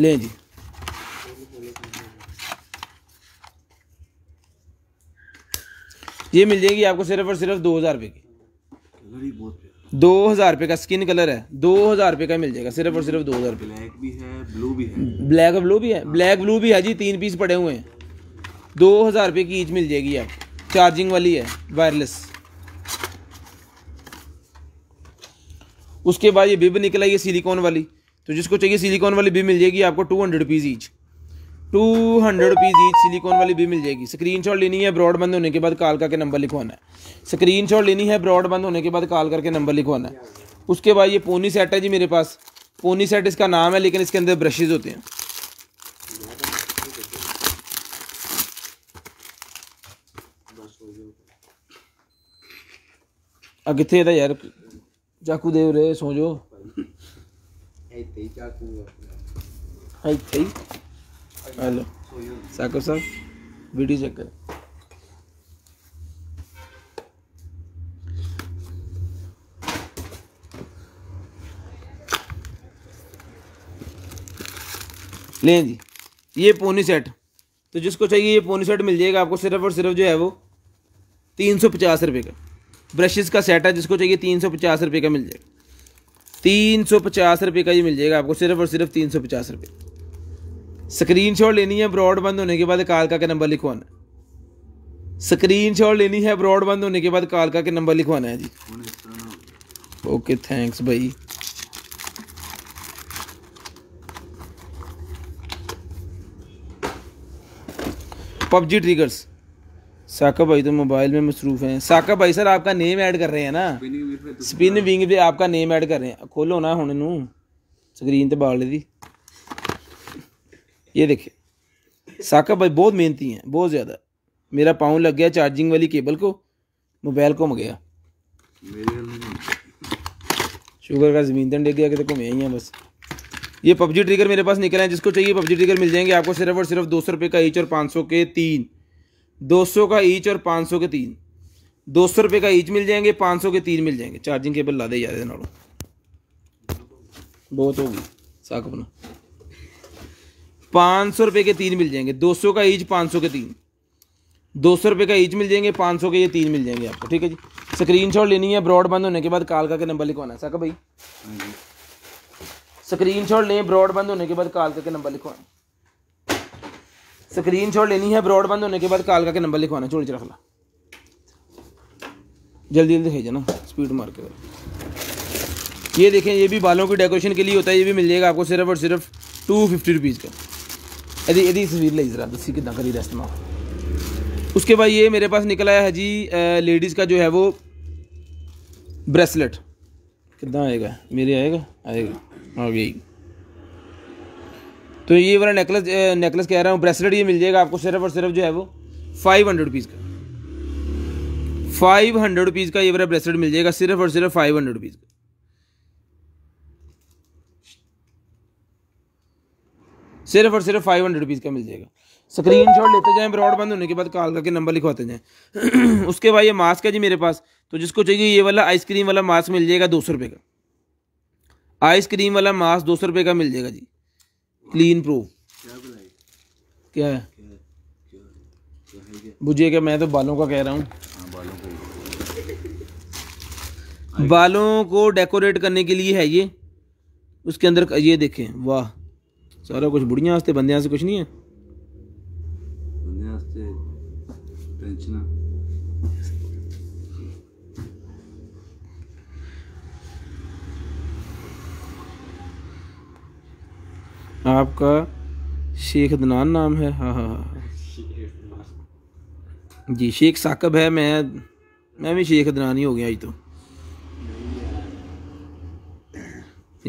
लें जी ये मिल जाएगी आपको सिर्फ और सिर्फ दो हज़ार रुपये की दो हज़ार रुपये का स्किन कलर है दो हज़ार रुपये का मिल जाएगा सिर्फ और सिर्फ दो हज़ार ब्लैक भी है ब्लू भी है ब्लैक और ब्लू भी है ब्लैक ब्लू भी है जी तीन पीस पड़े हुए हैं दो हज़ार रुपए की ईच मिल जाएगी आप चार्जिंग वाली है वायरलेस उसके बाद ये बिब निकला ये सिलिकॉन वाली तो जिसको चाहिए सिलिकॉन वाली बिब मिल जाएगी आपको two hundred rupees each two hundred rupees each silicone वाली भी मिल जाएगी स्क्रीन शॉट लेनी है ब्रॉड बंद होने के बाद कॉल करके नंबर लिखवाना है स्क्रीन शॉट लेनी है ब्रॉड बंद होने के बाद कॉल करके नंबर लिखवाना है उसके बाद ये पोनी सेट है जी मेरे पास पोनी सेट इसका नाम है लेकिन इसके अंदर ब्रशेज़ होते हैं कितने था यार चाकू ਚਾਕੂ ਦੇ ਉਰੇ ਸੌ हेलो साकर साहब वीडियो चेक करें लें जी ये पोनी सेट तो जिसको चाहिए ये पोनी सेट मिल जाएगा आपको सिर्फ और सिर्फ जो है वो तीन सौ पचास रुपये का ब्रशेज़ का सेट है जिसको चाहिए तीन सौ पचास रुपये का मिल जाएगा तीन सौ पचास रुपये का ये मिल जाएगा आपको सिर्फ और सिर्फ तीन सौ पचास रुपये स्क्रीनशॉट लेनी है ब्रॉड होने के बाद कालका का नंबर लिखवाना है स्क्रीनशॉट लेनी है ब्रॉड होने के बाद कालका के नंबर लिखवाना है जी ओके थैंक्स भाई पबजी ट्रिगर्स साका भाई तो मोबाइल में मसरूफ़ हैं साका भाई सर आपका नेम ऐड कर रहे हैं ना तो स्पिन विंग पे आपका नेम ऐड कर रहे हैं खोलो ना हूँ स्क्रीन तो बाल दी ये देखिए साकब भाई बहुत मेहनती हैं बहुत ज़्यादा मेरा पाँव लग गया चार्जिंग वाली केबल को मोबाइल घूम गया शुगर का ज़मींदन डे गया कि घूमे ही हैं बस ये पबजी ट्रिगर मेरे पास निकला है जिसको चाहिए पबजी ट्रिगर मिल जाएंगे आपको सिर्फ और सिर्फ दो सौ रुपये का ईच और पाँच सौ के तीन दो सौ का ईच और पाँच सौ के तीन दो सौ रुपये का ईच मिल जाएंगे पाँच सौ के तीन मिल जाएंगे चार्जिंग केबल ला दे जा बहुत होगी साकब ना पाँच सौ रुपये के तीन मिल जाएंगे दो सौ का ईज पाँच सौ के तीन दो सौ रुपये का ईच मिल जाएंगे पाँच सौ के ये तीन मिल जाएंगे आपको ठीक है जी स्क्रीन शॉट लेनी है ब्रॉड बंद होने के बाद कालका के नंबर लिखवाना है साका भाई स्क्रीन शॉट लें ब्रॉड बंद होने के बाद कालका के नंबर लिखवाना स्क्रीन शॉट लेनी है ब्रॉड बंद होने के बाद कालका के नंबर लिखवाना चोरी रख ला जल्दी जल्दी भेजा ना स्पीड मार के ये देखें ये भी बालों की डेकोरेशन के लिए होता है ये भी मिल जाएगा आपको सिर्फ और सिर्फ टू फिफ्टी रुपीज़ का ये यदि तस्वीर ले जरा दसी कि करी रेस्ट इस्तेमाल उसके बाद ये मेरे पास निकल आया है जी लेडीज़ का जो है वो ब्रेसलेट कितना आएगा मेरे आएगा आएगा हाँ यही तो ये वाला नेकलेस नेकलेस कह रहा हूँ ब्रेसलेट ये मिल जाएगा आपको सिर्फ और सिर्फ जो है वो फाइव हंड्रेड रुपीज़ का फाइव हंड्रेड रुपीज़ का ये वाला ब्रेसलेट मिल जाएगा सिर्फ और सिर्फ फाइव हंड्रेड रुपीज़ का सिर्फ और सिर्फ फाइव हंड्रेड रुपीज़ का मिल जाएगा स्क्रीन शॉट लेते जाएँ बंद होने के बाद कॉल करके नंबर लिखवाते जाएँ उसके बाद ये मास्क है जी मेरे पास तो जिसको चाहिए ये वाला आइसक्रीम वाला मास्क मिल जाएगा दो सौ रुपये का आइसक्रीम वाला मास्क दो सौ रुपये का मिल जाएगा जी क्लीन प्रूफ क्या है बुझिए क्या मैं तो बालों का कह रहा हूँ बालों को डेकोरेट करने के लिए है ये उसके अंदर ये देखें वाह सारा कुछ बुढ़िया वास्ते बंदे कुछ नहीं है बंदे वास्ते आपका शेख दनान नाम है हाँ हाँ हाँ जी शेख साकब है मैं मैं भी शेख दनान ही हो गया आज तो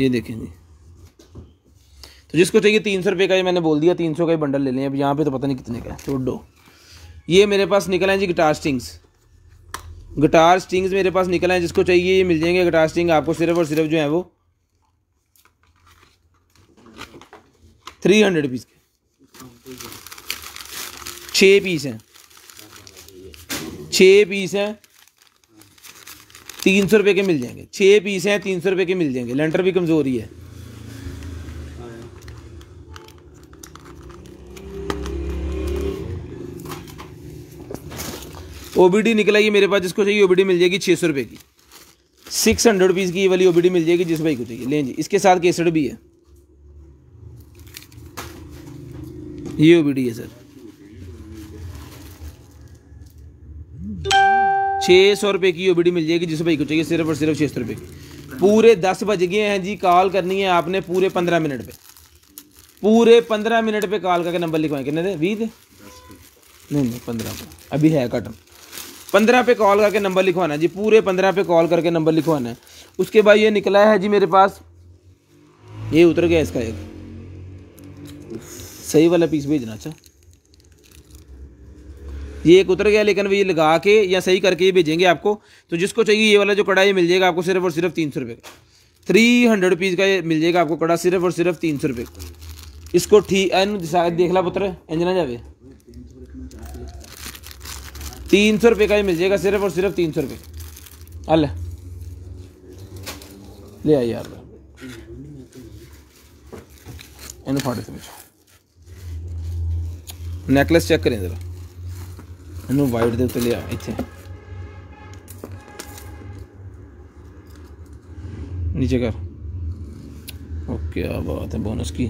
ये देखें जी तो जिसको चाहिए तीन सौ रुपये का ये मैंने बोल दिया तीन सौ का ही बंडल ले लें अब यहाँ पे तो पता नहीं कितने का है छोड़ दो ये मेरे पास निकल हैं जी गिटार स्टिंग्स गिटार स्टिंग्स मेरे पास निकल हैं जिसको चाहिए ये मिल जाएंगे गिटार स्टिंग आपको सिर्फ और सिर्फ जो है वो थ्री हंड्रेड पीस के छः पीस हैं छः पीस हैं तीन सौ रुपये के मिल जाएंगे छः पीस हैं तीन सौ रुपये के मिल जाएंगे लेंटर भी कमज़ोर ही है ओबीडी निकला ये मेरे पास जिसको चाहिए ओबीडी मिल जाएगी छः सौ रुपये की सिक्स हंड्रेड रुपीज़ की ये वाली ओबीडी मिल जाएगी जिस भाई को चाहिए लें जी इसके साथ केसड़ भी है ये ओबीडी है सर छः सौ रुपये की ओबीडी मिल जाएगी जिस भाई को चाहिए सिर्फ और सिर्फ छः सौ रुपये की पूरे दस बज गए हैं जी कॉल करनी है आपने पूरे पंद्रह मिनट पे पूरे पंद्रह मिनट पे कॉल करके नंबर लिखवाएं कितने दे बीस नहीं नहीं पंद्रह अभी है कटम पंद्रह पे कॉल करके नंबर लिखवाना जी पूरे पंद्रह पे कॉल करके नंबर लिखवाना है उसके बाद ये निकला है जी मेरे पास ये उतर गया इसका एक सही वाला पीस भेजना अच्छा ये एक उतर गया लेकिन ये लगा के या सही करके ये भेजेंगे आपको तो जिसको चाहिए ये वाला जो कड़ा ये मिल जाएगा आपको सिर्फ और सिर्फ तीन सौ रुपये का थ्री हंड्रेड रुपीज़ का ये मिल जाएगा आपको कड़ा सिर्फ और सिर्फ तीन सौ रुपये का इसको ठीक देख ला पुत्र इंजना जावे तीन सौ रुपये का ही मिल जाएगा सिर्फ और सिर्फ तीन सौ रुपये अल्लाह ले आइए यार इन फाड़े तो बच्चों नेकलेस चेक करें जरा इन्होंने वाइट के उत्ते तो लिया इतने नीचे कर ओके क्या बात है बोनस की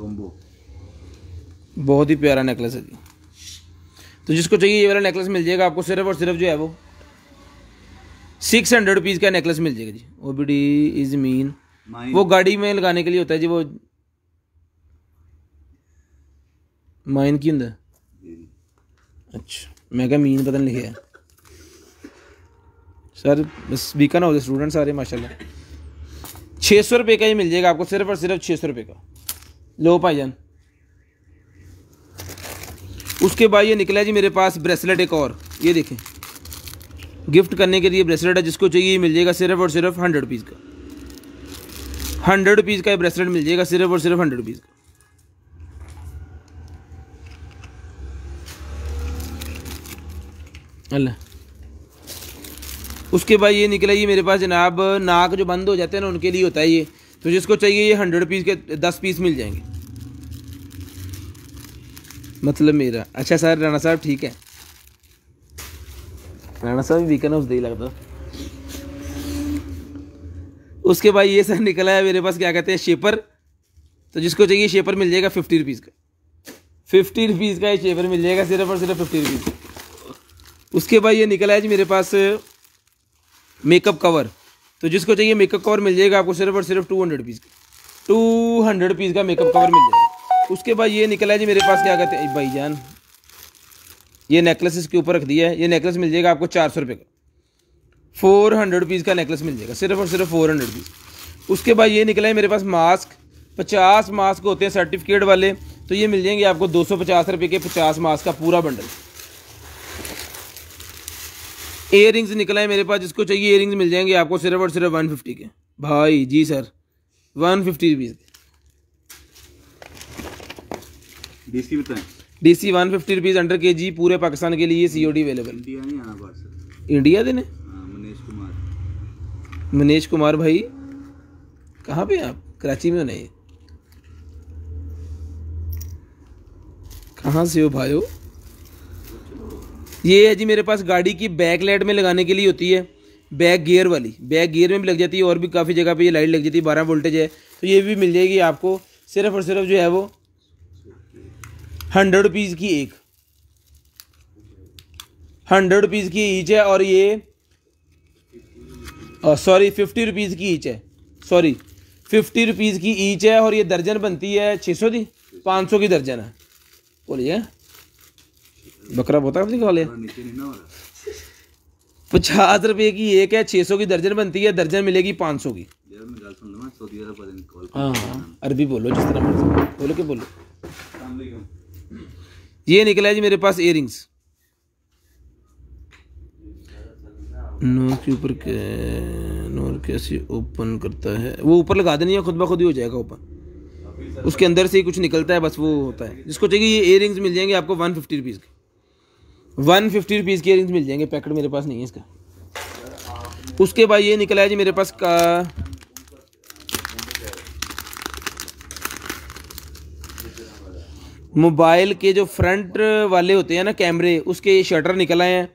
combo. बहुत ही प्यारा नेकलेस है जी तो जिसको चाहिए ये वाला नेकलेस मिल जाएगा आपको सिर्फ और सिर्फ जो है वो सिक्स हंड्रेड रुपीज़ का नेकलेस मिल जाएगा जी O B D is mean वो गाड़ी में लगाने के लिए होता है जी वो माइन की होंगे अच्छा मैं क्या मीन पता नहीं लिखे है सर बस बीका ना होते स्टूडेंट सारे माशाल्लाह छः सौ रुपये का ही मिल जाएगा आपको सिर्फ और सिर्फ छः सौ रुपये का लो जान उसके बाद ये निकला जी मेरे पास ब्रेसलेट एक और ये देखें गिफ्ट करने के लिए ब्रेसलेट है जिसको चाहिए मिल जाएगा सिर्फ और सिर्फ हंड्रेड पीस का हंड्रेड पीस का ब्रेसलेट मिल जाएगा सिर्फ और सिर्फ हंड्रेड पीस का अल्लाह उसके बाद ये निकला ये मेरे पास जनाब नाक जो बंद हो जाते हैं ना उनके लिए होता है ये तो जिसको चाहिए ये हंड्रेड पीस के दस पीस मिल जाएंगे मतलब मेरा अच्छा सर राणा साहब ठीक है राणा साहब वीकन उस दे लगता उसके बाद ये सर निकला है मेरे पास क्या कहते हैं शेपर तो जिसको चाहिए शेपर मिल जाएगा फिफ्टी रुपीज़ का फिफ्टी रुपीज़ का ये शेपर मिल जाएगा सिर्फ और सिर्फ फिफ्टी रुपीज़ का उसके बाद ये निकला है जी मेरे पास मेकअप कवर तो जिसको चाहिए मेकअप कवर मिल जाएगा आपको सिर्फ और सिर्फ टू हंड्रेड रुपीज़ का टू हंड्रेड रुपीज़ का मेकअप कवर मिल जाएगा उसके बाद ये निकला है जी मेरे पास क्या कहते हैं भाई जान ये नेकलेस इसके ऊपर रख दिया है ये नेकलेस मिल जाएगा आपको चार सौ रुपये का फोर हंड्रेड रुपीज़ का नेकलेस मिल जाएगा सिर्फ और सिर्फ फोर हंड्रेड रुपीज़ उसके बाद ये निकला है मेरे पास मास्क पचास मास्क होते हैं सर्टिफिकेट वाले तो ये मिल जाएंगे आपको दो सौ पचास रुपये के पचास मास्क का पूरा बंडल एयर रिंग्स निकला है मेरे पास जिसको चाहिए एयर रिंग्स मिल जाएंगे आपको सिर्फ और सिर्फ वन फिफ्टी के भाई जी सर वन फिफ्टी रुपीज़ के डीसी बताएं DC one fifty rupees under के जी पूरे पाकिस्तान के लिए C O D available India देने हाँ, मनीष कुमार मनीष कुमार भाई कहाँ पे आप कराची में हो नहीं कहाँ से हो भाई ये है जी मेरे पास गाड़ी की बैक लाइट में लगाने के लिए होती है बैक गियर वाली बैक गियर में भी लग जाती है और भी काफ़ी जगह पे ये लाइट लग जाती है बारह वोल्टेज है तो ये भी मिल जाएगी आपको सिर्फ और सिर्फ जो है वो हंड्रेड रुपीज़ की एक हंड्रेड रुपीज़ की ईच है और ये सॉरी फिफ्टी रुपीज़ की ईच है सॉरी फिफ्टी रुपीज़ की ईच है और ये दर्जन बनती है छः सौ की पाँच सौ की दर्जन है बोलिए बकरा बोता है वाले पचास रुपये की एक है छः सौ की दर्जन बनती है दर्जन मिलेगी पाँच सौ की हाँ अरबी बोलो जिस तरह बोलो के बोलो ये निकला जी मेरे पास इयर रिंग्स के ऊपर नोर कैसे ओपन करता है वो ऊपर लगा देनी है खुद ब खुद ही हो जाएगा ओपन उसके अंदर से ही कुछ निकलता है बस वो होता है जिसको चाहिए ये इयर मिल जाएंगे आपको वन फिफ्टी रुपीज़ के वन फिफ्टी रुपीज़ के इयर मिल जाएंगे पैकेट मेरे पास नहीं है इसका उसके बाद ये निकला है जी मेरे पास का मोबाइल के जो फ्रंट वाले होते हैं ना कैमरे उसके शटर निकल आए हैं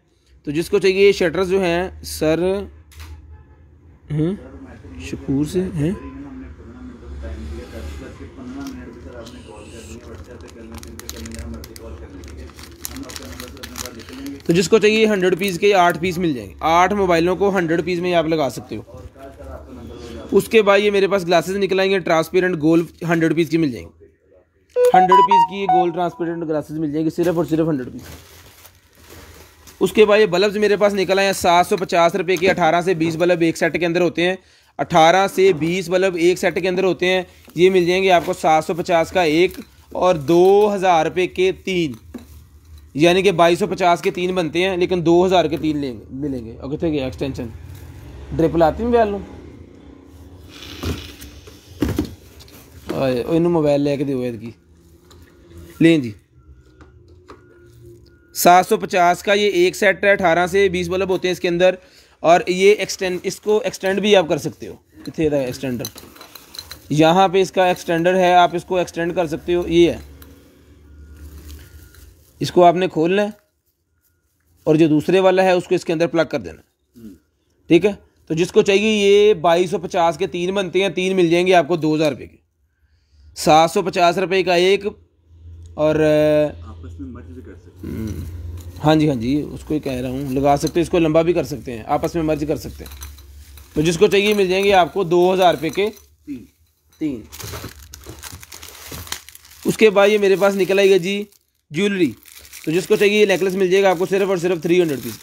तो जिसको चाहिए ये शटर जो हैं सर हैं शकूर से हैं तो जिसको चाहिए हंड्रेड पीस के आठ पीस मिल जाएंगे आठ मोबाइलों को हंड्रेड पीस में आप लगा सकते हो उसके बाद ये मेरे पास ग्लासेस निकल आएंगे ट्रांसपेरेंट गोल्फ हंड्रेड पीस की मिल जाएंगे हंड्रेड पीस की ये गोल्ड ट्रांसपेरेंट ग्लासेस मिल जाएगी सिर्फ और सिर्फ हंड्रेड पीस उसके बाद ये बल्ब मेरे पास निकल आए हैं सात सौ पचास रुपये के अठारह से बीस बल्ब एक सेट के अंदर होते हैं अठारह से बीस बल्ब एक सेट के अंदर होते हैं ये मिल जाएंगे आपको सात सौ पचास का एक और दो हज़ार रुपये के तीन यानी कि बाईस सौ पचास के तीन बनते हैं लेकिन दो हज़ार के तीन लेंगे मिलेंगे और कितने के एक्सटेंशन ड्रिप लाती हूँ बैलू इन मोबाइल लेके दो की लें जी सात सौ पचास का ये एक सेट है अठारह से बीस बल्ब होते हैं इसके अंदर और ये एक्सटेंड इसको एक्सटेंड भी आप कर सकते हो कितने रहा एक्सटेंडर यहाँ पे इसका एक्सटेंडर है आप इसको एक्सटेंड कर सकते हो ये है इसको आपने खोलना है और जो दूसरे वाला है उसको इसके अंदर प्लग कर देना ठीक है तो जिसको चाहिए ये बाईस सौ पचास के तीन बनते हैं तीन मिल जाएंगे आपको दो हज़ार रुपये के सात सौ पचास रुपये का एक और आपस में मर्ज भी कर सकते हैं हम्म, हाँ जी हाँ जी उसको ही कह रहा हूँ लगा सकते हैं इसको लंबा भी कर सकते हैं आपस में मर्ज कर सकते हैं तो जिसको चाहिए मिल जाएंगे आपको दो हज़ार रुपये के तीन तीन उसके बाद ये मेरे पास निकल आएगा जी ज्वेलरी तो जिसको चाहिए ये नेकलेस मिल जाएगा आपको सिर्फ और सिर्फ three hundred piece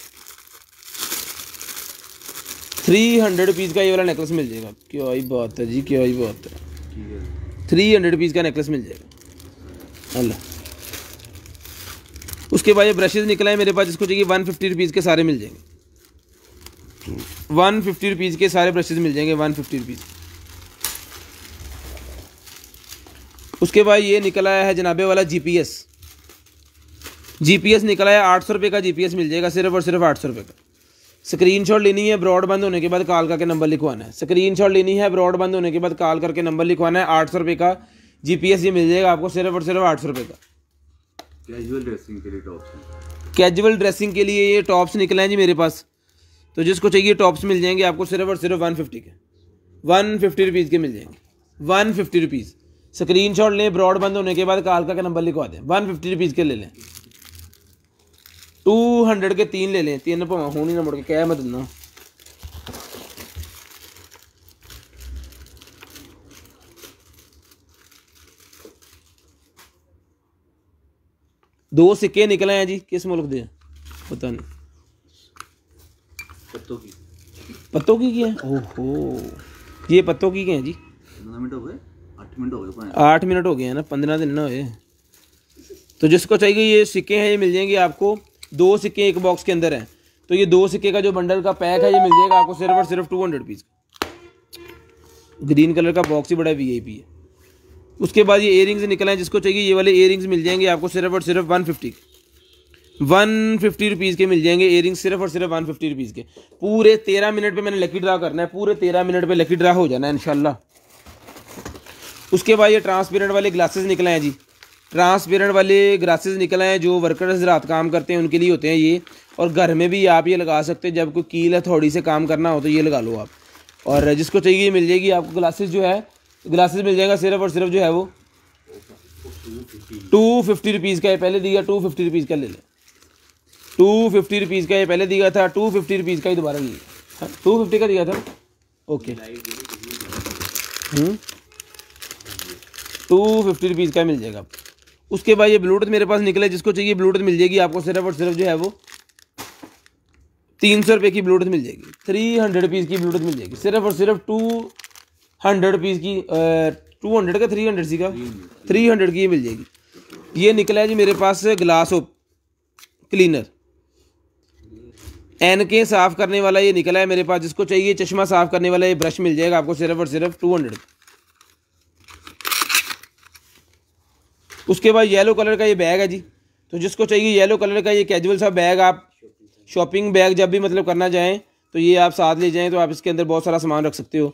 three hundred piece का ये वाला नेकलेस मिल जाएगा क्या ही बात है जी क्या ही बात है थ्री हंड्रेड पीस का नेकलेस मिल जाएगा अल्लाह उसके बाद ये ब्रशेज़ निकले हैं मेरे पास जिसको चाहिए वन फिफ्टी रुपीज़ के सारे मिल जाएंगे वन फिफ्टी रुपीज़ के सारे ब्रशेज़ मिल जाएंगे वन फिफ्टी रुपीज़ उसके बाद ये निकला है जनाबे वाला जीपीएस जीपीएस निकला है आठ सौ रुपये का जीपीएस मिल जाएगा सिर्फ और सिर्फ आठ सौ रुपये का स्क्रीन शॉट लेनी है ब्रॉड बंद होने के बाद कॉल करके नंबर लिखवाना है स्क्रीन शॉट लेनी है ब्रॉड बंद होने के बाद कॉल करके नंबर लिखवाना है आठ सौ रुपये का जीपीएस ये मिल जाएगा आपको सिर्फ और सिर्फ आठ सौ रुपये का कैजुअल ड्रेसिंग के लिए टॉप्स कैजुअल ड्रेसिंग के लिए ये टॉप्स निकले हैं जी मेरे पास तो जिसको चाहिए टॉप्स मिल जाएंगे आपको सिर्फ और सिर्फ वन फिफ्टी के वन फिफ्टी रुपीज़ के मिल जाएंगे one fifty rupees screen shot लें ब्रॉड बंद होने के बाद कालका का नंबर लिखवा दें वन फिफ्टी रुपीज़ के ले लें टू हंड्रेड के तीन ले लें तीन पवा होनी ना मुड़ के कह मत ना दो सिक्के निकले हैं जी किस मुल्क दे पता नहीं पत्तों की पत्तों की क्या है ओहो ये पत्तों की क्या है जी आठ मिनट हो गए आठ मिनट हो गए हैं ना पंद्रह दिन ना हुए तो जिसको चाहिए ये सिक्के हैं ये मिल जाएंगे आपको दो सिक्के एक बॉक्स के अंदर हैं तो ये दो सिक्के का जो बंडल का पैक है ये मिल जाएगा आपको सिर्फ और सिर्फ two hundred piece green colour का बॉक्स ही बड़ा वी है उसके बाद ये एयरिंग्स निकले जिसको चाहिए ये वाले रिंग्स मिल जाएंगे आपको सिर्फ और सिर्फ one fifty one fifty rupees के मिल जाएंगे एयरिंग सिर्फ और सिर्फ वन फिफ्टी रुपीज़ के पूरे तेरह मिनट पे मैंने लकी ड्रा करना है पूरे तेरह मिनट पे लकी ड्रा हो जाना है इनशाला उसके बाद ये ट्रांसपेरेंट वाले ग्लासेस निकले जी ट्रांसपेरेंट वाले ग्लासेस निकले हैं जो वर्कर्स रात काम करते हैं उनके लिए होते हैं ये और घर में भी आप ये लगा सकते हैं जब कोई कील थोड़ी से काम करना हो तो ये लगा लो आप और जिसको चाहिए मिल जाएगी आपको ग्लासेस जो है ग्लासेस मिल जाएगा सिर्फ और सिर्फ जो है वो टू फिफ्टी रुपीज़ का ये पहले दिया टू फिफ्टी रुपीज़ का ले लें टू फिफ्टी रुपीज़ का ये पहले दिया था टू फिफ्टी रुपीज़ का ही दोबारा लिया टू फिफ्टी का दिया था ओके टू फिफ्टी रुपीज़ का मिल जाएगा उसके बाद ये ब्लूटूथ मेरे पास निकले जिसको चाहिए ब्लूटूथ मिल जाएगी आपको सिर्फ और सिर्फ जो है वो तीन सौ रुपये की ब्लूटूथ मिल जाएगी थ्री हंड्रेड रुपीज़ की ब्लूटूथ मिल जाएगी सिर्फ और सिर्फ टू हंड्रेड पीस की टू हंड्रेड का थ्री हंड्रेड सी का थ्री हंड्रेड की ये मिल जाएगी ये निकला है जी मेरे पास ग्लास ओप क्लीनर एन के साफ़ करने वाला ये निकला है मेरे पास जिसको चाहिए चश्मा साफ़ करने वाला ये ब्रश मिल जाएगा आपको सिर्फ और सिर्फ टू हंड्रेड उसके बाद येलो कलर का ये बैग है जी तो जिसको चाहिए येलो कलर का ये कैजुअल सा बैग आप शॉपिंग बैग जब भी मतलब करना चाहें तो ये आप साथ ले जाएं तो आप इसके अंदर बहुत सारा सामान रख सकते हो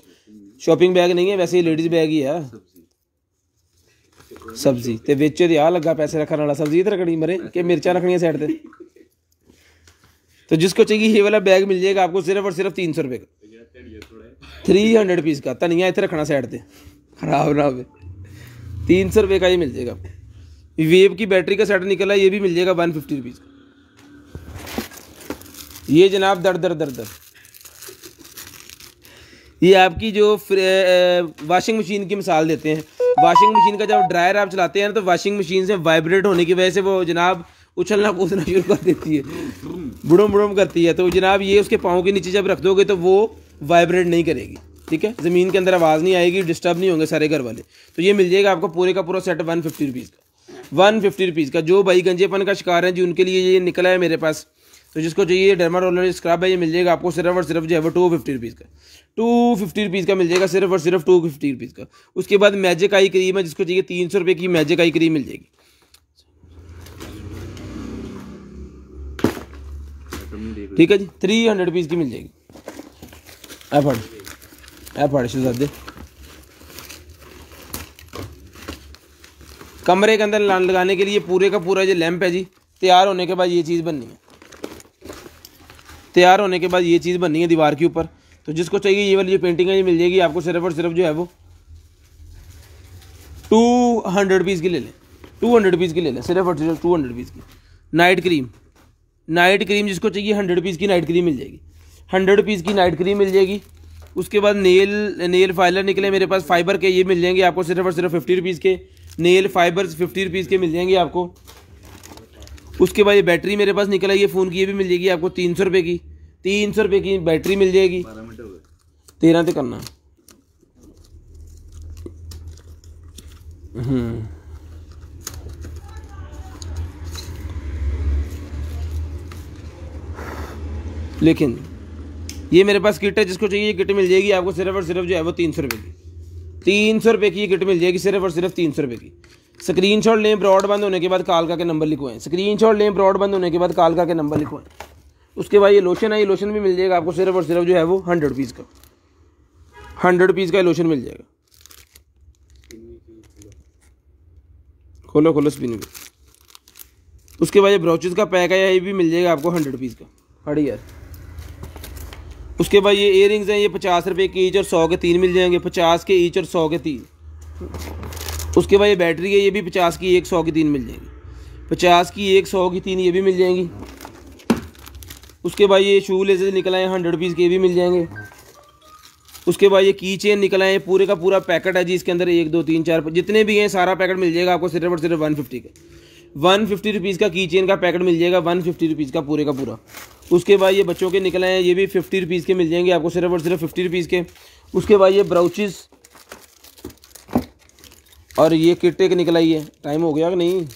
शॉपिंग बैग नहीं है वैसे ही लेडीज बैग ही है सब्जी ਤੇ बेचे ਇਹਦੇ आ लगा पैसे रखने वाला सब्जी ਤੇ रखनी मरे ਕਿ मिर्चा रखनी है ਤੇ तो जिसको चाहिए ये वाला बैग मिल जाएगा आपको सिर्फ और सिर्फ तीन सौ रुपये का थ्री हंड्रेड पीस का धनिया इतने रखना साइड पे खराब ना हो तीन सौ रुपये का ही मिल जाएगा वेब की बैटरी का सेट निकला ये भी मिल जाएगा वन फिफ्टी रुपीज़ ये जनाब दर दर दर दर ये आपकी जो वाशिंग मशीन की मिसाल देते हैं वाशिंग मशीन का जब ड्रायर आप चलाते हैं ना तो वाशिंग मशीन से वाइब्रेट होने की वजह से वो जनाब उछलना कूदना शुरू कर देती है बुड़म बुड़म करती है तो जनाब ये उसके पाँव के नीचे जब रख दोगे तो वो वाइब्रेट नहीं करेगी ठीक है ज़मीन के अंदर आवाज़ नहीं आएगी डिस्टर्ब नहीं होंगे सारे घर वाले तो ये मिल जाएगा आपको पूरे का पूरा सेट वन फिफ्टी रुपीज़ का वन फिफ्टी रुपीज़ का जो भाई गंजेपन का शिकार है जी उनके लिए ये निकला है मेरे पास तो जिसको चाहिए डरमा रोलर स्क्रब है ये मिल जाएगा आपको सिर्फ और सिर्फ जो है वो टू फिफ्टी रुपीज़ का टू फिफ्टी रुपीज़ का मिल जाएगा सिर्फ और सिर्फ टू फिफ्टी रुपीज़ का उसके बाद मैजिक आई क्रीम है जिसको चाहिए तीन सौ रुपये की मैजिक आई क्रीम मिल जाएगी ठीक है जी थ्री हंड्रेड रुपीज़ की मिल जाएगी ऐ फड़ ऐ फड़ शहजादे कमरे के अंदर लान लगाने के लिए पूरे का पूरा ये लैंप है जी तैयार होने के बाद ये चीज़ बननी है तैयार होने के बाद ये चीज़ बननी है दीवार के ऊपर तो जिसको चाहिए ये वाली जो पेंटिंग है ये मिल जाएगी आपको सिर्फ और सिर्फ जो है वो टू हंड्रेड पीस की ले लें टू हंड्रेड पीस की ले लें सिर्फ और सिर्फ टू हंड्रेड पीस की नाइट क्रीम नाइट क्रीम जिसको चाहिए हंड्रेड पीस की नाइट क्रीम मिल जाएगी हंड्रेड पीस की नाइट क्रीम मिल जाएगी उसके बाद नेल नेल फाइलर निकले मेरे पास फाइबर के ये मिल जाएंगे आपको सिर्फ और सिर्फ फिफ्टी रुपीज़ के नेल फाइबर फिफ्टी रुपीज़ के मिल जाएंगे आपको उसके बाद ये बैटरी मेरे पास निकला ये फ़ोन की ये भी मिल जाएगी आपको तीन सौ रुपये की तीन सौ रुपये की बैटरी मिल जाएगी तेरह तो करना हम्म। लेकिन ये मेरे पास किट है जिसको चाहिए किट मिल जाएगी आपको सिर्फ और सिर्फ जो है वो तीन सौ रुपये की तीन सौ रुपये की ये किट मिल जाएगी सिर्फ और सिर्फ तीन सौ रुपये की स्क्रीनशॉट लें ब्रॉडबैंड होने के बाद कालका के नंबर लिखवाएं स्क्रीनशॉट लें ब्रॉडबैंड होने के बाद कालका के नंबर लिखवाएं उसके बाद ये लोशन है ये लोशन भी मिल जाएगा आपको सिर्फ और सिर्फ जो है वो हंड्रेड पीस का हंड्रेड पीस का लोशन मिल जाएगा खोलो खोलो स्पिन भी उसके बाद ये ब्राउचेज का पैक है ये भी मिल जाएगा आपको हंड्रेड पीस का हड यार उसके बाद ये इयर हैं ये पचास रुपये के ईच और सौ के तीन मिल जाएंगे पचास के ईच और सौ के तीन उसके बाद ये बैटरी है ये भी पचास की एक सौ की तीन मिल जाएगी पचास की एक सौ की तीन ये भी मिल जाएंगी उसके बाद ये शू लेसेज निकल आए हंड्रेड रुपीज़ के भी मिल जाएंगे उसके बाद ये की चेन निकल आए पूरे का पूरा पैकेट है जी इसके अंदर एक दो तीन चार जितने भी हैं सारा पैकेट मिल जाएगा आपको सिर्फ और सिर्फ वन फिफ्टी का वन फिफ्टी रुपीज़ का की चेन का पैकेट मिल जाएगा वन फिफ्टी रुपीज़ का पूरे का पूरा उसके बाद ये बच्चों के निकल आए हैं ये भी फिफ्टी रुपीज़ के मिल जाएंगे आपको सिर्फ और सिर्फ फिफ्टी रुपीज़ के उसके बाद ये ब्राउचेस और ये किट एक निकल आई है टाइम हो गया कि नहीं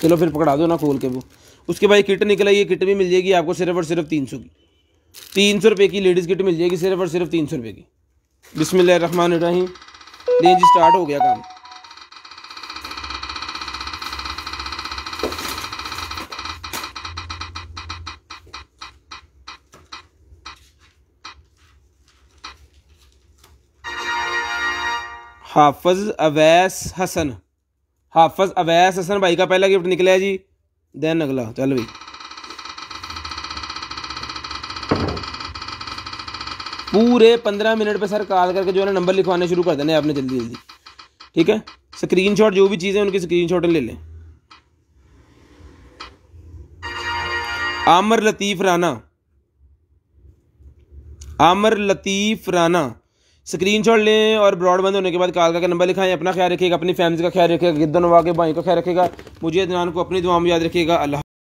चलो फिर पकड़ा दो ना खोल के वो उसके बाद किट निकल आई ये किट भी मिल जाएगी आपको सिर्फ और सिर्फ तीन सौ की तीन सौ रुपये की लेडीज़ किट मिल जाएगी सिर्फ और सिर्फ तीन सौ रुपये की बिसमिल्ल रन रही जी स्टार्ट हो गया काम हाफज अवैस हसन हाफज अवैस हसन भाई का पहला गिफ्ट निकला है जी दैन अगला चल भी पूरे पंद्रह मिनट पे सर कॉल करके जो है ना नंबर लिखवाने शुरू कर देने आपने जल्दी जल्दी ठीक है स्क्रीनशॉट जो भी चीज़ें उनकी स्क्रीनशॉट ले लें आमर लतीफ़ राना आमर लतीफ़ राना स्क्रीन छोड़ लें और ब्रॉड बंद होने के बाद कालका का नंबर लिखाएं अपना ख्याल रखिएगा अपनी फैमिली का ख्याल रखिएगा गिद्दन वाके भाई का ख्याल रखिएगा मुझे इतना को अपनी दुआ में याद रखिएगा अल्लाह